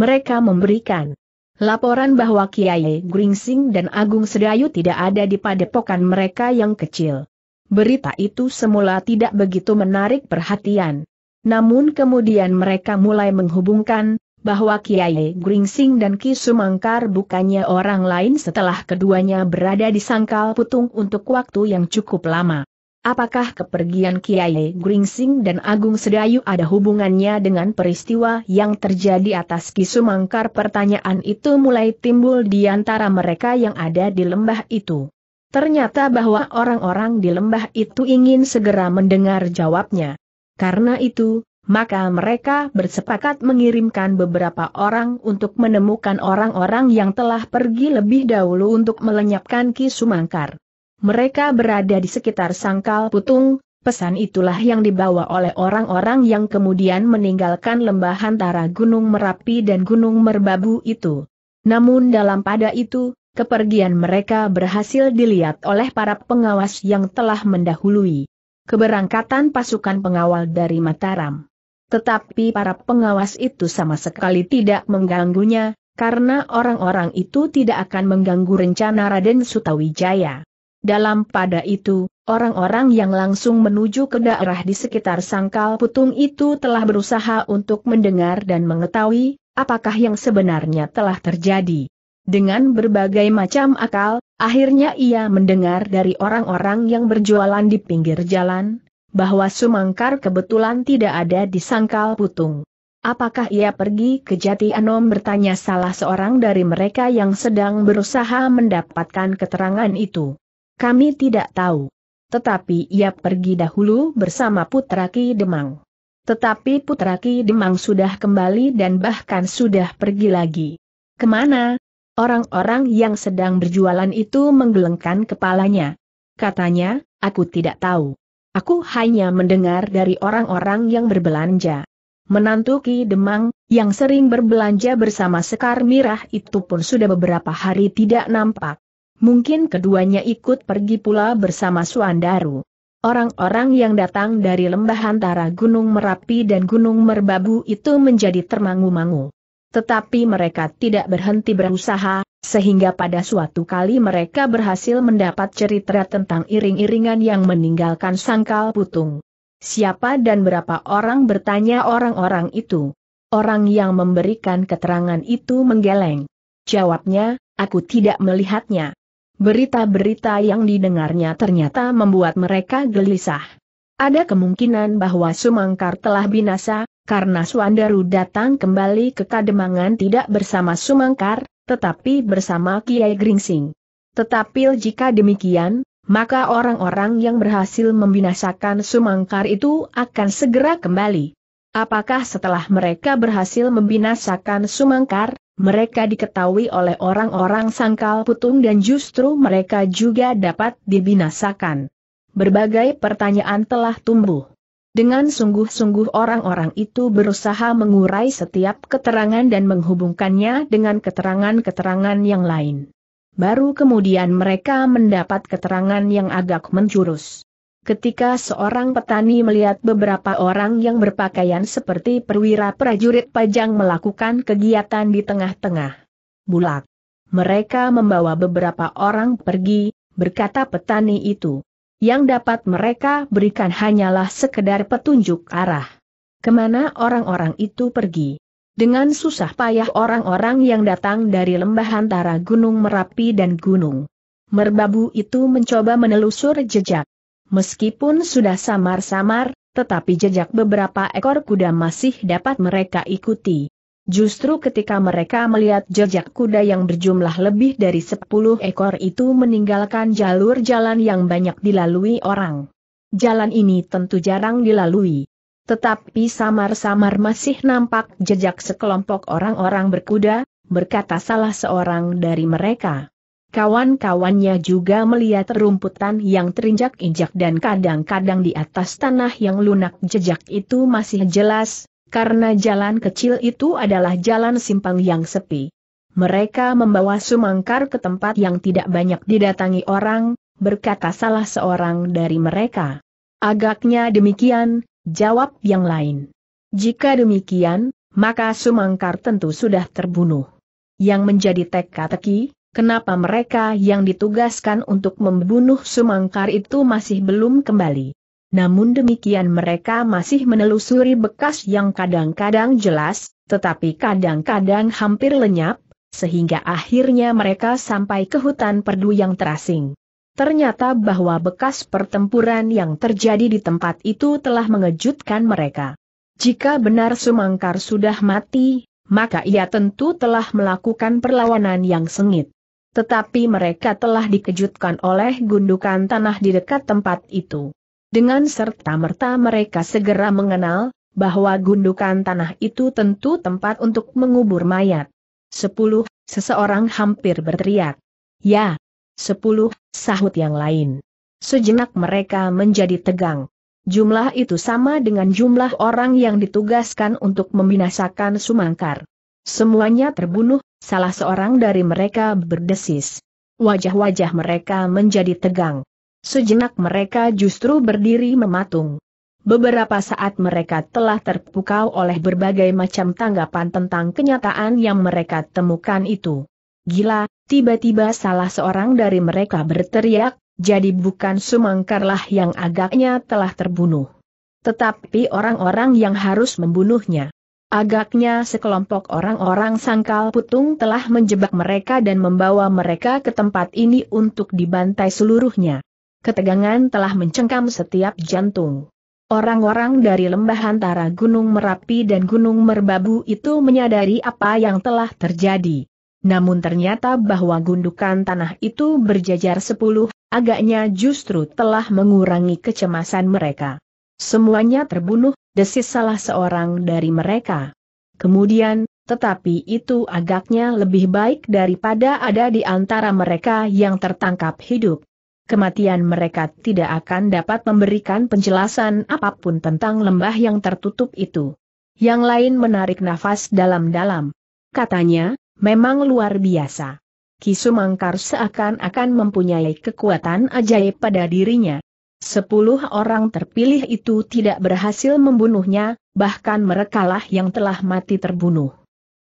Mereka memberikan laporan bahwa Kiai Gringsing dan Agung Sedayu tidak ada di padepokan mereka yang kecil. Berita itu semula tidak begitu menarik perhatian. Namun kemudian mereka mulai menghubungkan, bahwa Kiai Gringsing dan Ki Sumangkar bukannya orang lain setelah keduanya berada di sangkal putung untuk waktu yang cukup lama. Apakah kepergian Kiai Gringsing dan Agung Sedayu ada hubungannya dengan peristiwa yang terjadi atas Ki Sumangkar? Pertanyaan itu mulai timbul di antara mereka yang ada di lembah itu. Ternyata bahwa orang-orang di lembah itu ingin segera mendengar jawabnya. Karena itu, maka mereka bersepakat mengirimkan beberapa orang untuk menemukan orang-orang yang telah pergi lebih dahulu untuk melenyapkan Ki Sumangkar. Mereka berada di sekitar sangkal putung, pesan itulah yang dibawa oleh orang-orang yang kemudian meninggalkan lembah antara Gunung Merapi dan Gunung Merbabu itu. Namun dalam pada itu, kepergian mereka berhasil dilihat oleh para pengawas yang telah mendahului keberangkatan pasukan pengawal dari Mataram. Tetapi para pengawas itu sama sekali tidak mengganggunya, karena orang-orang itu tidak akan mengganggu rencana Raden Sutawijaya. Dalam pada itu, orang-orang yang langsung menuju ke daerah di sekitar sangkal putung itu telah berusaha untuk mendengar dan mengetahui, apakah yang sebenarnya telah terjadi. Dengan berbagai macam akal, akhirnya ia mendengar dari orang-orang yang berjualan di pinggir jalan, bahwa Sumangkar kebetulan tidak ada di Sangkal Putung. Apakah ia pergi ke Jati Anom bertanya salah seorang dari mereka yang sedang berusaha mendapatkan keterangan itu. Kami tidak tahu. Tetapi ia pergi dahulu bersama Putra Ki Demang. Tetapi Putra Ki Demang sudah kembali dan bahkan sudah pergi lagi. Kemana, Orang-orang yang sedang berjualan itu menggelengkan kepalanya. Katanya, aku tidak tahu. Aku hanya mendengar dari orang-orang yang berbelanja. Menantu Ki Demang, yang sering berbelanja bersama Sekar Mirah itu pun sudah beberapa hari tidak nampak. Mungkin keduanya ikut pergi pula bersama Suandaru. Orang-orang yang datang dari lembah antara Gunung Merapi dan Gunung Merbabu itu menjadi termangu-mangu. Tetapi mereka tidak berhenti berusaha, sehingga pada suatu kali mereka berhasil mendapat cerita tentang iring-iringan yang meninggalkan sangkal putung. Siapa dan berapa orang bertanya orang-orang itu. Orang yang memberikan keterangan itu menggeleng. Jawabnya, aku tidak melihatnya. Berita-berita yang didengarnya ternyata membuat mereka gelisah. Ada kemungkinan bahwa Sumangkar telah binasa, karena Suandaru datang kembali ke Kademangan tidak bersama Sumangkar, tetapi bersama Kiai Gringsing. Tetapi jika demikian, maka orang-orang yang berhasil membinasakan Sumangkar itu akan segera kembali. Apakah setelah mereka berhasil membinasakan Sumangkar, mereka diketahui oleh orang-orang sangkal putung dan justru mereka juga dapat dibinasakan? Berbagai pertanyaan telah tumbuh. Dengan sungguh-sungguh orang-orang itu berusaha mengurai setiap keterangan dan menghubungkannya dengan keterangan-keterangan yang lain. Baru kemudian mereka mendapat keterangan yang agak menjurus. Ketika seorang petani melihat beberapa orang yang berpakaian seperti perwira prajurit pajang melakukan kegiatan di tengah-tengah bulak, mereka membawa beberapa orang pergi, berkata petani itu. Yang dapat mereka berikan hanyalah sekedar petunjuk arah. Kemana orang-orang itu pergi? Dengan susah payah orang-orang yang datang dari lembah antara Gunung Merapi dan Gunung Merbabu itu mencoba menelusur jejak. Meskipun sudah samar-samar, tetapi jejak beberapa ekor kuda masih dapat mereka ikuti. Justru ketika mereka melihat jejak kuda yang berjumlah lebih dari 10 ekor itu meninggalkan jalur jalan yang banyak dilalui orang. Jalan ini tentu jarang dilalui. Tetapi samar-samar masih nampak jejak sekelompok orang-orang berkuda, berkata salah seorang dari mereka. Kawan-kawannya juga melihat rumputan yang terinjak-injak dan kadang-kadang di atas tanah yang lunak jejak itu masih jelas, karena jalan kecil itu adalah jalan simpang yang sepi. Mereka membawa Sumangkar ke tempat yang tidak banyak didatangi orang, berkata salah seorang dari mereka. Agaknya demikian, jawab yang lain. Jika demikian, maka Sumangkar tentu sudah terbunuh. Yang menjadi teka-teki, kenapa mereka yang ditugaskan untuk membunuh Sumangkar itu masih belum kembali. Namun demikian mereka masih menelusuri bekas yang kadang-kadang jelas, tetapi kadang-kadang hampir lenyap, sehingga akhirnya mereka sampai ke hutan perdu yang terasing. Ternyata bahwa bekas pertempuran yang terjadi di tempat itu telah mengejutkan mereka. Jika benar Sumangkar sudah mati, maka ia tentu telah melakukan perlawanan yang sengit. Tetapi mereka telah dikejutkan oleh gundukan tanah di dekat tempat itu. Dengan serta-merta mereka segera mengenal, bahwa gundukan tanah itu tentu tempat untuk mengubur mayat. Sepuluh, seseorang hampir berteriak. Ya, sepuluh, sahut yang lain. Sejenak mereka menjadi tegang. Jumlah itu sama dengan jumlah orang yang ditugaskan untuk membinasakan Sumangkar. Semuanya terbunuh, salah seorang dari mereka berdesis. Wajah-wajah mereka menjadi tegang. Sejenak mereka justru berdiri mematung. Beberapa saat mereka telah terpukau oleh berbagai macam tanggapan tentang kenyataan yang mereka temukan itu. Gila, tiba-tiba salah seorang dari mereka berteriak, jadi bukan Sumangkarlah yang agaknya telah terbunuh. Tetapi orang-orang yang harus membunuhnya. Agaknya sekelompok orang-orang sangkal putung telah menjebak mereka dan membawa mereka ke tempat ini untuk dibantai seluruhnya. Ketegangan telah mencengkam setiap jantung. Orang-orang dari lembah antara Gunung Merapi dan Gunung Merbabu itu menyadari apa yang telah terjadi. Namun ternyata bahwa gundukan tanah itu berjajar sepuluh, agaknya justru telah mengurangi kecemasan mereka. Semuanya terbunuh, desis salah seorang dari mereka. Kemudian, tetapi itu agaknya lebih baik daripada ada di antara mereka yang tertangkap hidup kematian mereka tidak akan dapat memberikan penjelasan apapun tentang lembah yang tertutup itu. Yang lain menarik nafas dalam-dalam. Katanya, memang luar biasa. Kisumangkar seakan-akan mempunyai kekuatan ajaib pada dirinya. Sepuluh orang terpilih itu tidak berhasil membunuhnya, bahkan merekalah yang telah mati terbunuh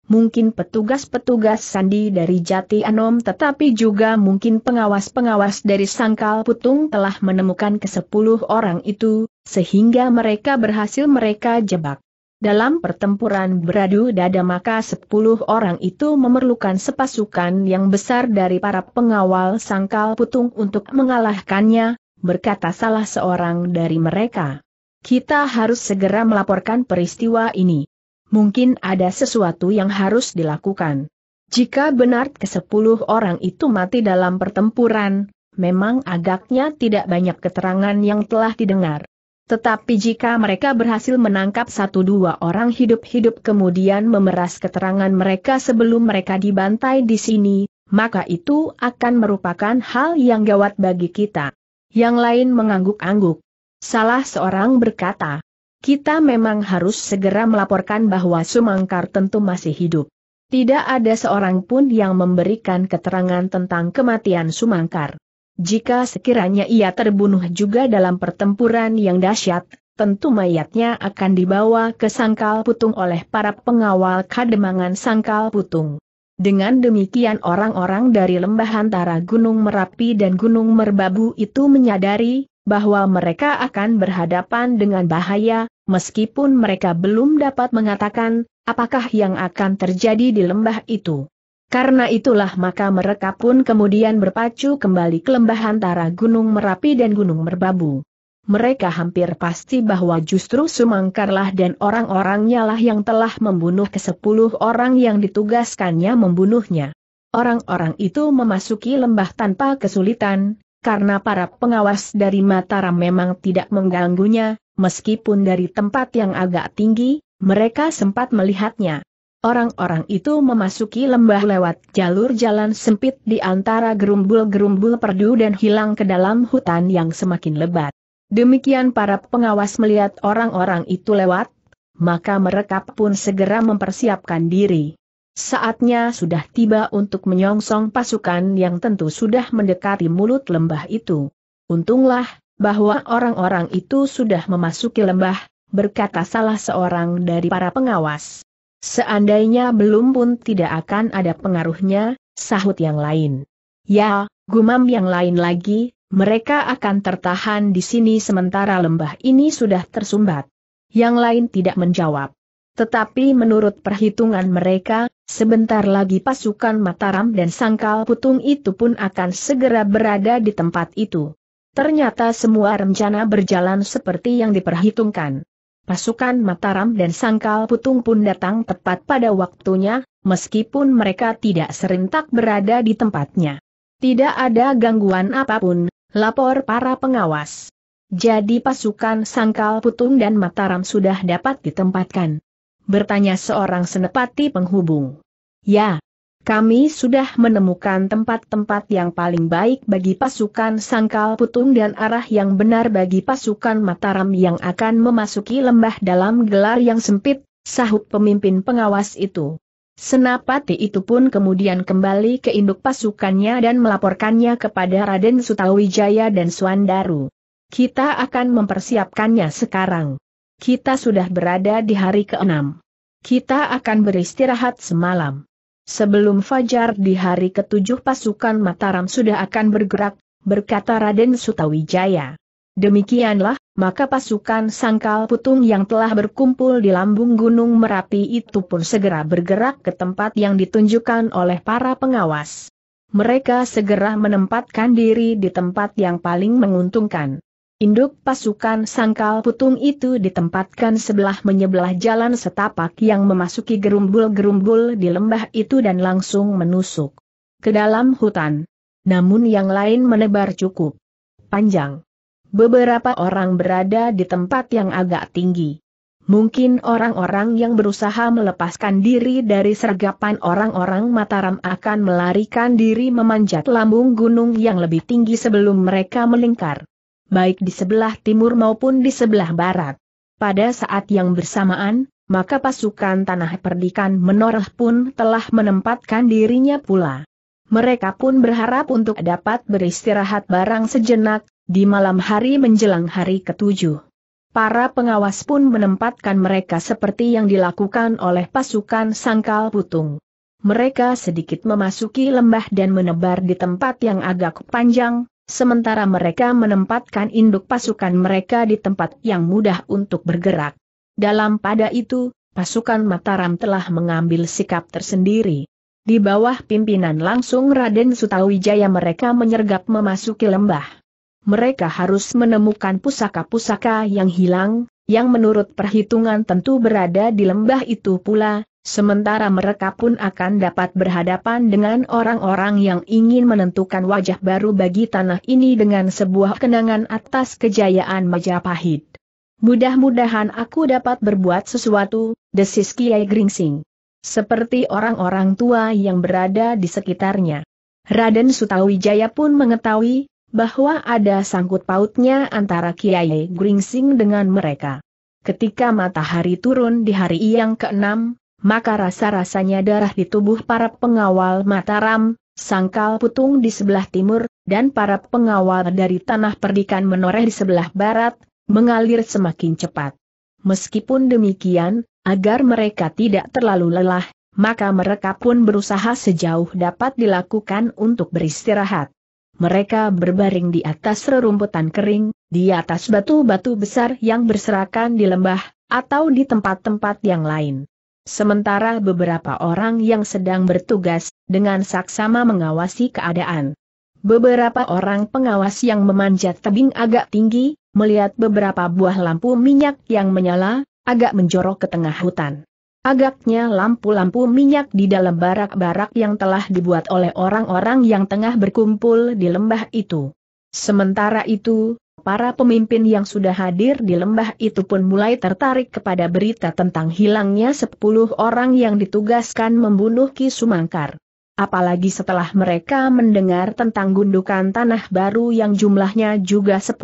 mungkin petugas-petugas sandi dari Jati Anom tetapi juga mungkin pengawas-pengawas dari Sangkal Putung telah menemukan kesepuluh orang itu, sehingga mereka berhasil mereka jebak. Dalam pertempuran beradu dada maka sepuluh orang itu memerlukan sepasukan yang besar dari para pengawal Sangkal Putung untuk mengalahkannya, berkata salah seorang dari mereka. Kita harus segera melaporkan peristiwa ini mungkin ada sesuatu yang harus dilakukan. Jika benar kesepuluh orang itu mati dalam pertempuran, memang agaknya tidak banyak keterangan yang telah didengar. Tetapi jika mereka berhasil menangkap satu dua orang hidup-hidup kemudian memeras keterangan mereka sebelum mereka dibantai di sini, maka itu akan merupakan hal yang gawat bagi kita. Yang lain mengangguk-angguk. Salah seorang berkata, kita memang harus segera melaporkan bahwa Sumangkar tentu masih hidup. Tidak ada seorang pun yang memberikan keterangan tentang kematian Sumangkar. Jika sekiranya ia terbunuh juga dalam pertempuran yang dahsyat, tentu mayatnya akan dibawa ke sangkal putung oleh para pengawal kademangan sangkal putung. Dengan demikian orang-orang dari lembah antara Gunung Merapi dan Gunung Merbabu itu menyadari, bahwa mereka akan berhadapan dengan bahaya, meskipun mereka belum dapat mengatakan apakah yang akan terjadi di lembah itu. Karena itulah maka mereka pun kemudian berpacu kembali ke lembah antara Gunung Merapi dan Gunung Merbabu. Mereka hampir pasti bahwa justru Sumangkarlah dan orang-orangnya lah yang telah membunuh ke sepuluh orang yang ditugaskannya membunuhnya. Orang-orang itu memasuki lembah tanpa kesulitan, karena para pengawas dari Mataram memang tidak mengganggunya, meskipun dari tempat yang agak tinggi, mereka sempat melihatnya. Orang-orang itu memasuki lembah lewat jalur jalan sempit di antara gerumbul-gerumbul perdu dan hilang ke dalam hutan yang semakin lebat. Demikian para pengawas melihat orang-orang itu lewat, maka mereka pun segera mempersiapkan diri. Saatnya sudah tiba untuk menyongsong pasukan yang tentu sudah mendekati mulut lembah itu. Untunglah, bahwa orang-orang itu sudah memasuki lembah, berkata salah seorang dari para pengawas. Seandainya belum pun tidak akan ada pengaruhnya, sahut yang lain. Ya, gumam yang lain lagi, mereka akan tertahan di sini sementara lembah ini sudah tersumbat. Yang lain tidak menjawab. Tetapi menurut perhitungan mereka, Sebentar lagi pasukan Mataram dan Sangkal Putung itu pun akan segera berada di tempat itu. Ternyata semua rencana berjalan seperti yang diperhitungkan. Pasukan Mataram dan Sangkal Putung pun datang tepat pada waktunya, meskipun mereka tidak serentak berada di tempatnya. Tidak ada gangguan apapun, lapor para pengawas. Jadi pasukan Sangkal Putung dan Mataram sudah dapat ditempatkan bertanya seorang senepati penghubung. Ya, kami sudah menemukan tempat-tempat yang paling baik bagi pasukan sangkal putung dan arah yang benar bagi pasukan Mataram yang akan memasuki lembah dalam gelar yang sempit, sahut pemimpin pengawas itu. Senapati itu pun kemudian kembali ke induk pasukannya dan melaporkannya kepada Raden Sutawijaya dan Suandaru. Kita akan mempersiapkannya sekarang. Kita sudah berada di hari keenam. Kita akan beristirahat semalam. Sebelum fajar di hari ketujuh pasukan Mataram sudah akan bergerak, berkata Raden Sutawijaya. Demikianlah, maka pasukan sangkal putung yang telah berkumpul di lambung gunung Merapi itu pun segera bergerak ke tempat yang ditunjukkan oleh para pengawas. Mereka segera menempatkan diri di tempat yang paling menguntungkan. Induk pasukan sangkal putung itu ditempatkan sebelah menyebelah jalan setapak yang memasuki gerumbul-gerumbul di lembah itu dan langsung menusuk ke dalam hutan. Namun yang lain menebar cukup panjang. Beberapa orang berada di tempat yang agak tinggi. Mungkin orang-orang yang berusaha melepaskan diri dari sergapan orang-orang Mataram akan melarikan diri memanjat lambung gunung yang lebih tinggi sebelum mereka melingkar baik di sebelah timur maupun di sebelah barat. Pada saat yang bersamaan, maka pasukan tanah perdikan menoreh pun telah menempatkan dirinya pula. Mereka pun berharap untuk dapat beristirahat barang sejenak, di malam hari menjelang hari ketujuh. Para pengawas pun menempatkan mereka seperti yang dilakukan oleh pasukan sangkal putung. Mereka sedikit memasuki lembah dan menebar di tempat yang agak panjang, sementara mereka menempatkan induk pasukan mereka di tempat yang mudah untuk bergerak. Dalam pada itu, pasukan Mataram telah mengambil sikap tersendiri. Di bawah pimpinan langsung Raden Sutawijaya mereka menyergap memasuki lembah. Mereka harus menemukan pusaka-pusaka yang hilang, yang menurut perhitungan tentu berada di lembah itu pula, Sementara mereka pun akan dapat berhadapan dengan orang-orang yang ingin menentukan wajah baru bagi tanah ini dengan sebuah kenangan atas kejayaan Majapahit. Mudah-mudahan aku dapat berbuat sesuatu, desis Kiai Gringsing. Seperti orang-orang tua yang berada di sekitarnya. Raden Sutawijaya pun mengetahui bahwa ada sangkut pautnya antara Kiai Gringsing dengan mereka. Ketika matahari turun di hari yang keenam, maka rasa-rasanya darah di tubuh para pengawal Mataram, Sangkal Putung di sebelah timur, dan para pengawal dari tanah perdikan menoreh di sebelah barat, mengalir semakin cepat. Meskipun demikian, agar mereka tidak terlalu lelah, maka mereka pun berusaha sejauh dapat dilakukan untuk beristirahat. Mereka berbaring di atas rerumputan kering, di atas batu-batu besar yang berserakan di lembah, atau di tempat-tempat yang lain. Sementara beberapa orang yang sedang bertugas, dengan saksama mengawasi keadaan. Beberapa orang pengawas yang memanjat tebing agak tinggi, melihat beberapa buah lampu minyak yang menyala, agak menjorok ke tengah hutan. Agaknya lampu-lampu minyak di dalam barak-barak yang telah dibuat oleh orang-orang yang tengah berkumpul di lembah itu. Sementara itu, Para pemimpin yang sudah hadir di lembah itu pun mulai tertarik kepada berita tentang hilangnya 10 orang yang ditugaskan membunuh Ki Sumangkar. Apalagi setelah mereka mendengar tentang gundukan tanah baru yang jumlahnya juga 10.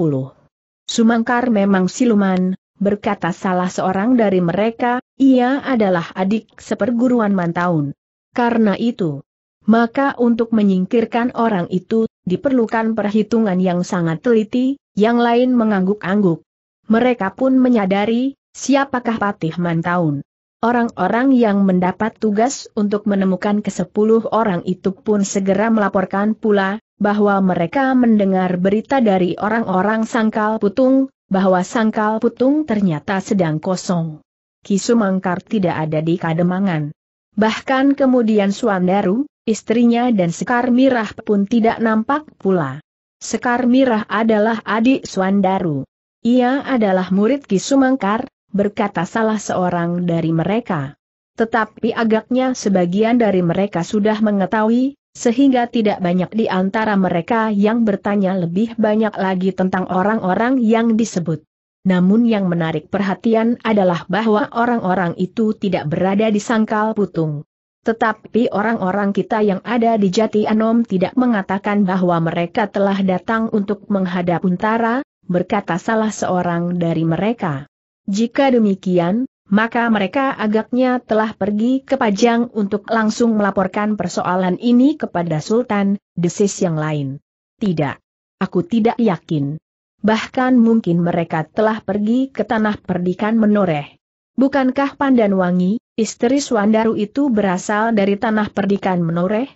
Sumangkar memang siluman, berkata salah seorang dari mereka, ia adalah adik seperguruan Mantaun. Karena itu, maka untuk menyingkirkan orang itu diperlukan perhitungan yang sangat teliti, yang lain mengangguk-angguk. Mereka pun menyadari, siapakah Patih Mantaun. Orang-orang yang mendapat tugas untuk menemukan ke kesepuluh orang itu pun segera melaporkan pula, bahwa mereka mendengar berita dari orang-orang Sangkal Putung, bahwa Sangkal Putung ternyata sedang kosong. Kisumangkar tidak ada di Kademangan. Bahkan kemudian Suandaru, Istrinya dan Sekar Mirah pun tidak nampak pula. Sekar Mirah adalah adik Suandaru. Ia adalah murid Ki Sumangkar, berkata salah seorang dari mereka. Tetapi agaknya sebagian dari mereka sudah mengetahui, sehingga tidak banyak di antara mereka yang bertanya lebih banyak lagi tentang orang-orang yang disebut. Namun yang menarik perhatian adalah bahwa orang-orang itu tidak berada di sangkal putung. Tetapi orang-orang kita yang ada di Jati Anom tidak mengatakan bahwa mereka telah datang untuk menghadap Untara, berkata salah seorang dari mereka. Jika demikian, maka mereka agaknya telah pergi ke Pajang untuk langsung melaporkan persoalan ini kepada Sultan, desis yang lain. Tidak. Aku tidak yakin. Bahkan mungkin mereka telah pergi ke tanah perdikan menoreh. Bukankah Pandan Wangi? Istri Suandaru itu berasal dari tanah perdikan menoreh?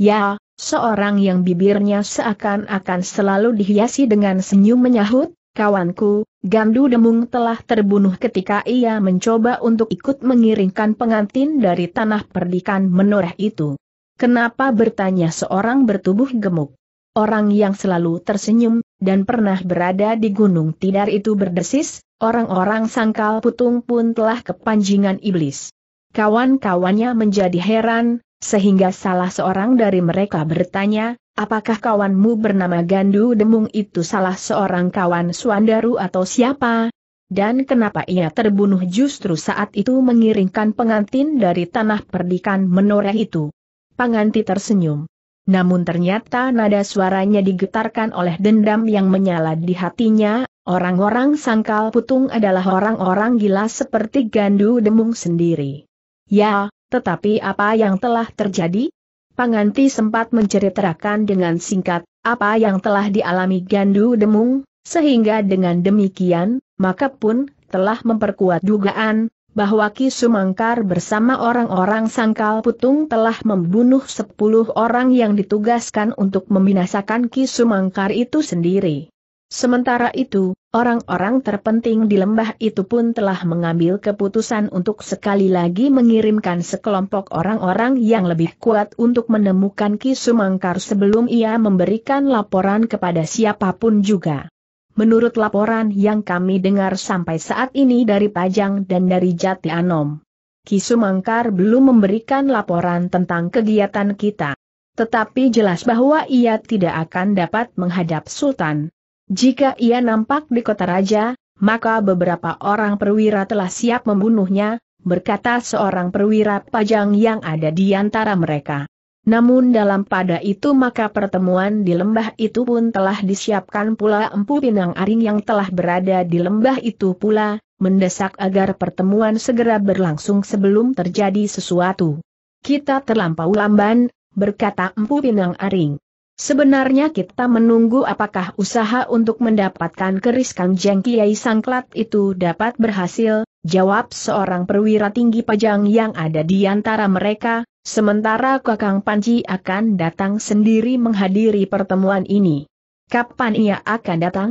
Ya, seorang yang bibirnya seakan-akan selalu dihiasi dengan senyum menyahut, kawanku, Gandu Demung telah terbunuh ketika ia mencoba untuk ikut mengiringkan pengantin dari tanah perdikan menoreh itu. Kenapa bertanya seorang bertubuh gemuk? Orang yang selalu tersenyum, dan pernah berada di Gunung Tidar itu berdesis, orang-orang sangkal putung pun telah kepanjingan iblis. Kawan-kawannya menjadi heran, sehingga salah seorang dari mereka bertanya, apakah kawanmu bernama Gandu Demung itu salah seorang kawan Suandaru atau siapa? Dan kenapa ia terbunuh justru saat itu mengiringkan pengantin dari tanah perdikan menoreh itu? Penganti tersenyum. Namun ternyata nada suaranya digetarkan oleh dendam yang menyala di hatinya, orang-orang sangkal putung adalah orang-orang gila seperti gandu demung sendiri. Ya, tetapi apa yang telah terjadi? Panganti sempat menceritakan dengan singkat, apa yang telah dialami Gandu Demung, sehingga dengan demikian, maka pun, telah memperkuat dugaan, bahwa Ki Sumangkar bersama orang-orang sangkal putung telah membunuh sepuluh orang yang ditugaskan untuk membinasakan Ki Sumangkar itu sendiri. Sementara itu, orang-orang terpenting di lembah itu pun telah mengambil keputusan untuk sekali lagi mengirimkan sekelompok orang-orang yang lebih kuat untuk menemukan Ki Sumangkar sebelum ia memberikan laporan kepada siapapun juga. Menurut laporan yang kami dengar sampai saat ini dari Pajang dan dari Jati Anom, Ki Sumangkar belum memberikan laporan tentang kegiatan kita. Tetapi jelas bahwa ia tidak akan dapat menghadap Sultan jika ia nampak di kota raja, maka beberapa orang perwira telah siap membunuhnya, berkata seorang perwira pajang yang ada di antara mereka. Namun dalam pada itu maka pertemuan di lembah itu pun telah disiapkan pula empu pinang aring yang telah berada di lembah itu pula, mendesak agar pertemuan segera berlangsung sebelum terjadi sesuatu. Kita terlampau lamban, berkata empu pinang aring. Sebenarnya kita menunggu apakah usaha untuk mendapatkan keris Kang Jeng Kiai Sangklat itu dapat berhasil, jawab seorang perwira tinggi pajang yang ada di antara mereka, sementara Kakang Panji akan datang sendiri menghadiri pertemuan ini. Kapan ia akan datang?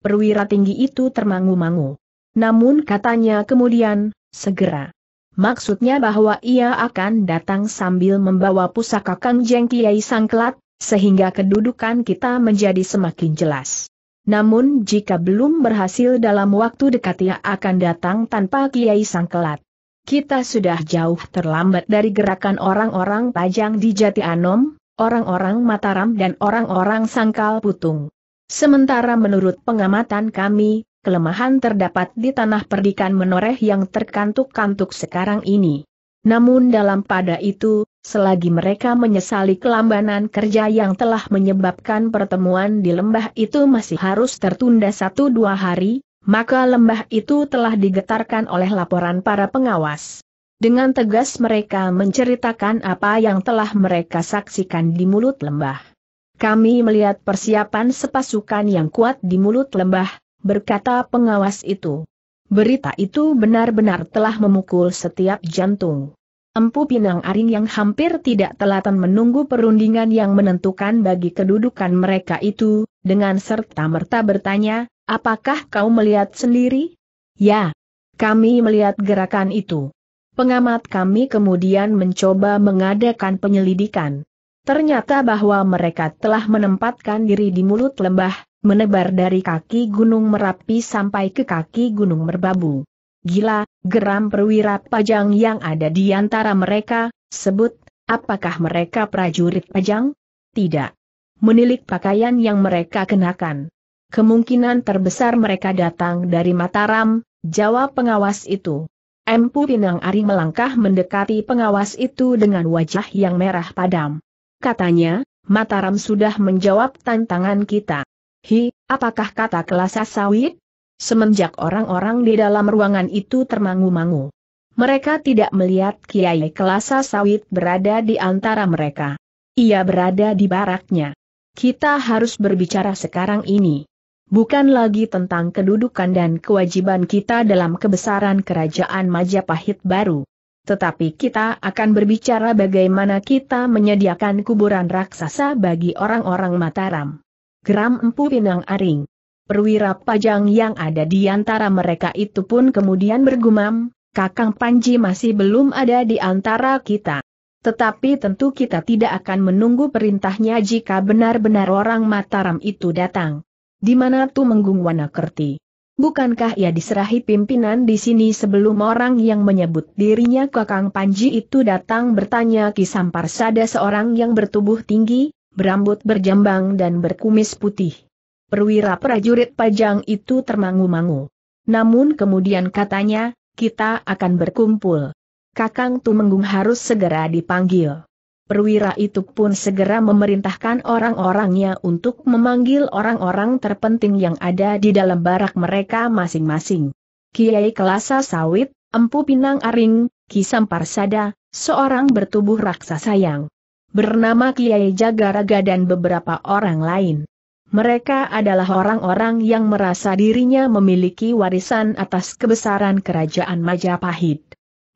Perwira tinggi itu termangu-mangu. Namun katanya kemudian, segera. Maksudnya bahwa ia akan datang sambil membawa pusaka Kang Jeng Kiai Sangklat, sehingga kedudukan kita menjadi semakin jelas. Namun jika belum berhasil dalam waktu dekat ia akan datang tanpa Kiai Sangkelat. Kita sudah jauh terlambat dari gerakan orang-orang pajang di Jati Anom, orang-orang Mataram dan orang-orang Sangkal Putung. Sementara menurut pengamatan kami, kelemahan terdapat di tanah perdikan menoreh yang terkantuk-kantuk sekarang ini. Namun dalam pada itu, Selagi mereka menyesali kelambanan kerja yang telah menyebabkan pertemuan di lembah itu masih harus tertunda satu dua hari, maka lembah itu telah digetarkan oleh laporan para pengawas. Dengan tegas mereka menceritakan apa yang telah mereka saksikan di mulut lembah. Kami melihat persiapan sepasukan yang kuat di mulut lembah, berkata pengawas itu. Berita itu benar-benar telah memukul setiap jantung. Empu Pinang Aring yang hampir tidak telatan menunggu perundingan yang menentukan bagi kedudukan mereka itu, dengan serta-merta bertanya, apakah kau melihat sendiri? Ya, kami melihat gerakan itu. Pengamat kami kemudian mencoba mengadakan penyelidikan. Ternyata bahwa mereka telah menempatkan diri di mulut lembah, menebar dari kaki Gunung Merapi sampai ke kaki Gunung Merbabu. Gila, geram perwira pajang yang ada di antara mereka, sebut, apakah mereka prajurit pajang? Tidak. Menilik pakaian yang mereka kenakan. Kemungkinan terbesar mereka datang dari Mataram, jawab pengawas itu. Empu Pinang Ari melangkah mendekati pengawas itu dengan wajah yang merah padam. Katanya, Mataram sudah menjawab tantangan kita. Hi, apakah kata kelas sawit? semenjak orang-orang di dalam ruangan itu termangu-mangu. Mereka tidak melihat Kiai Kelasa Sawit berada di antara mereka. Ia berada di baraknya. Kita harus berbicara sekarang ini. Bukan lagi tentang kedudukan dan kewajiban kita dalam kebesaran kerajaan Majapahit baru. Tetapi kita akan berbicara bagaimana kita menyediakan kuburan raksasa bagi orang-orang Mataram. Geram Empu Pinang Aring Perwira pajang yang ada di antara mereka itu pun kemudian bergumam, Kakang Panji masih belum ada di antara kita. Tetapi tentu kita tidak akan menunggu perintahnya jika benar-benar orang Mataram itu datang. Di mana tu Menggung Kerti? Bukankah ia diserahi pimpinan di sini sebelum orang yang menyebut dirinya Kakang Panji itu datang bertanya Kisamparsada seorang yang bertubuh tinggi, berambut berjambang dan berkumis putih perwira prajurit pajang itu termangu-mangu. Namun kemudian katanya, kita akan berkumpul. Kakang Tumenggung harus segera dipanggil. Perwira itu pun segera memerintahkan orang-orangnya untuk memanggil orang-orang terpenting yang ada di dalam barak mereka masing-masing. Kiai Kelasa Sawit, Empu Pinang Aring, Kisampar Sada, seorang bertubuh raksasa yang bernama Kiai Jagaraga dan beberapa orang lain. Mereka adalah orang-orang yang merasa dirinya memiliki warisan atas kebesaran kerajaan Majapahit.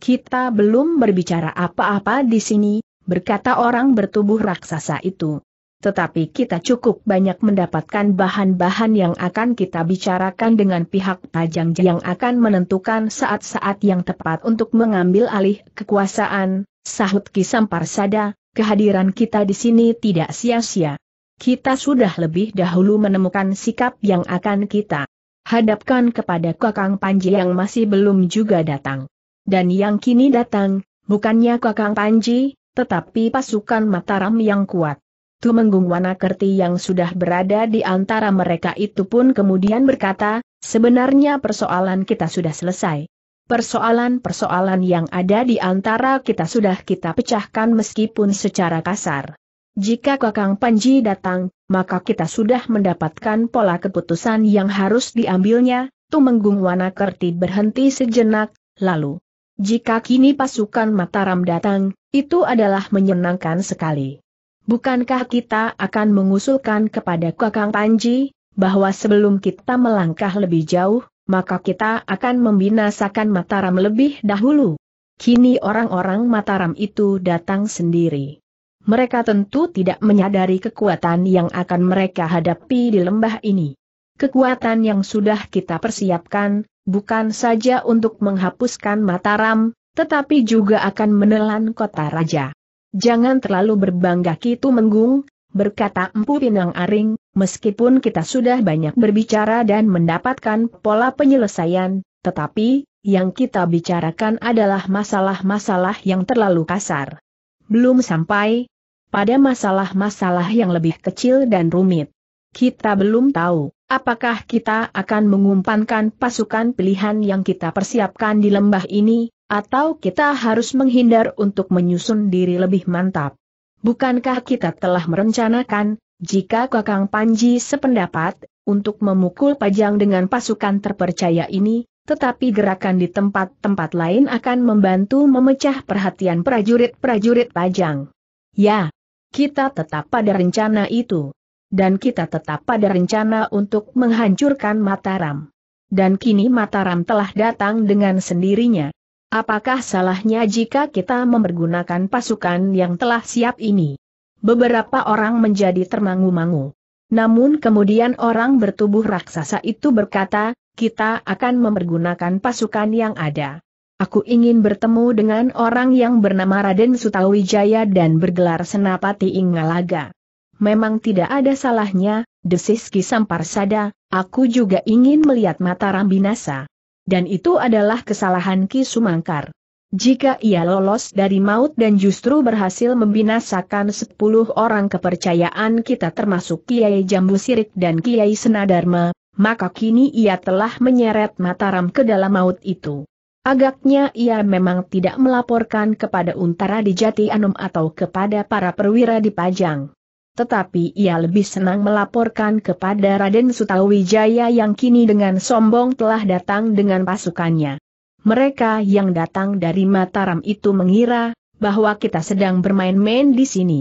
Kita belum berbicara apa-apa di sini, berkata orang bertubuh raksasa itu. Tetapi kita cukup banyak mendapatkan bahan-bahan yang akan kita bicarakan dengan pihak pajang yang akan menentukan saat-saat yang tepat untuk mengambil alih kekuasaan, sahut parsada, kehadiran kita di sini tidak sia-sia. Kita sudah lebih dahulu menemukan sikap yang akan kita hadapkan kepada Kakang Panji yang masih belum juga datang. Dan yang kini datang, bukannya Kakang Panji, tetapi pasukan Mataram yang kuat. Tumenggung Wanakerti yang sudah berada di antara mereka itu pun kemudian berkata, sebenarnya persoalan kita sudah selesai. Persoalan-persoalan yang ada di antara kita sudah kita pecahkan meskipun secara kasar. Jika Kakang Panji datang, maka kita sudah mendapatkan pola keputusan yang harus diambilnya, Tumenggung Wanakerti berhenti sejenak, lalu. Jika kini pasukan Mataram datang, itu adalah menyenangkan sekali. Bukankah kita akan mengusulkan kepada Kakang Panji, bahwa sebelum kita melangkah lebih jauh, maka kita akan membinasakan Mataram lebih dahulu? Kini orang-orang Mataram itu datang sendiri mereka tentu tidak menyadari kekuatan yang akan mereka hadapi di lembah ini. Kekuatan yang sudah kita persiapkan, bukan saja untuk menghapuskan Mataram, tetapi juga akan menelan kota raja. Jangan terlalu berbangga Kitu Menggung, berkata Empu Pinang Aring, meskipun kita sudah banyak berbicara dan mendapatkan pola penyelesaian, tetapi, yang kita bicarakan adalah masalah-masalah yang terlalu kasar. Belum sampai, pada masalah-masalah yang lebih kecil dan rumit. Kita belum tahu apakah kita akan mengumpankan pasukan pilihan yang kita persiapkan di lembah ini, atau kita harus menghindar untuk menyusun diri lebih mantap. Bukankah kita telah merencanakan, jika Kakang Panji sependapat, untuk memukul pajang dengan pasukan terpercaya ini, tetapi gerakan di tempat-tempat lain akan membantu memecah perhatian prajurit-prajurit Pajang. Ya, kita tetap pada rencana itu. Dan kita tetap pada rencana untuk menghancurkan Mataram. Dan kini Mataram telah datang dengan sendirinya. Apakah salahnya jika kita mempergunakan pasukan yang telah siap ini? Beberapa orang menjadi termangu-mangu. Namun kemudian orang bertubuh raksasa itu berkata, kita akan mempergunakan pasukan yang ada. Aku ingin bertemu dengan orang yang bernama Raden Sutawijaya dan bergelar Senapati Ingalaga. Memang tidak ada salahnya, desis Kisam Parsada, aku juga ingin melihat mata Rambinasa. Dan itu adalah kesalahan Ki Sumangkar. Jika ia lolos dari maut dan justru berhasil membinasakan sepuluh orang kepercayaan kita termasuk Kiai Jambu Sirik dan Kiai Senadarma, maka kini ia telah menyeret Mataram ke dalam maut itu. Agaknya ia memang tidak melaporkan kepada Untara di Jati Anom atau kepada para perwira di Pajang. Tetapi ia lebih senang melaporkan kepada Raden Sutawijaya yang kini dengan sombong telah datang dengan pasukannya. Mereka yang datang dari Mataram itu mengira bahwa kita sedang bermain-main di sini.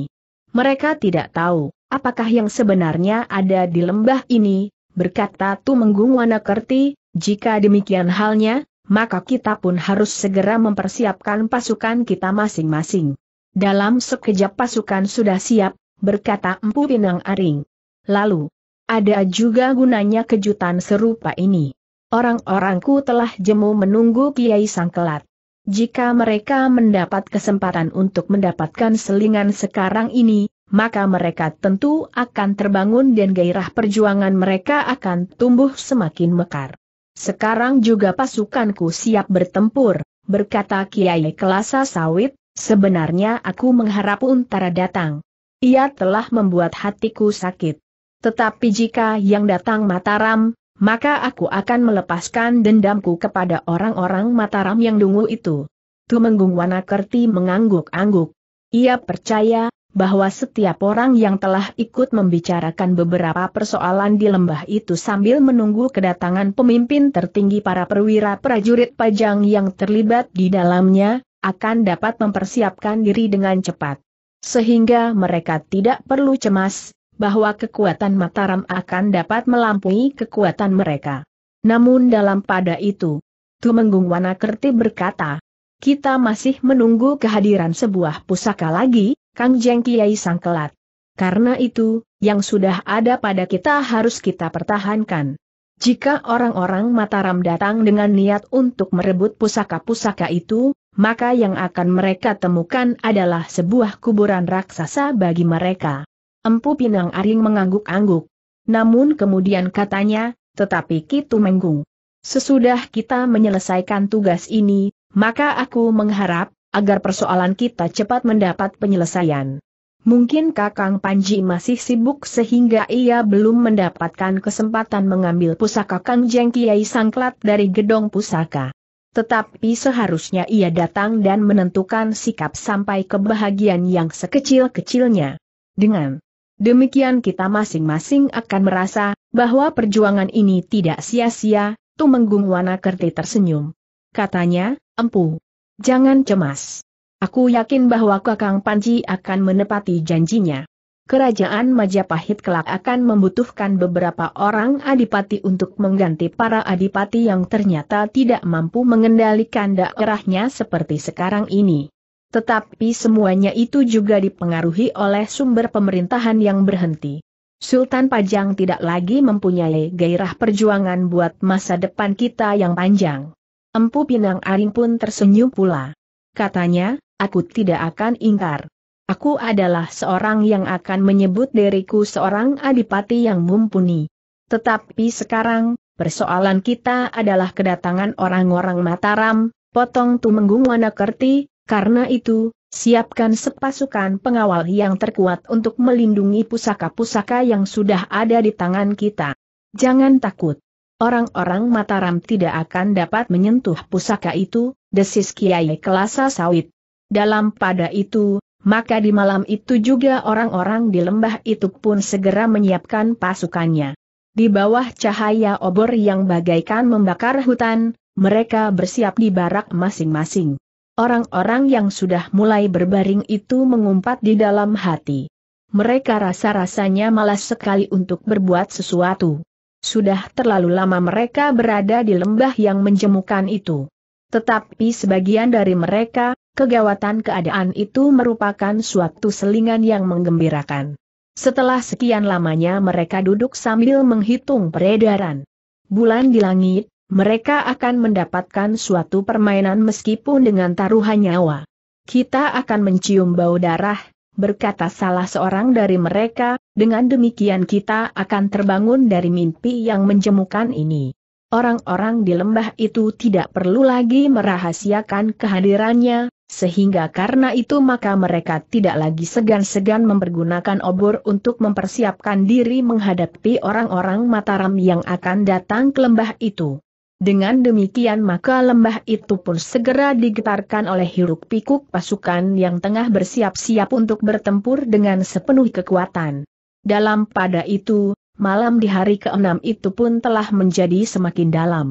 Mereka tidak tahu apakah yang sebenarnya ada di lembah ini, berkata Tumenggung Wanakerti, jika demikian halnya, maka kita pun harus segera mempersiapkan pasukan kita masing-masing. Dalam sekejap pasukan sudah siap, berkata Empu Pinang Aring. Lalu, ada juga gunanya kejutan serupa ini. Orang-orangku telah jemu menunggu Kiai Sangkelat. Jika mereka mendapat kesempatan untuk mendapatkan selingan sekarang ini, maka mereka tentu akan terbangun dan gairah perjuangan mereka akan tumbuh semakin mekar. Sekarang juga pasukanku siap bertempur, berkata Kiai Kelasa Sawit, sebenarnya aku mengharap Untara datang. Ia telah membuat hatiku sakit. Tetapi jika yang datang Mataram, maka aku akan melepaskan dendamku kepada orang-orang Mataram yang dungu itu. Tumenggung Wanakerti mengangguk-angguk. Ia percaya, bahwa setiap orang yang telah ikut membicarakan beberapa persoalan di lembah itu sambil menunggu kedatangan pemimpin tertinggi para perwira prajurit pajang yang terlibat di dalamnya, akan dapat mempersiapkan diri dengan cepat. Sehingga mereka tidak perlu cemas, bahwa kekuatan Mataram akan dapat melampaui kekuatan mereka. Namun dalam pada itu, Tumenggung Wanakerti berkata, kita masih menunggu kehadiran sebuah pusaka lagi, Kang Jeng Kiai Sangkelat. Karena itu, yang sudah ada pada kita harus kita pertahankan. Jika orang-orang Mataram datang dengan niat untuk merebut pusaka-pusaka itu, maka yang akan mereka temukan adalah sebuah kuburan raksasa bagi mereka. Empu Pinang Aring mengangguk-angguk. Namun kemudian katanya, tetapi Kitu Menggung. Sesudah kita menyelesaikan tugas ini, maka aku mengharap, agar persoalan kita cepat mendapat penyelesaian. Mungkin Kakang Panji masih sibuk sehingga ia belum mendapatkan kesempatan mengambil pusaka Kang Jeng Kiai Sangklat dari gedong pusaka. Tetapi seharusnya ia datang dan menentukan sikap sampai kebahagiaan yang sekecil-kecilnya. Dengan demikian kita masing-masing akan merasa bahwa perjuangan ini tidak sia-sia, Tumenggung Wanakerti tersenyum. Katanya, empu. Jangan cemas. Aku yakin bahwa Kakang Panji akan menepati janjinya. Kerajaan Majapahit kelak akan membutuhkan beberapa orang adipati untuk mengganti para adipati yang ternyata tidak mampu mengendalikan daerahnya seperti sekarang ini. Tetapi semuanya itu juga dipengaruhi oleh sumber pemerintahan yang berhenti. Sultan Pajang tidak lagi mempunyai gairah perjuangan buat masa depan kita yang panjang. Empu Pinang Aring pun tersenyum pula. Katanya, aku tidak akan ingkar. Aku adalah seorang yang akan menyebut diriku seorang adipati yang mumpuni. Tetapi sekarang, persoalan kita adalah kedatangan orang-orang Mataram, potong Tumenggung Wanakerti, karena itu, siapkan sepasukan pengawal yang terkuat untuk melindungi pusaka-pusaka yang sudah ada di tangan kita. Jangan takut. Orang-orang Mataram tidak akan dapat menyentuh pusaka itu, desis Kiai Kelasa Sawit. Dalam pada itu, maka di malam itu juga orang-orang di lembah itu pun segera menyiapkan pasukannya. Di bawah cahaya obor yang bagaikan membakar hutan, mereka bersiap di barak masing-masing. Orang-orang yang sudah mulai berbaring itu mengumpat di dalam hati. Mereka rasa-rasanya malas sekali untuk berbuat sesuatu. Sudah terlalu lama mereka berada di lembah yang menjemukan itu. Tetapi sebagian dari mereka, kegawatan keadaan itu merupakan suatu selingan yang menggembirakan. Setelah sekian lamanya mereka duduk sambil menghitung peredaran bulan di langit, mereka akan mendapatkan suatu permainan meskipun dengan taruhan nyawa. Kita akan mencium bau darah, berkata salah seorang dari mereka, dengan demikian kita akan terbangun dari mimpi yang menjemukan ini. Orang-orang di lembah itu tidak perlu lagi merahasiakan kehadirannya, sehingga karena itu maka mereka tidak lagi segan-segan mempergunakan obor untuk mempersiapkan diri menghadapi orang-orang Mataram yang akan datang ke lembah itu. Dengan demikian maka lembah itu pun segera digetarkan oleh hiruk-pikuk pasukan yang tengah bersiap-siap untuk bertempur dengan sepenuh kekuatan. Dalam pada itu, malam di hari ke-6 itu pun telah menjadi semakin dalam.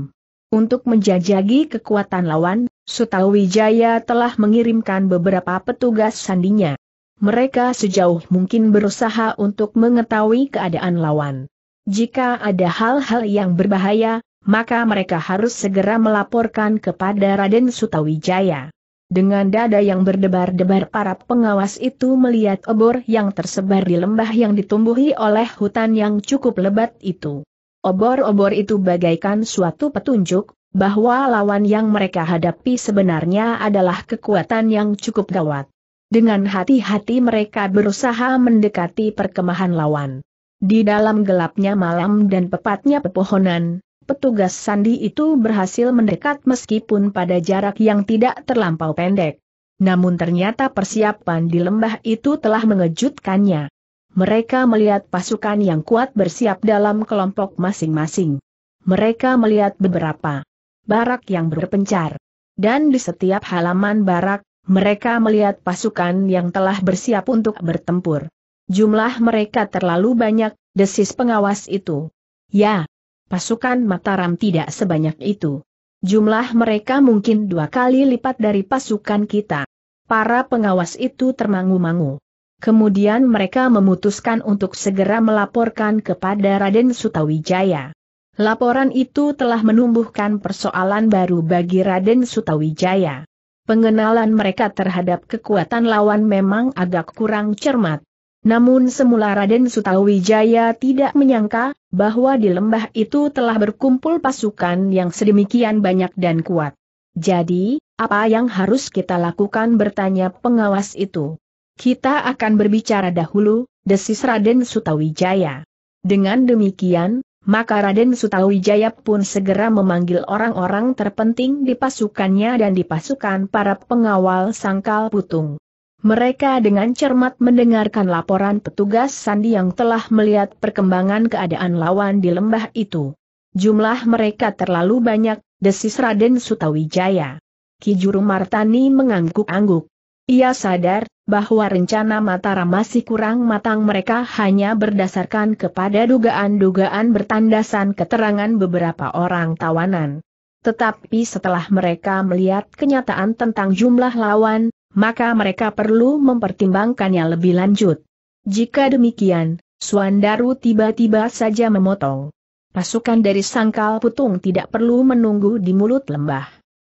Untuk menjajagi kekuatan lawan, Sutawijaya telah mengirimkan beberapa petugas sandinya. Mereka sejauh mungkin berusaha untuk mengetahui keadaan lawan. Jika ada hal-hal yang berbahaya, maka mereka harus segera melaporkan kepada Raden Sutawijaya. Dengan dada yang berdebar-debar para pengawas itu melihat obor yang tersebar di lembah yang ditumbuhi oleh hutan yang cukup lebat itu. Obor-obor itu bagaikan suatu petunjuk, bahwa lawan yang mereka hadapi sebenarnya adalah kekuatan yang cukup gawat. Dengan hati-hati mereka berusaha mendekati perkemahan lawan. Di dalam gelapnya malam dan pepatnya pepohonan, petugas sandi itu berhasil mendekat meskipun pada jarak yang tidak terlampau pendek. Namun ternyata persiapan di lembah itu telah mengejutkannya. Mereka melihat pasukan yang kuat bersiap dalam kelompok masing-masing. Mereka melihat beberapa barak yang berpencar. Dan di setiap halaman barak, mereka melihat pasukan yang telah bersiap untuk bertempur. Jumlah mereka terlalu banyak, desis pengawas itu. Ya, pasukan Mataram tidak sebanyak itu. Jumlah mereka mungkin dua kali lipat dari pasukan kita. Para pengawas itu termangu-mangu. Kemudian mereka memutuskan untuk segera melaporkan kepada Raden Sutawijaya. Laporan itu telah menumbuhkan persoalan baru bagi Raden Sutawijaya. Pengenalan mereka terhadap kekuatan lawan memang agak kurang cermat. Namun semula Raden Sutawijaya tidak menyangka bahwa di lembah itu telah berkumpul pasukan yang sedemikian banyak dan kuat. Jadi, apa yang harus kita lakukan bertanya pengawas itu. Kita akan berbicara dahulu, desis Raden Sutawijaya. Dengan demikian, maka Raden Sutawijaya pun segera memanggil orang-orang terpenting di pasukannya dan di pasukan para pengawal sangkal putung. Mereka dengan cermat mendengarkan laporan petugas Sandi yang telah melihat perkembangan keadaan lawan di lembah itu. Jumlah mereka terlalu banyak, desis Raden Sutawijaya. Ki Juru Martani mengangguk-angguk. Ia sadar bahwa rencana Mataram masih kurang matang mereka hanya berdasarkan kepada dugaan-dugaan bertandasan keterangan beberapa orang tawanan. Tetapi setelah mereka melihat kenyataan tentang jumlah lawan, maka mereka perlu mempertimbangkannya lebih lanjut. Jika demikian, Suandaru tiba-tiba saja memotong. Pasukan dari Sangkal Putung tidak perlu menunggu di mulut lembah.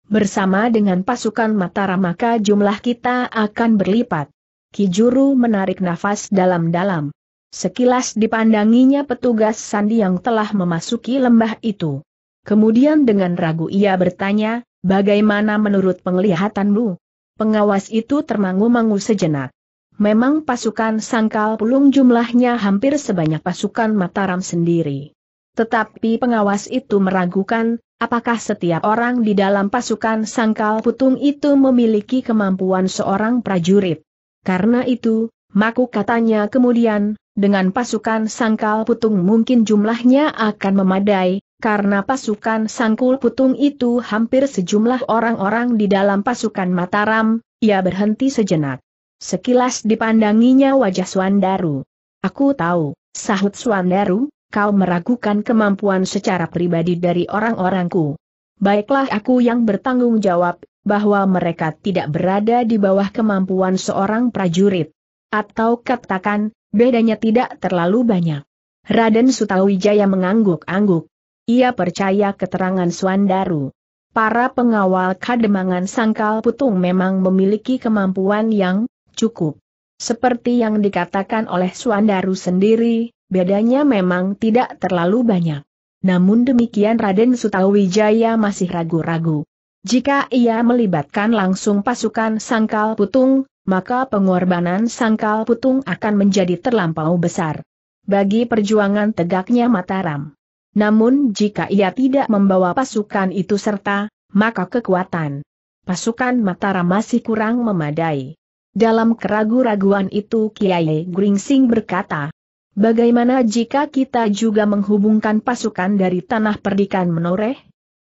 Bersama dengan pasukan Mataram, maka jumlah kita akan berlipat. Kijuru menarik nafas dalam-dalam. Sekilas dipandanginya petugas sandi yang telah memasuki lembah itu. Kemudian dengan ragu ia bertanya, bagaimana menurut penglihatanmu? Pengawas itu termangu-mangu sejenak. Memang pasukan sangkal pulung jumlahnya hampir sebanyak pasukan Mataram sendiri. Tetapi pengawas itu meragukan, apakah setiap orang di dalam pasukan sangkal putung itu memiliki kemampuan seorang prajurit. Karena itu, Maku katanya kemudian, dengan pasukan sangkal putung mungkin jumlahnya akan memadai, karena pasukan sangkul putung itu hampir sejumlah orang-orang di dalam pasukan Mataram, ia berhenti sejenak. Sekilas dipandanginya wajah Swandaru. Aku tahu, sahut Swandaru, kau meragukan kemampuan secara pribadi dari orang-orangku. Baiklah aku yang bertanggung jawab, bahwa mereka tidak berada di bawah kemampuan seorang prajurit. Atau katakan, bedanya tidak terlalu banyak. Raden Sutawijaya mengangguk-angguk. Ia percaya keterangan Suandaru. Para pengawal kademangan sangkal putung memang memiliki kemampuan yang cukup. Seperti yang dikatakan oleh Suandaru sendiri, bedanya memang tidak terlalu banyak. Namun demikian Raden Sutawijaya masih ragu-ragu. Jika ia melibatkan langsung pasukan sangkal putung, maka pengorbanan sangkal putung akan menjadi terlampau besar. Bagi perjuangan tegaknya Mataram namun jika ia tidak membawa pasukan itu serta, maka kekuatan pasukan Mataram masih kurang memadai. Dalam keragu-raguan itu Kiai Gringsing berkata, Bagaimana jika kita juga menghubungkan pasukan dari tanah perdikan menoreh?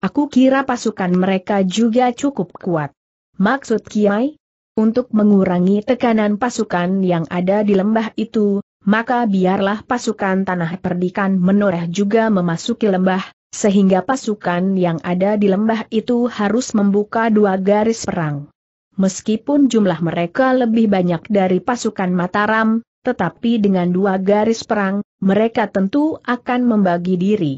Aku kira pasukan mereka juga cukup kuat. Maksud Kiai? Untuk mengurangi tekanan pasukan yang ada di lembah itu, maka biarlah pasukan tanah perdikan menoreh juga memasuki lembah, sehingga pasukan yang ada di lembah itu harus membuka dua garis perang. Meskipun jumlah mereka lebih banyak dari pasukan Mataram, tetapi dengan dua garis perang, mereka tentu akan membagi diri.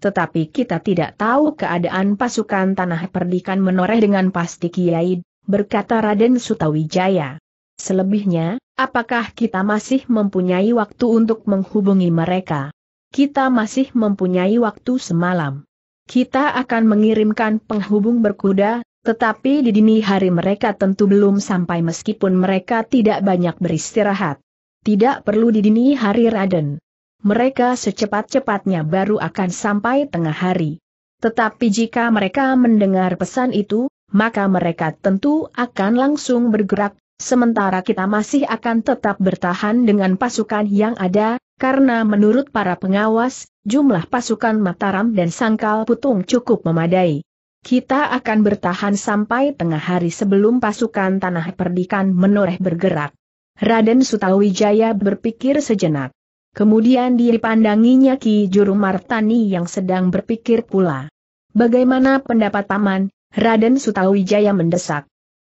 Tetapi kita tidak tahu keadaan pasukan tanah perdikan menoreh dengan pasti Kiai, berkata Raden Sutawijaya. Selebihnya, apakah kita masih mempunyai waktu untuk menghubungi mereka? Kita masih mempunyai waktu semalam. Kita akan mengirimkan penghubung berkuda, tetapi di dini hari mereka tentu belum sampai meskipun mereka tidak banyak beristirahat. Tidak perlu di dini hari Raden. Mereka secepat-cepatnya baru akan sampai tengah hari. Tetapi jika mereka mendengar pesan itu, maka mereka tentu akan langsung bergerak Sementara kita masih akan tetap bertahan dengan pasukan yang ada, karena menurut para pengawas, jumlah pasukan Mataram dan Sangkal Putung cukup memadai. Kita akan bertahan sampai tengah hari sebelum pasukan Tanah Perdikan menoreh bergerak. Raden Sutawijaya berpikir sejenak. Kemudian dipandanginya Ki Juru Martani yang sedang berpikir pula. Bagaimana pendapat Taman? Raden Sutawijaya mendesak.